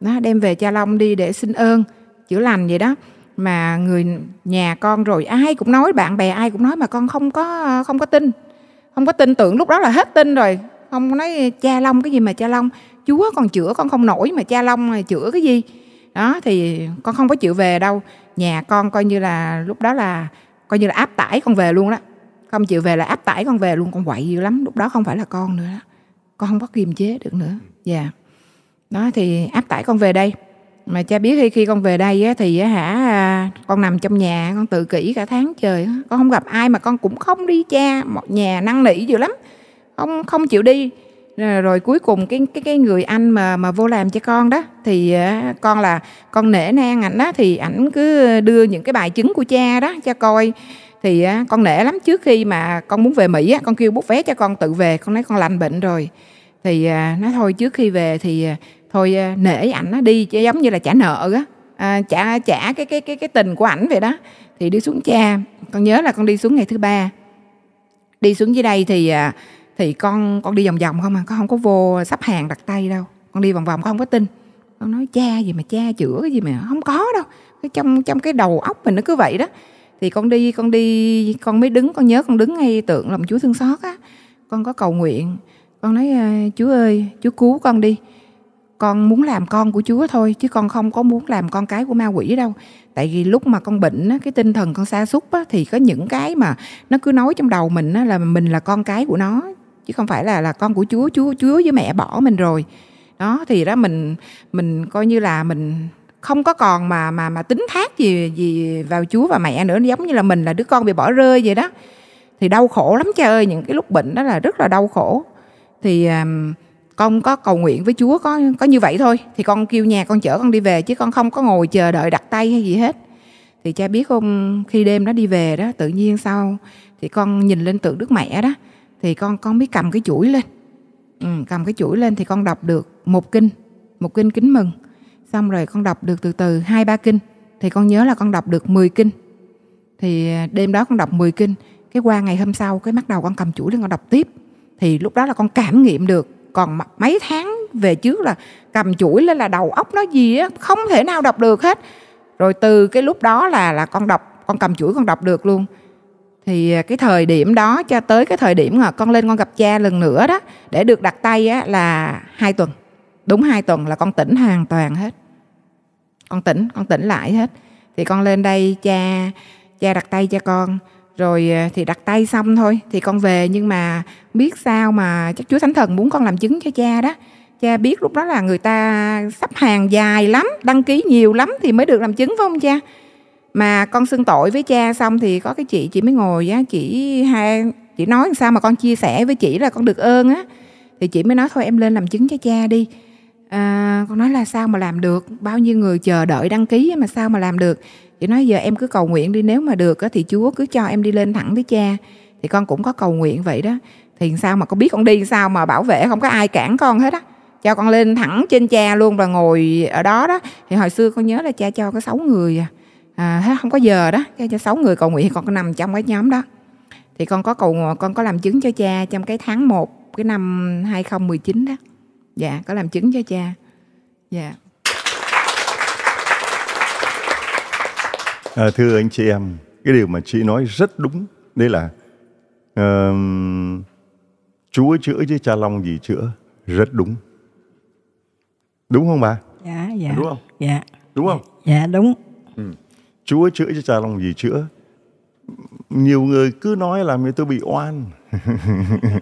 [SPEAKER 2] nó đem về cha long đi để xin ơn chữa lành vậy đó mà người nhà con rồi ai cũng nói bạn bè ai cũng nói mà con không có không có tin không có tin tưởng lúc đó là hết tin rồi không nói cha long cái gì mà cha long chúa con chữa con không nổi mà cha long mà chữa cái gì đó thì con không có chịu về đâu nhà con coi như là lúc đó là coi như là áp tải con về luôn đó không chịu về là áp tải con về luôn con quậy dữ lắm lúc đó không phải là con nữa đó con không có kiềm chế được nữa dạ yeah. đó thì áp tải con về đây mà cha biết khi khi con về đây á, thì á, hả à, con nằm trong nhà con tự kỷ cả tháng trời con không gặp ai mà con cũng không đi cha một nhà năn nỉ dữ lắm không không chịu đi rồi, rồi cuối cùng cái cái cái người anh mà mà vô làm cho con đó thì á, à, con là con nể nang ảnh đó thì ảnh cứ đưa những cái bài chứng của cha đó cho coi thì á, à, con nể lắm trước khi mà con muốn về mỹ á, con kêu bút vé cho con tự về con nói con lành bệnh rồi thì à, nói thôi trước khi về thì thôi ờ, nể ảnh đi chứ giống như là trả nợ á à, trả trả cái cái cái cái tình của ảnh vậy đó thì đi xuống cha con nhớ là con đi xuống ngày thứ ba đi xuống dưới đây thì à, thì con con đi vòng vòng không à con không có vô sắp hàng đặt tay đâu con đi vòng vòng con không có tin con nói cha gì mà cha chữa cái gì mà không có đâu cái trong trong cái đầu óc mình nó cứ vậy đó thì con đi con đi con mới đứng con nhớ con đứng ngay tượng lòng chúa thương xót á con có cầu nguyện con nói ờ, chúa ơi chúa cứu con đi con muốn làm con của Chúa thôi chứ con không có muốn làm con cái của ma quỷ đâu. Tại vì lúc mà con bệnh cái tinh thần con sa sút thì có những cái mà nó cứ nói trong đầu mình là mình là con cái của nó chứ không phải là là con của Chúa, Chúa Chúa với mẹ bỏ mình rồi. Đó thì đó mình mình coi như là mình không có còn mà mà mà tính thác gì gì vào Chúa và mẹ nữa giống như là mình là đứa con bị bỏ rơi vậy đó. Thì đau khổ lắm cha ơi, những cái lúc bệnh đó là rất là đau khổ. Thì um, con có cầu nguyện với Chúa có có như vậy thôi thì con kêu nhà con chở con đi về chứ con không có ngồi chờ đợi đặt tay hay gì hết thì cha biết không khi đêm đó đi về đó tự nhiên sau thì con nhìn lên tượng Đức Mẹ đó thì con con biết cầm cái chuỗi lên ừ, cầm cái chuỗi lên thì con đọc được một kinh một kinh kính mừng xong rồi con đọc được từ từ hai ba kinh thì con nhớ là con đọc được 10 kinh thì à, đêm đó con đọc 10 kinh cái qua ngày hôm sau cái bắt đầu con cầm chuỗi lên con đọc tiếp thì lúc đó là con cảm nghiệm được còn mấy tháng về trước là cầm chuỗi lên là đầu óc nó gì á không thể nào đọc được hết rồi từ cái lúc đó là là con đọc con cầm chuỗi con đọc được luôn thì à, cái thời điểm đó cho tới cái thời điểm mà con lên con gặp cha lần nữa đó để được đặt tay á, là hai tuần đúng hai tuần là con tỉnh hoàn toàn hết con tỉnh con tỉnh lại hết thì con lên đây cha cha đặt tay cho con rồi à, thì đặt tay xong thôi thì con về nhưng mà biết sao mà chắc Chúa Thánh Thần muốn con làm chứng cho cha đó cha biết lúc đó là người ta sắp hàng dài lắm đăng ký nhiều lắm thì mới được làm chứng phải không cha mà con xưng tội với cha xong thì có cái chị chị mới ngồi á chị hai chị nói sao mà con chia sẻ với chị là con được ơn á thì chị mới nói thôi em lên làm chứng cho cha đi à, con nói là sao mà làm được bao nhiêu người chờ đợi đăng ký mà sao mà làm được chị nói giờ em cứ cầu nguyện đi nếu mà được thì chúa cứ cho em đi lên thẳng với cha thì con cũng có cầu nguyện vậy đó thì sao mà con biết con đi sao mà bảo vệ không có ai cản con hết á cho con lên thẳng trên cha luôn và ngồi ở đó đó thì hồi xưa con nhớ là cha cho có sáu người à, à không có giờ đó cha cho sáu người cầu nguyện thì con có nằm trong cái nhóm đó thì con có cầu con có làm chứng cho cha trong cái tháng 1 cái năm 2019 đó dạ có làm chứng cho cha dạ yeah.
[SPEAKER 1] À, thưa anh chị em, cái điều mà chị nói rất đúng. đấy là uh, Chúa chữa chứ cha Long gì chữa. Rất đúng. Đúng không bà?
[SPEAKER 5] Dạ, dạ. Đúng không?
[SPEAKER 1] Dạ. Đúng không? Dạ, dạ đúng. Ừ. Chúa chữa chứ cha Long gì chữa. Nhiều người cứ nói là mẹ tôi bị oan.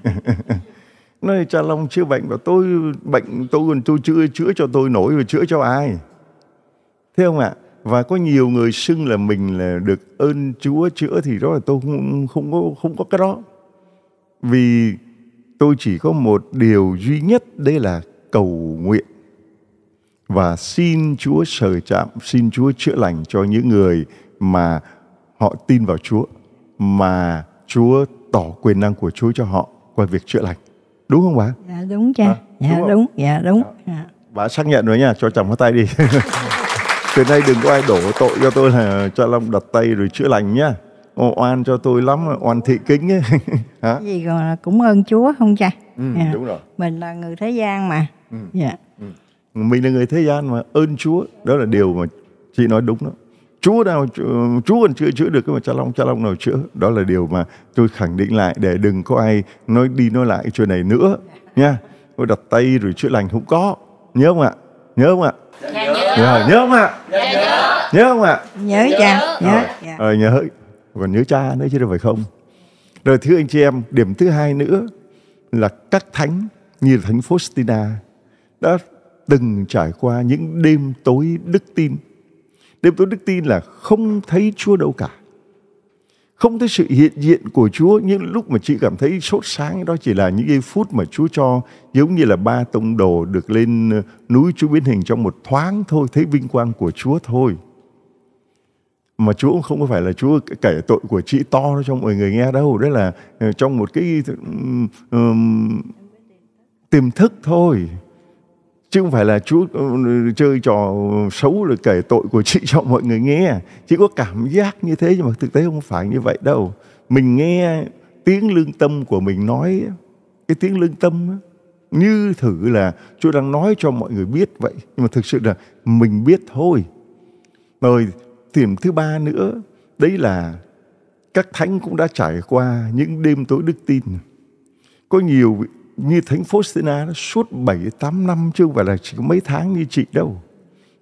[SPEAKER 1] nói cha long chữa bệnh và tôi bệnh tôi còn tôi chữa chữa cho tôi nổi và chữa cho ai thế không ạ à? và có nhiều người xưng là mình là được ơn Chúa chữa thì đó là tôi không không có không có cái đó vì tôi chỉ có một điều duy nhất đấy là cầu nguyện và xin Chúa sờ chạm, xin Chúa chữa lành cho những người mà họ tin vào Chúa mà Chúa tỏ quyền năng của Chúa cho họ qua việc chữa lành. Đúng không bà?
[SPEAKER 5] Dạ đúng cha. À, dạ đúng, đúng dạ đúng. Dạ.
[SPEAKER 1] Bà xác nhận rồi nha, cho chồng có tay đi. từ nay đừng có ai đổ tội cho tôi là cho long đặt tay rồi chữa lành nhá Ô, oan cho tôi lắm oan thị kính ấy. hả
[SPEAKER 5] gì rồi cũng ơn chúa không cha
[SPEAKER 1] ừ, à, đúng rồi
[SPEAKER 5] mình là người thế gian mà ừ. Dạ.
[SPEAKER 1] Ừ. mình là người thế gian mà ơn chúa đó là điều mà chị nói đúng đó Chúa nào Chúa còn chưa chữa được cái mà cha long cha long nào chữa đó là điều mà tôi khẳng định lại để đừng có ai nói đi nói lại chuyện này nữa nha tôi đặt tay rồi chữa lành không có nhớ không ạ nhớ không ạ dạ, nhớ nhớ không nhớ không ạ nhớ không ạ nhớ cha nhớ dạ. ờ à, nhớ còn nhớ cha nữa chứ đâu phải không rồi thưa anh chị em điểm thứ hai nữa là các thánh như thánh Faustina đã từng trải qua những đêm tối đức tin đêm tối đức tin là không thấy Chúa đâu cả không thấy sự hiện diện của Chúa những lúc mà chị cảm thấy sốt sáng đó chỉ là những giây phút mà Chúa cho giống như là ba tông đồ được lên ờ, núi Chúa biến hình trong một thoáng thôi thấy vinh quang của Chúa thôi mà Chúa cũng không có phải là Chúa kể tội của chị to đó trong mọi người nghe đâu đấy là ờ, trong một cái um, tiềm thức thôi chứ không phải là chú ừ, chơi trò xấu rồi kể tội của chị cho mọi người nghe chỉ có cảm giác như thế nhưng mà thực tế không phải như vậy đâu mình nghe tiếng lương tâm của mình nói cái tiếng lương tâm như thử là chú đang nói cho mọi người biết vậy nhưng mà thực sự là mình biết thôi rồi điểm thứ ba nữa đấy là các thánh cũng đã trải qua những đêm tối đức tin có nhiều như Thánh Faustina đó, suốt 7-8 năm chứ không phải là chỉ có mấy tháng như chị đâu.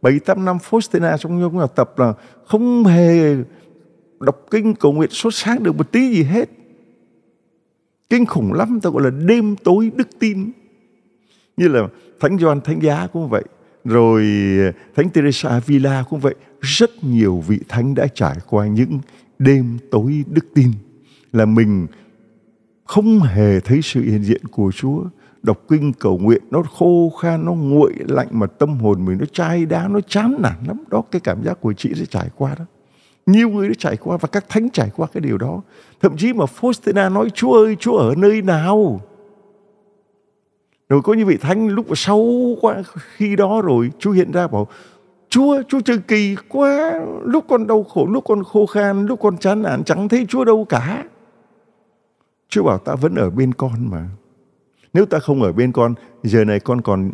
[SPEAKER 1] 7-8 năm Faustina trong nhóm là tập là không hề đọc kinh cầu nguyện sốt sáng được một tí gì hết. Kinh khủng lắm, ta gọi là đêm tối đức tin. Như là Thánh Gioan Thánh Giá cũng vậy. Rồi Thánh Teresa Villa cũng vậy. Rất nhiều vị thánh đã trải qua những đêm tối đức tin là mình không hề thấy sự hiện diện của Chúa đọc kinh cầu nguyện nó khô khan nó nguội lạnh mà tâm hồn mình nó chai đá nó chán nản lắm đó cái cảm giác của chị sẽ trải qua đó nhiều người đã trải qua và các thánh trải qua cái điều đó thậm chí mà Faustina nói Chúa ơi Chúa ở nơi nào rồi có như vị thánh lúc sau qua khi đó rồi Chúa hiện ra bảo Chúa, Chúa trời kỳ quá, lúc con đau khổ, lúc con khô khan, lúc con chán nản, chẳng thấy Chúa đâu cả. Chúa bảo ta vẫn ở bên con mà. Nếu ta không ở bên con, giờ này con còn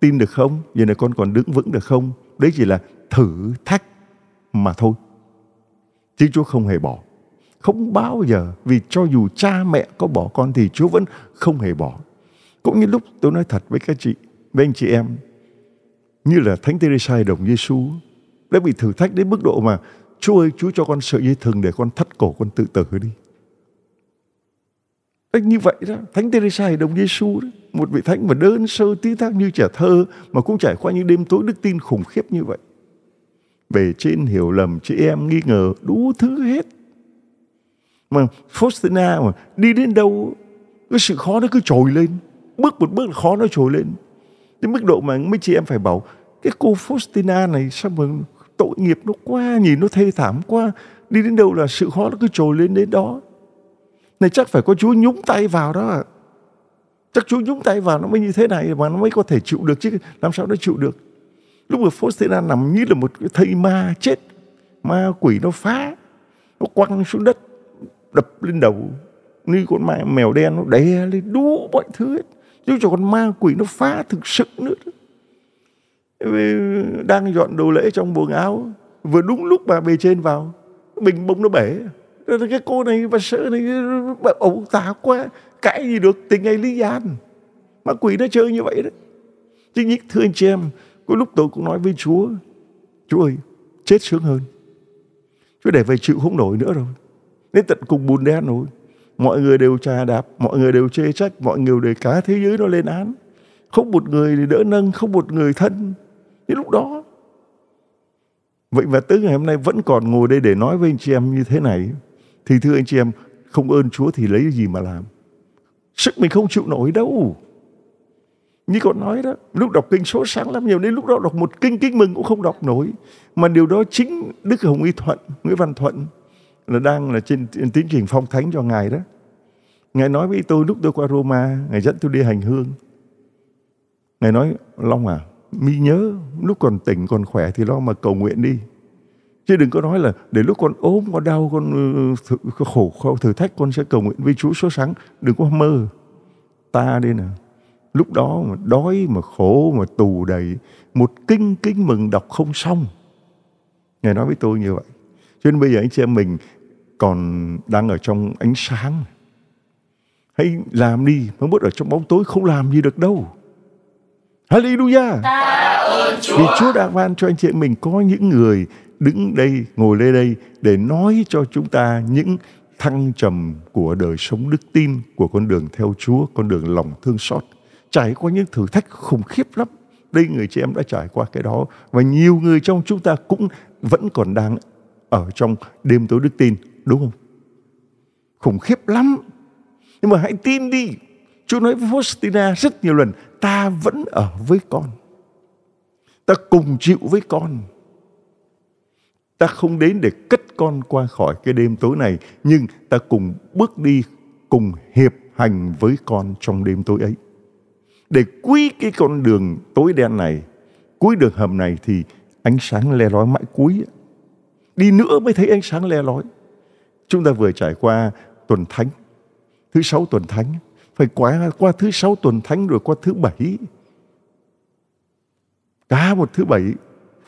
[SPEAKER 1] tin được không? Giờ này con còn đứng vững được không? Đấy chỉ là thử thách mà thôi. Chứ Chúa không hề bỏ. Không bao giờ, vì cho dù cha mẹ có bỏ con thì Chúa vẫn không hề bỏ. Cũng như lúc tôi nói thật với các chị, với anh chị em, như là Thánh Teresa đồng Giêsu đã bị thử thách đến mức độ mà Chúa ơi, Chúa cho con sợi dây thừng để con thắt cổ con tự tử đi. Cách như vậy đó, Thánh Teresa hay đồng Giêsu một vị thánh mà đơn sơ tí thác như trẻ thơ mà cũng trải qua những đêm tối đức tin khủng khiếp như vậy. về trên hiểu lầm, chị em nghi ngờ, đủ thứ hết. Mà Faustina mà đi đến đâu, cái sự khó nó cứ trồi lên. Bước một bước khó nó trồi lên. Đến mức độ mà mấy chị em phải bảo, cái cô Faustina này sao mà tội nghiệp nó quá, nhìn nó thê thảm quá. Đi đến đâu là sự khó nó cứ trồi lên đến đó. Này chắc phải có Chúa nhúng tay vào đó Chắc Chúa nhúng tay vào nó mới như thế này mà nó mới có thể chịu được chứ làm sao nó chịu được. Lúc mà Faustina nằm như là một cái thây ma chết. Ma quỷ nó phá. Nó quăng xuống đất. Đập lên đầu. Như con ma mèo đen nó đè lên đu mọi thứ hết. Chứ cho con ma quỷ nó phá thực sự nữa. Đang dọn đồ lễ trong buồng áo. Vừa đúng lúc bà bề trên vào. Bình bông nó bể cái cô này bà sợ này bà ẩu tả quá cãi gì được tình ngày lý gian mà quỷ nó chơi như vậy đấy chứ nhích thưa anh chị em có lúc tôi cũng nói với chúa chúa ơi chết sướng hơn chúa để về chịu không nổi nữa rồi đến tận cùng bùn đen rồi mọi người đều trà đạp mọi người đều chê trách mọi người đều cả thế giới nó lên án không một người thì đỡ nâng không một người thân đến lúc đó vậy mà tới ngày hôm nay vẫn còn ngồi đây để nói với anh chị em như thế này thì thưa anh chị em, không ơn Chúa thì lấy gì mà làm? Sức mình không chịu nổi đâu. Như con nói đó, lúc đọc kinh số sáng lắm nhiều, đến lúc đó đọc một kinh kinh mừng cũng không đọc nổi. Mà điều đó chính Đức Hồng Y Thuận, Nguyễn Văn Thuận là đang là trên tiến trình phong thánh cho Ngài đó. Ngài nói với tôi lúc tôi qua Roma, Ngài dẫn tôi đi hành hương. Ngài nói, Long à, mi nhớ lúc còn tỉnh còn khỏe thì lo mà cầu nguyện đi Chứ đừng có nói là để lúc con ốm, con đau, con, ờ, th- con khổ, con thử thách, con sẽ cầu nguyện với Chúa số sáng. Đừng có mơ. Ta đây nè. Lúc đó mà đói, mà khổ, mà tù đầy. Một kinh kinh mừng đọc không xong. Ngài nói với tôi như vậy. Cho nên bây giờ anh chị em mình còn đang ở trong ánh sáng. Hãy làm đi, mới bớt ở trong bóng tối không làm gì được đâu. Hallelujah! Vì Chúa đã ban cho anh chị em mình có những người đứng đây, ngồi lên đây để nói cho chúng ta những thăng trầm của đời sống đức tin, của con đường theo Chúa, con đường lòng thương xót. Trải qua những thử thách khủng khiếp lắm. Đây người chị em đã trải qua cái đó và nhiều người trong chúng ta cũng vẫn còn đang ở trong đêm tối đức tin, đúng không? Khủng khiếp lắm. Nhưng mà hãy tin đi. Chúa nói với Faustina rất nhiều lần, ta vẫn ở với con. Ta cùng chịu với con Ta không đến để cất con qua khỏi cái đêm tối này, nhưng ta cùng bước đi, cùng hiệp hành với con trong đêm tối ấy. Để quý cái con đường tối đen này, cuối đường hầm này thì ánh sáng le lói mãi cuối. Đi nữa mới thấy ánh sáng le lói. Chúng ta vừa trải qua tuần thánh, thứ sáu tuần thánh, phải qua, qua thứ sáu tuần thánh rồi qua thứ bảy. Cả một thứ bảy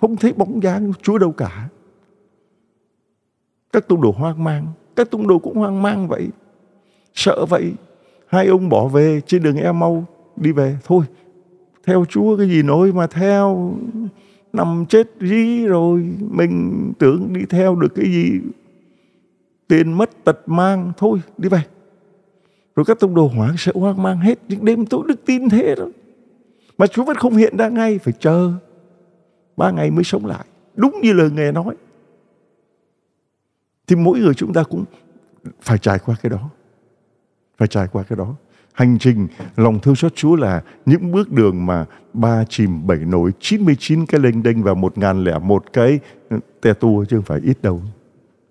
[SPEAKER 1] không thấy bóng dáng Chúa đâu cả. Các tông đồ hoang mang, các tông đồ cũng hoang mang vậy. Sợ vậy, hai ông bỏ về trên đường em mau đi về thôi. Theo Chúa cái gì nói mà theo nằm chết dí rồi mình tưởng đi theo được cái gì tiền mất tật mang thôi đi về rồi các tông đồ hoảng sợ hoang mang hết những đêm tối đức tin thế đó mà Chúa vẫn không hiện ra ngay phải chờ ba ngày mới sống lại đúng như lời nghề nói thì mỗi người chúng ta cũng phải trải qua cái đó phải trải qua cái đó hành trình lòng thương xót Chúa là những bước đường mà ba chìm bảy nổi 99 cái lênh đênh và một ngàn lẻ một cái te tua chứ không phải ít đâu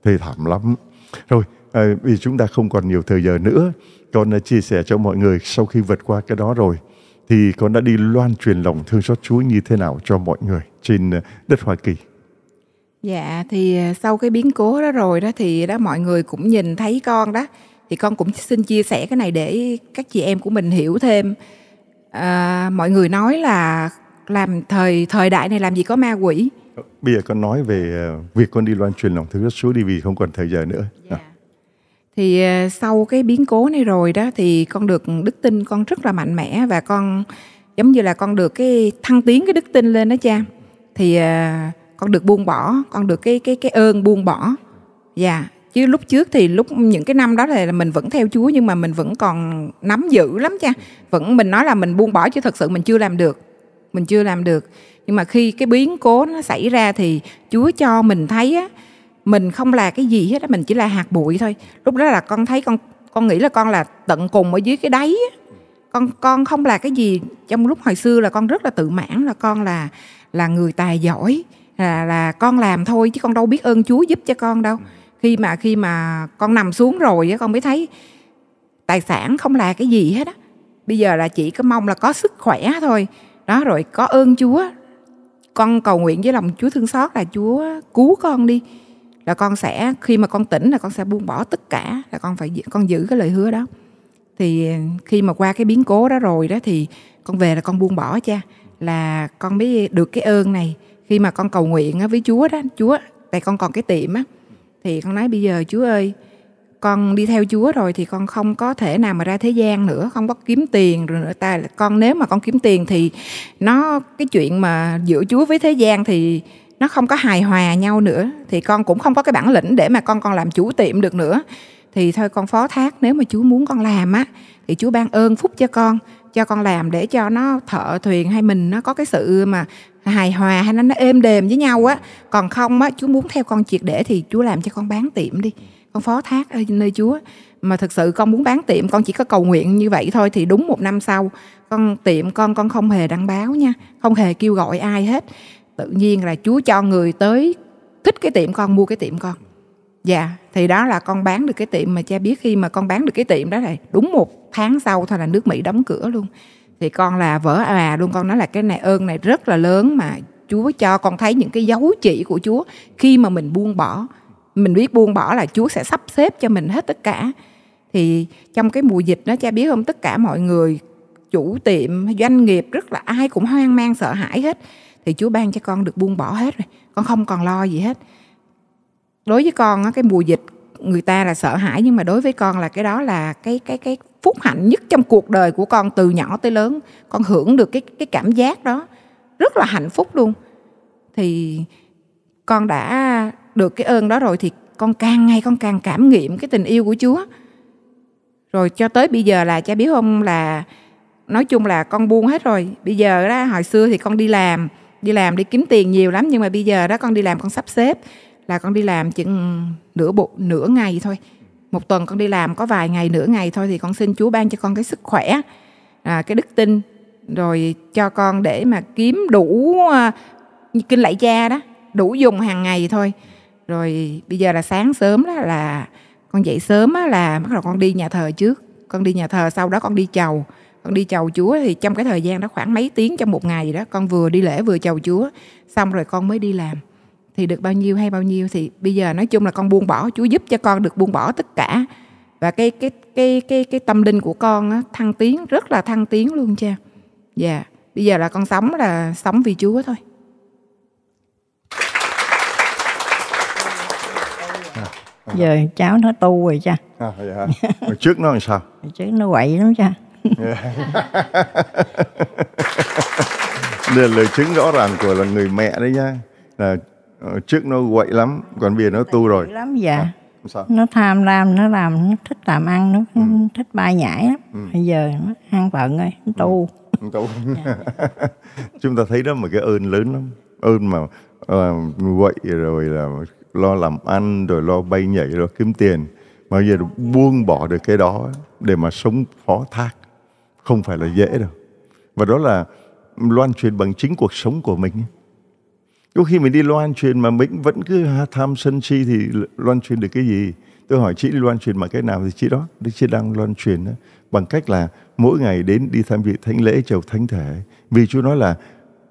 [SPEAKER 1] thê thảm lắm rồi à, vì chúng ta không còn nhiều thời giờ nữa con chia sẻ cho mọi người sau khi vượt qua cái đó rồi thì con đã đi loan truyền lòng thương xót Chúa như thế nào cho mọi người trên đất Hoa Kỳ
[SPEAKER 2] Dạ thì à, sau cái biến cố đó rồi đó thì đó mọi người cũng nhìn thấy con đó thì con cũng xin chia sẻ cái này để các chị em của mình hiểu thêm. À, mọi người nói là làm thời thời đại này làm gì có ma quỷ. Ờ,
[SPEAKER 1] bây giờ con nói về à, việc con đi loan truyền lòng thứ rất số đi vì không còn thời giờ nữa. Dạ.
[SPEAKER 2] Thì à, sau cái biến cố này rồi đó thì con được đức tin con rất là mạnh mẽ và con giống như là con được cái thăng tiến cái đức tin lên đó cha. Thì uh, con được buông bỏ con được cái cái cái ơn buông bỏ dạ yeah. chứ lúc trước thì lúc những cái năm đó là mình vẫn theo Chúa nhưng mà mình vẫn còn nắm giữ lắm cha vẫn mình nói là mình buông bỏ chứ thật sự mình chưa làm được mình chưa làm được nhưng mà khi cái biến cố nó xảy ra thì Chúa cho mình thấy á mình không là cái gì hết á mình chỉ là hạt bụi thôi lúc đó là con thấy con con nghĩ là con là tận cùng ở dưới cái đáy á con con không là cái gì trong lúc hồi xưa là con rất là tự mãn là con là là người tài giỏi là, là con làm thôi chứ con đâu biết ơn Chúa giúp cho con đâu ừ. khi mà khi mà con nằm xuống rồi á con mới thấy tài sản không là cái gì hết á bây giờ là chỉ có mong là có sức khỏe thôi đó rồi có ơn Chúa con cầu nguyện với lòng Chúa thương xót là Chúa cứu con đi là con sẽ khi mà con tỉnh là con sẽ buông bỏ tất cả là con phải con giữ cái lời hứa đó thì khi mà qua cái biến cố đó rồi đó thì con về là con buông bỏ cha là con mới được cái ơn này khi mà con cầu nguyện với Chúa đó Chúa tại con còn cái tiệm á thì con nói bây giờ Chúa ơi con đi theo Chúa rồi thì con không có thể nào mà ra thế gian nữa, không có kiếm tiền rồi nữa ta con nếu mà con kiếm tiền thì nó cái chuyện mà giữa Chúa với thế gian thì nó không có hài hòa nhau nữa thì con cũng không có cái bản lĩnh để mà con con làm chủ tiệm được nữa. Thì thôi con phó thác nếu mà Chúa muốn con làm á thì Chúa ban ơn phúc cho con cho con làm để cho nó thợ thuyền hay mình nó có cái sự mà hài hòa hay nó, nó êm đềm với nhau á còn không á chúa muốn theo con triệt để thì chúa làm cho con bán tiệm đi con phó thác ở nơi chúa mà thực sự con muốn bán tiệm con chỉ có cầu nguyện như vậy thôi thì đúng một năm sau con tiệm con con không hề đăng báo nha không hề kêu gọi ai hết tự nhiên là chúa cho người tới thích cái tiệm con mua cái tiệm con dạ thì đó là con bán được cái tiệm mà cha biết khi mà con bán được cái tiệm đó này đúng một tháng sau thôi là nước mỹ đóng cửa luôn thì con là vỡ à luôn con nói là cái này ơn này rất là lớn mà Chúa cho con thấy những cái dấu chỉ của Chúa khi mà mình buông bỏ mình biết buông bỏ là Chúa sẽ sắp xếp cho mình hết tất cả thì trong cái mùa dịch nó cha biết không tất cả mọi người chủ tiệm doanh nghiệp rất là ai cũng hoang mang sợ hãi hết thì Chúa ban cho con được buông bỏ hết rồi con không còn lo gì hết đối với con cái mùa dịch người ta là sợ hãi nhưng mà đối với con là cái đó là cái cái cái phúc hạnh nhất trong cuộc đời của con từ nhỏ tới lớn con hưởng được cái cái cảm giác đó rất là hạnh phúc luôn thì con đã được cái ơn đó rồi thì con càng ngày con càng cảm nghiệm cái tình yêu của Chúa rồi cho tới bây giờ là cha biết không là nói chung là con buông hết rồi bây giờ đó hồi xưa thì con đi làm đi làm đi kiếm tiền nhiều lắm nhưng mà bây giờ đó con đi làm con sắp xếp là con đi làm chừng nửa bộ nửa ngày thôi một tuần con đi làm có vài ngày nửa ngày thôi thì con xin Chúa ban cho con cái sức khỏe à, cái đức tin rồi cho con để mà kiếm đủ à, kinh lạy cha đó đủ dùng hàng ngày thôi rồi bây giờ là sáng sớm đó là con dậy sớm á là bắt đầu con đi nhà thờ trước con đi nhà thờ sau đó con đi chầu con đi chầu chúa thì trong cái thời gian đó khoảng mấy tiếng trong một ngày đó con vừa đi lễ vừa chầu chúa xong rồi con mới đi làm thì được bao nhiêu hay bao nhiêu thì bây giờ nói chung là con buông bỏ Chúa giúp cho con được buông bỏ tất cả và cái cái cái cái cái tâm linh của con á, thăng tiến rất là thăng tiến luôn cha dạ yeah. bây giờ là con sống là sống vì
[SPEAKER 1] Chúa thôi
[SPEAKER 5] giờ cháu nó tu rồi cha à,
[SPEAKER 1] vậy trước nó làm sao
[SPEAKER 5] trước nó quậy lắm cha đây dạ.
[SPEAKER 1] là lời chứng rõ ràng của là người mẹ đấy nha là Ờ, trước nó quậy lắm, còn bây giờ nó tu rồi. lắm dạ. À, sao?
[SPEAKER 5] Nó tham lam, nó làm, nó thích làm ăn, nó ừ. thích bay nhảy lắm. Ừ. Bây giờ nó ăn phận rồi, nó tu.
[SPEAKER 1] Ừ. tu. Chúng ta thấy đó mà cái ơn lớn lắm. Ơn mà uh, quậy rồi là lo làm ăn, rồi lo bay nhảy, rồi kiếm tiền. Mà bây giờ buông bỏ được cái đó để mà sống phó thác. Không phải là dễ đâu. Và đó là loan truyền bằng chính cuộc sống của mình có khi mình đi loan truyền mà mình vẫn cứ tham sân si thì loan truyền được cái gì tôi hỏi chị đi loan truyền bằng cái nào thì chị đó đức chị đang loan truyền đó, bằng cách là mỗi ngày đến đi tham dự thánh lễ chầu thánh thể vì chúa nói là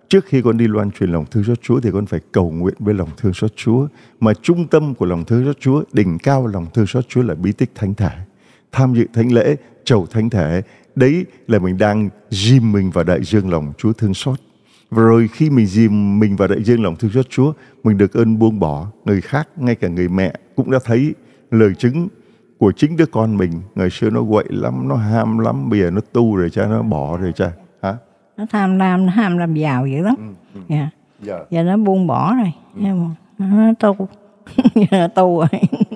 [SPEAKER 1] trước khi con đi loan truyền lòng thương xót Chúa thì con phải cầu nguyện với lòng thương xót Chúa mà trung tâm của lòng thương xót Chúa đỉnh cao lòng thương xót Chúa là bí tích thánh thể tham dự thánh lễ chầu thánh thể đấy là mình đang gym mình vào đại dương lòng Chúa thương xót và rồi khi mình dìm mình vào đại dương lòng thương xót Chúa, mình được ơn buông bỏ. Người khác, ngay cả người mẹ cũng đã thấy lời chứng của chính đứa con mình. Ngày xưa nó quậy lắm, nó ham lắm, bây giờ nó tu rồi cha, nó bỏ rồi cha. Hả?
[SPEAKER 5] Nó tham lam, nó ham làm giàu dữ lắm. Ừ,
[SPEAKER 1] ừ. Yeah. Dạ.
[SPEAKER 5] Dạ. Giờ nó buông bỏ rồi. Ừ. Dạ, nó tu. giờ tu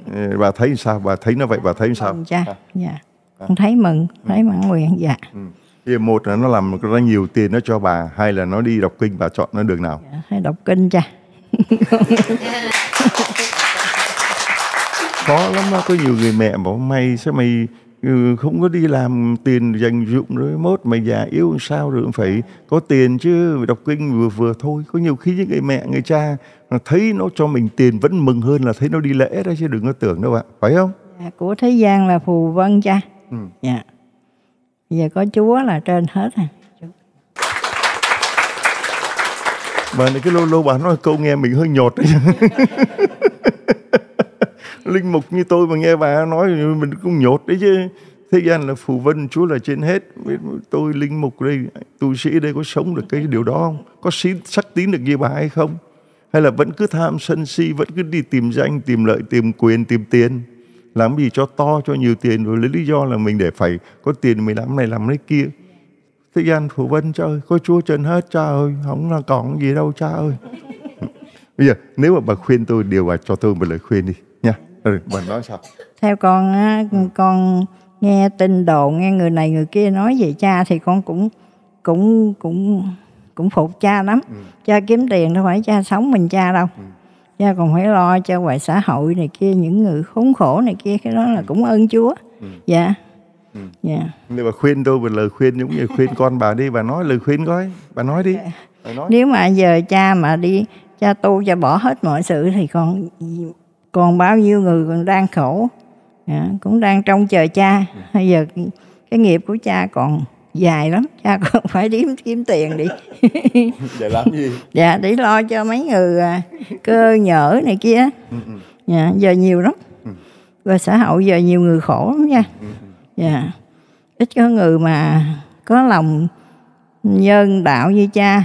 [SPEAKER 1] rồi. bà thấy sao? Bà thấy nó vậy, bà thấy sao? Cha, dạ. Yeah.
[SPEAKER 5] Thấy mừng, ừ. thấy mãn nguyện, dạ. Ừ
[SPEAKER 1] thì một là nó làm ra nhiều tiền nó cho bà hay là nó đi đọc kinh bà chọn nó đường nào dạ, hay đọc
[SPEAKER 5] kinh cha
[SPEAKER 1] Khó lắm đó, có nhiều người mẹ bảo mày sao mày ừ, không có đi làm tiền dành dụng rồi mốt mày già yếu sao rồi cũng phải có tiền chứ đọc kinh vừa vừa thôi có nhiều khi những người mẹ người cha thấy nó cho mình tiền vẫn mừng hơn là thấy nó đi lễ đó chứ đừng có tưởng đâu ạ phải không
[SPEAKER 5] dạ, của thế gian là phù vân cha ừ. dạ giờ có Chúa là trên hết à
[SPEAKER 1] bà này cái lâu lâu bà nói câu nghe mình hơi nhột đấy linh mục như tôi mà nghe bà nói mình cũng nhột đấy chứ thế gian là phù vân chúa là trên hết tôi linh mục đây tu sĩ đây có sống được cái điều đó không có xin sắc tín được như bà hay không hay là vẫn cứ tham sân si vẫn cứ đi tìm danh tìm lợi tìm quyền tìm tiền làm gì cho to cho nhiều tiền rồi lấy lý do là mình để phải có tiền mình làm này làm cái kia thế gian phụ vân cha ơi có chúa trần hết cha ơi không là còn gì đâu cha ơi bây giờ nếu mà bà khuyên tôi điều bà cho tôi một lời khuyên đi nha rồi ừ, bà nói sao
[SPEAKER 5] theo con á con nghe tin đồn nghe người này người kia nói về cha thì con cũng cũng cũng cũng phục cha lắm ừ. cha kiếm tiền đâu phải cha sống mình cha đâu ừ cha còn phải lo cho ngoài xã hội này kia những người khốn khổ này kia cái đó là cũng ơn chúa ừ. dạ yeah. Ừ. Yeah.
[SPEAKER 1] Nếu bà khuyên tôi một lời khuyên giống như khuyên con bà đi, bà nói lời khuyên coi, bà nói đi. Dạ. Bà nói.
[SPEAKER 5] Nếu mà giờ cha mà đi cha tu cha bỏ hết mọi sự thì còn còn bao nhiêu người còn đang khổ, yeah, dạ, cũng đang trông chờ cha. Ừ. Bây giờ cái nghiệp của cha còn dài lắm cha còn phải kiếm kiếm tiền đi để làm gì dạ để lo cho mấy người à, cơ nhở này kia ừ, ừ. dạ giờ nhiều lắm ừ. và xã hội giờ nhiều người khổ lắm nha dạ ít có người mà có lòng nhân đạo như cha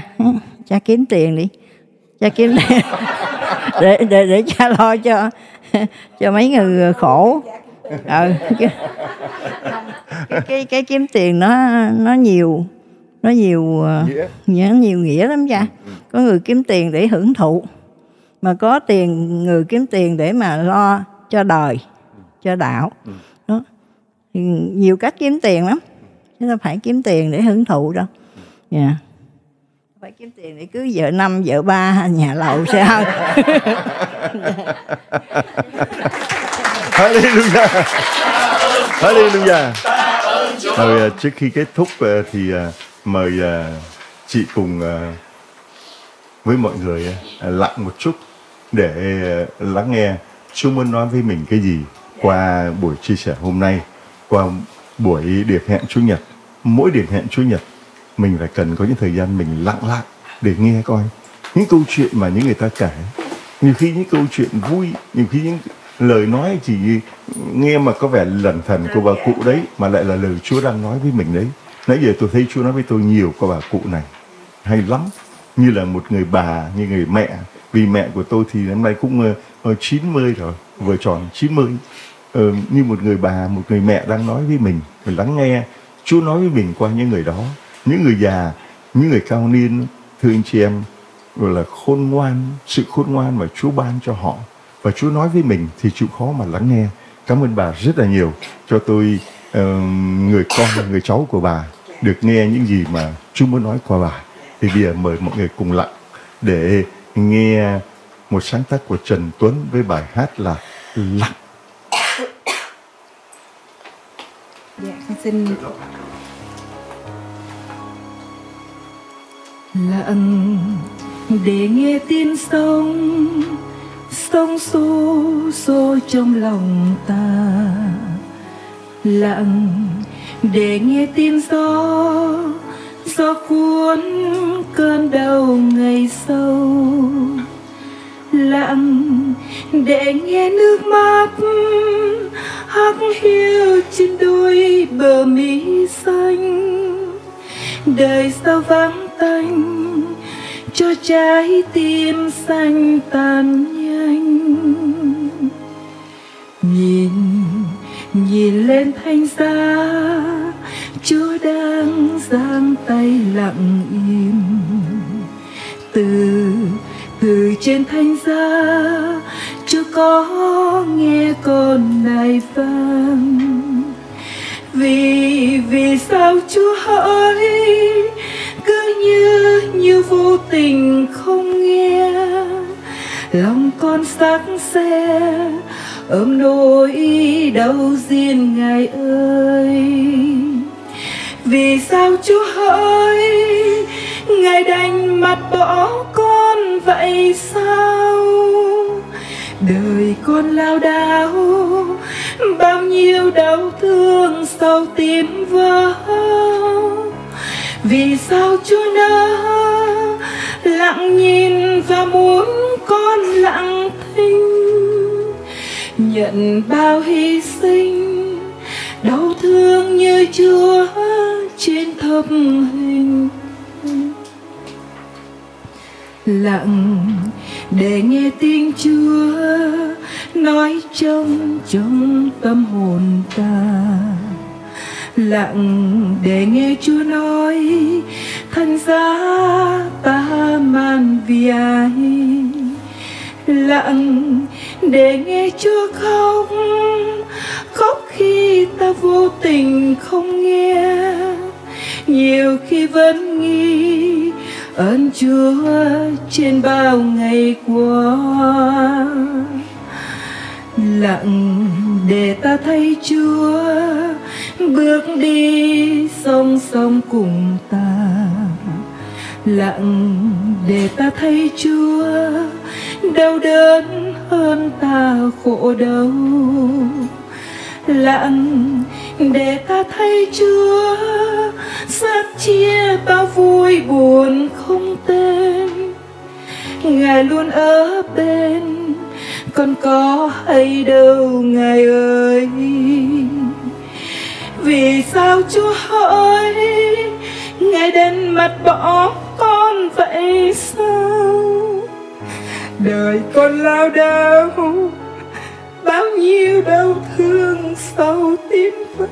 [SPEAKER 5] cha kiếm tiền đi cha kiếm tiền để để để cha lo cho cho mấy người khổ ừ cái, cái, cái, kiếm tiền nó nó nhiều nó nhiều ờ, nghĩa. nhiều nghĩa lắm cha ừ, ừ. có người kiếm tiền để hưởng thụ mà có tiền người kiếm tiền để mà lo cho đời cho đạo ừ. đó thì nhiều cách kiếm tiền lắm chứ đâu phải kiếm tiền để hưởng thụ đâu dạ yeah. phải kiếm tiền để cứ vợ năm vợ ba nhà lầu sao
[SPEAKER 1] Hallelujah. Hallelujah. Rồi à, trước khi kết thúc à, thì à, mời chị cùng với mọi người lặng một chút để lắng nghe Chúa muốn nói với mình cái gì qua buổi chia sẻ hôm nay, qua buổi điểm hẹn Chủ nhật. Mỗi điểm hẹn Chủ nhật mình phải cần có những thời gian mình lặng lặng để nghe coi những câu chuyện mà những người ta kể nhiều khi những câu chuyện vui nhiều khi những lời nói chỉ nghe mà có vẻ lẩn thần của bà cụ đấy mà lại là lời Chúa đang nói với mình đấy. Nãy giờ tôi thấy Chúa nói với tôi nhiều qua bà cụ này. Hay lắm, như là một người bà, như người mẹ. Vì mẹ của tôi thì năm nay cũng uh, ờ, ờ, 90 rồi, vừa tròn 90. Uh, ờ, như một người bà, một người mẹ đang nói với mình, mình lắng nghe. Chúa nói với mình qua những người đó, những người già, những người cao niên, thưa anh chị em, gọi là khôn ngoan, sự khôn ngoan mà Chúa ban cho họ và Chúa nói với mình thì chịu khó mà lắng nghe. Cảm ơn bà rất là nhiều cho tôi uh, người con người cháu của bà được nghe những gì mà Chúa muốn nói qua bà. Thì bây giờ mời mọi người cùng lặng để nghe một sáng tác của Trần Tuấn với bài hát là Lặng.
[SPEAKER 2] Dạ, con xin
[SPEAKER 4] lặng để nghe tin sông sông xô xô trong lòng ta lặng để nghe tin gió gió cuốn cơn đau ngày sâu lặng để nghe nước mắt hắc hiu trên đôi bờ mi xanh đời sao vắng tanh cho trái tim xanh tàn nhanh nhìn nhìn lên thanh giá chúa đang giang tay lặng im từ từ trên thanh giá chúa có nghe con này vang vì vì sao chúa hỡi như như vô tình không nghe lòng con sắc xe ôm nỗi đau riêng ngài ơi vì sao chúa ơi ngài đành mặt bỏ con vậy sao đời con lao đao bao nhiêu đau thương sau tim vỡ vì sao chúa đã lặng nhìn và muốn con lặng thinh nhận bao hy sinh đau thương như chúa trên thập hình lặng để nghe tiếng chúa nói trong trong tâm hồn ta lặng để nghe Chúa nói thân giá ta man vì ai lặng để nghe Chúa khóc khóc khi ta vô tình không nghe nhiều khi vẫn nghi ơn Chúa trên bao ngày qua lặng để ta thấy Chúa bước đi song song cùng ta lặng để ta thấy Chúa đau đớn hơn ta khổ đau lặng để ta thấy Chúa sát chia bao vui buồn không tên Ngài luôn ở bên con có hay đâu ngài ơi vì sao chúa hỡi ngài đến mặt bỏ con vậy sao đời con lao đao bao nhiêu đau thương sau tim vỡ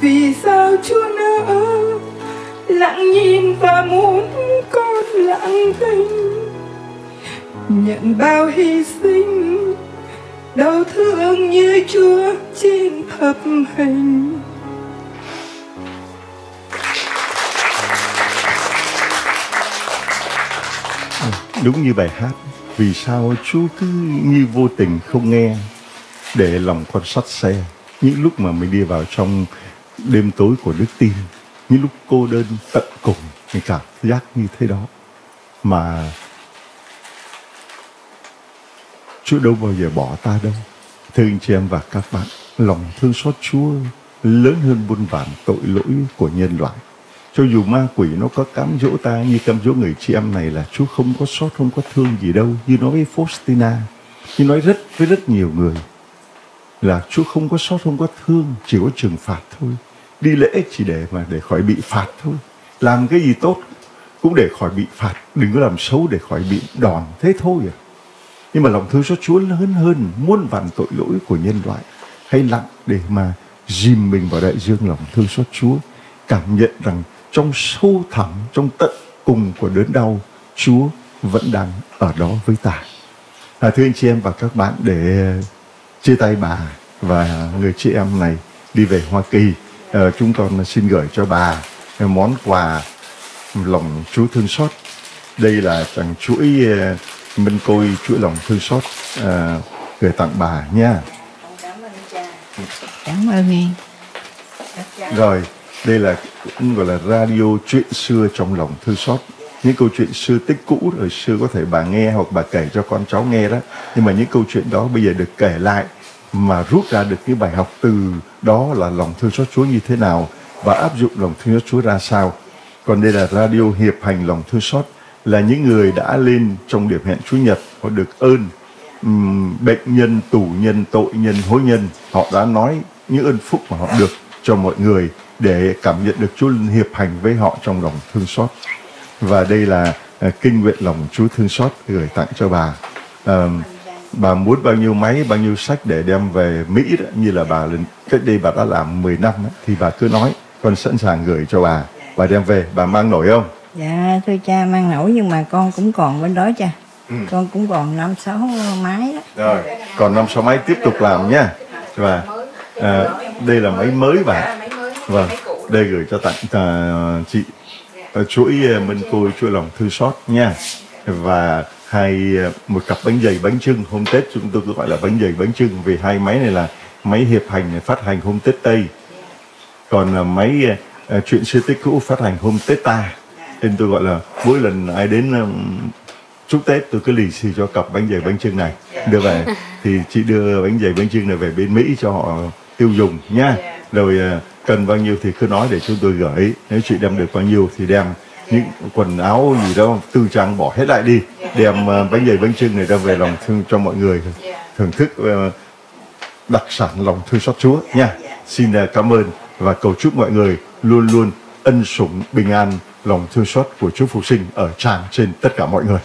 [SPEAKER 4] vì sao chúa nỡ lặng nhìn và muốn con lặng thinh nhận bao hy sinh đau thương như chúa trên thập hình
[SPEAKER 1] đúng như bài hát vì sao chúa cứ như vô tình không nghe để lòng con sắt xe những lúc mà mình đi vào trong đêm tối của đức tin những lúc cô đơn tận cùng mình cảm giác như thế đó mà Chúa đâu bao giờ bỏ ta đâu Thưa anh chị em và các bạn Lòng thương xót Chúa lớn hơn buôn vàn tội lỗi của nhân loại Cho dù ma quỷ nó có cám dỗ ta Như cám dỗ người chị em này là Chúa không có xót, không có thương gì đâu Như nói với Faustina Như nói rất với rất nhiều người Là Chúa không có xót, không có thương Chỉ có trừng phạt thôi đi lễ chỉ để mà để khỏi bị phạt thôi làm cái gì tốt cũng để khỏi bị phạt đừng có làm xấu để khỏi bị đòn thế thôi à nhưng mà lòng thương xót Chúa lớn hơn muôn vạn tội lỗi của nhân loại hay lặng để mà dìm mình vào đại dương lòng thương xót Chúa cảm nhận rằng trong sâu thẳm trong tận cùng của đớn đau Chúa vẫn đang ở đó với ta à, thưa anh chị em và các bạn để à, chia tay bà và người chị em này đi về Hoa Kỳ Ờ, chúng con xin gửi cho bà món quà lòng Chúa thương xót. Đây là chẳng chuỗi ờ, minh côi chuỗi lòng thương xót uh, gửi tặng bà nha. Cảm ơn
[SPEAKER 4] cha. Cảm ơn em.
[SPEAKER 1] Rồi, đây là cũng gọi là radio chuyện xưa trong lòng thương xót những câu chuyện xưa tích cũ rồi xưa có thể bà nghe hoặc bà kể cho con cháu nghe đó nhưng mà những câu chuyện đó bây giờ được kể lại mà rút ra được cái bài học từ đó là lòng thương xót Chúa như thế nào và áp dụng lòng thương xót Chúa ra sao. Còn đây là radio hiệp hành lòng thương xót là những người đã lên trong điểm hẹn Chúa Nhật họ được ơn um, bệnh nhân, tù nhân, tội nhân, hối nhân. Họ đã nói những ơn phúc mà họ được cho mọi người để cảm nhận được Chúa hiệp hành với họ trong lòng thương xót. Và đây là uh, kinh nguyện lòng Chúa thương xót gửi tặng cho bà. Uh, bà muốn bao nhiêu máy bao nhiêu sách để đem về Mỹ đó, như là bà lần cách đây bà đã làm 10 năm đó, thì bà cứ nói con sẵn sàng gửi cho bà bà đem về bà mang nổi không
[SPEAKER 5] dạ thưa cha mang nổi nhưng mà con cũng còn bên đó cha ừ. con cũng còn năm sáu máy đó
[SPEAKER 1] rồi còn năm sáu máy tiếp tục làm nha và à, đây là máy mới bà vâng đây gửi cho tặng à, chị chuỗi minh à, côi chuỗi lòng thư xót nha và hai ờ, một cặp bánh dày bánh trưng hôm tết chúng tôi gọi là bánh dày bánh trưng vì hai máy này là máy hiệp hành phát hành hôm tết tây còn là ờ, máy uh, chuyện xưa tết cũ phát hành hôm tết ta nên tôi gọi là mỗi lần ai đến um, chúc tết tôi cứ lì xì cho cặp bánh dày bánh trưng này đưa về thì chị đưa bánh dày bánh trưng này về bên mỹ cho họ tiêu dùng nha dạ. rồi uh, cần bao nhiêu thì cứ nói để chúng tôi gửi nếu chị đem được bao nhiêu thì đem những quần áo gì đó tư trang bỏ hết lại đi đem ờ, bánh dày bánh trưng này ra về lòng thương cho mọi người thưởng thức ờ, đặc sản lòng thương xót Chúa nha xin ờ, cảm ơn và cầu chúc mọi người luôn luôn ân sủng bình an lòng thương xót của Chúa Phục Sinh ở tràn trên tất cả mọi người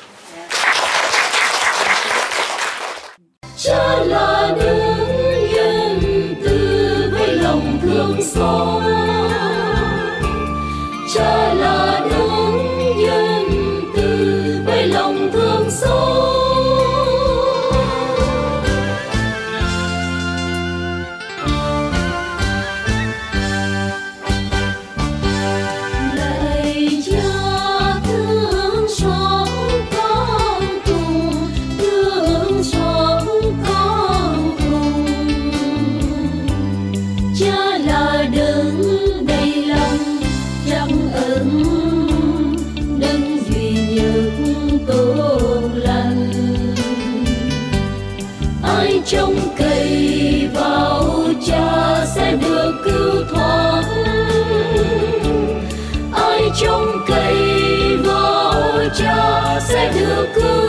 [SPEAKER 3] close.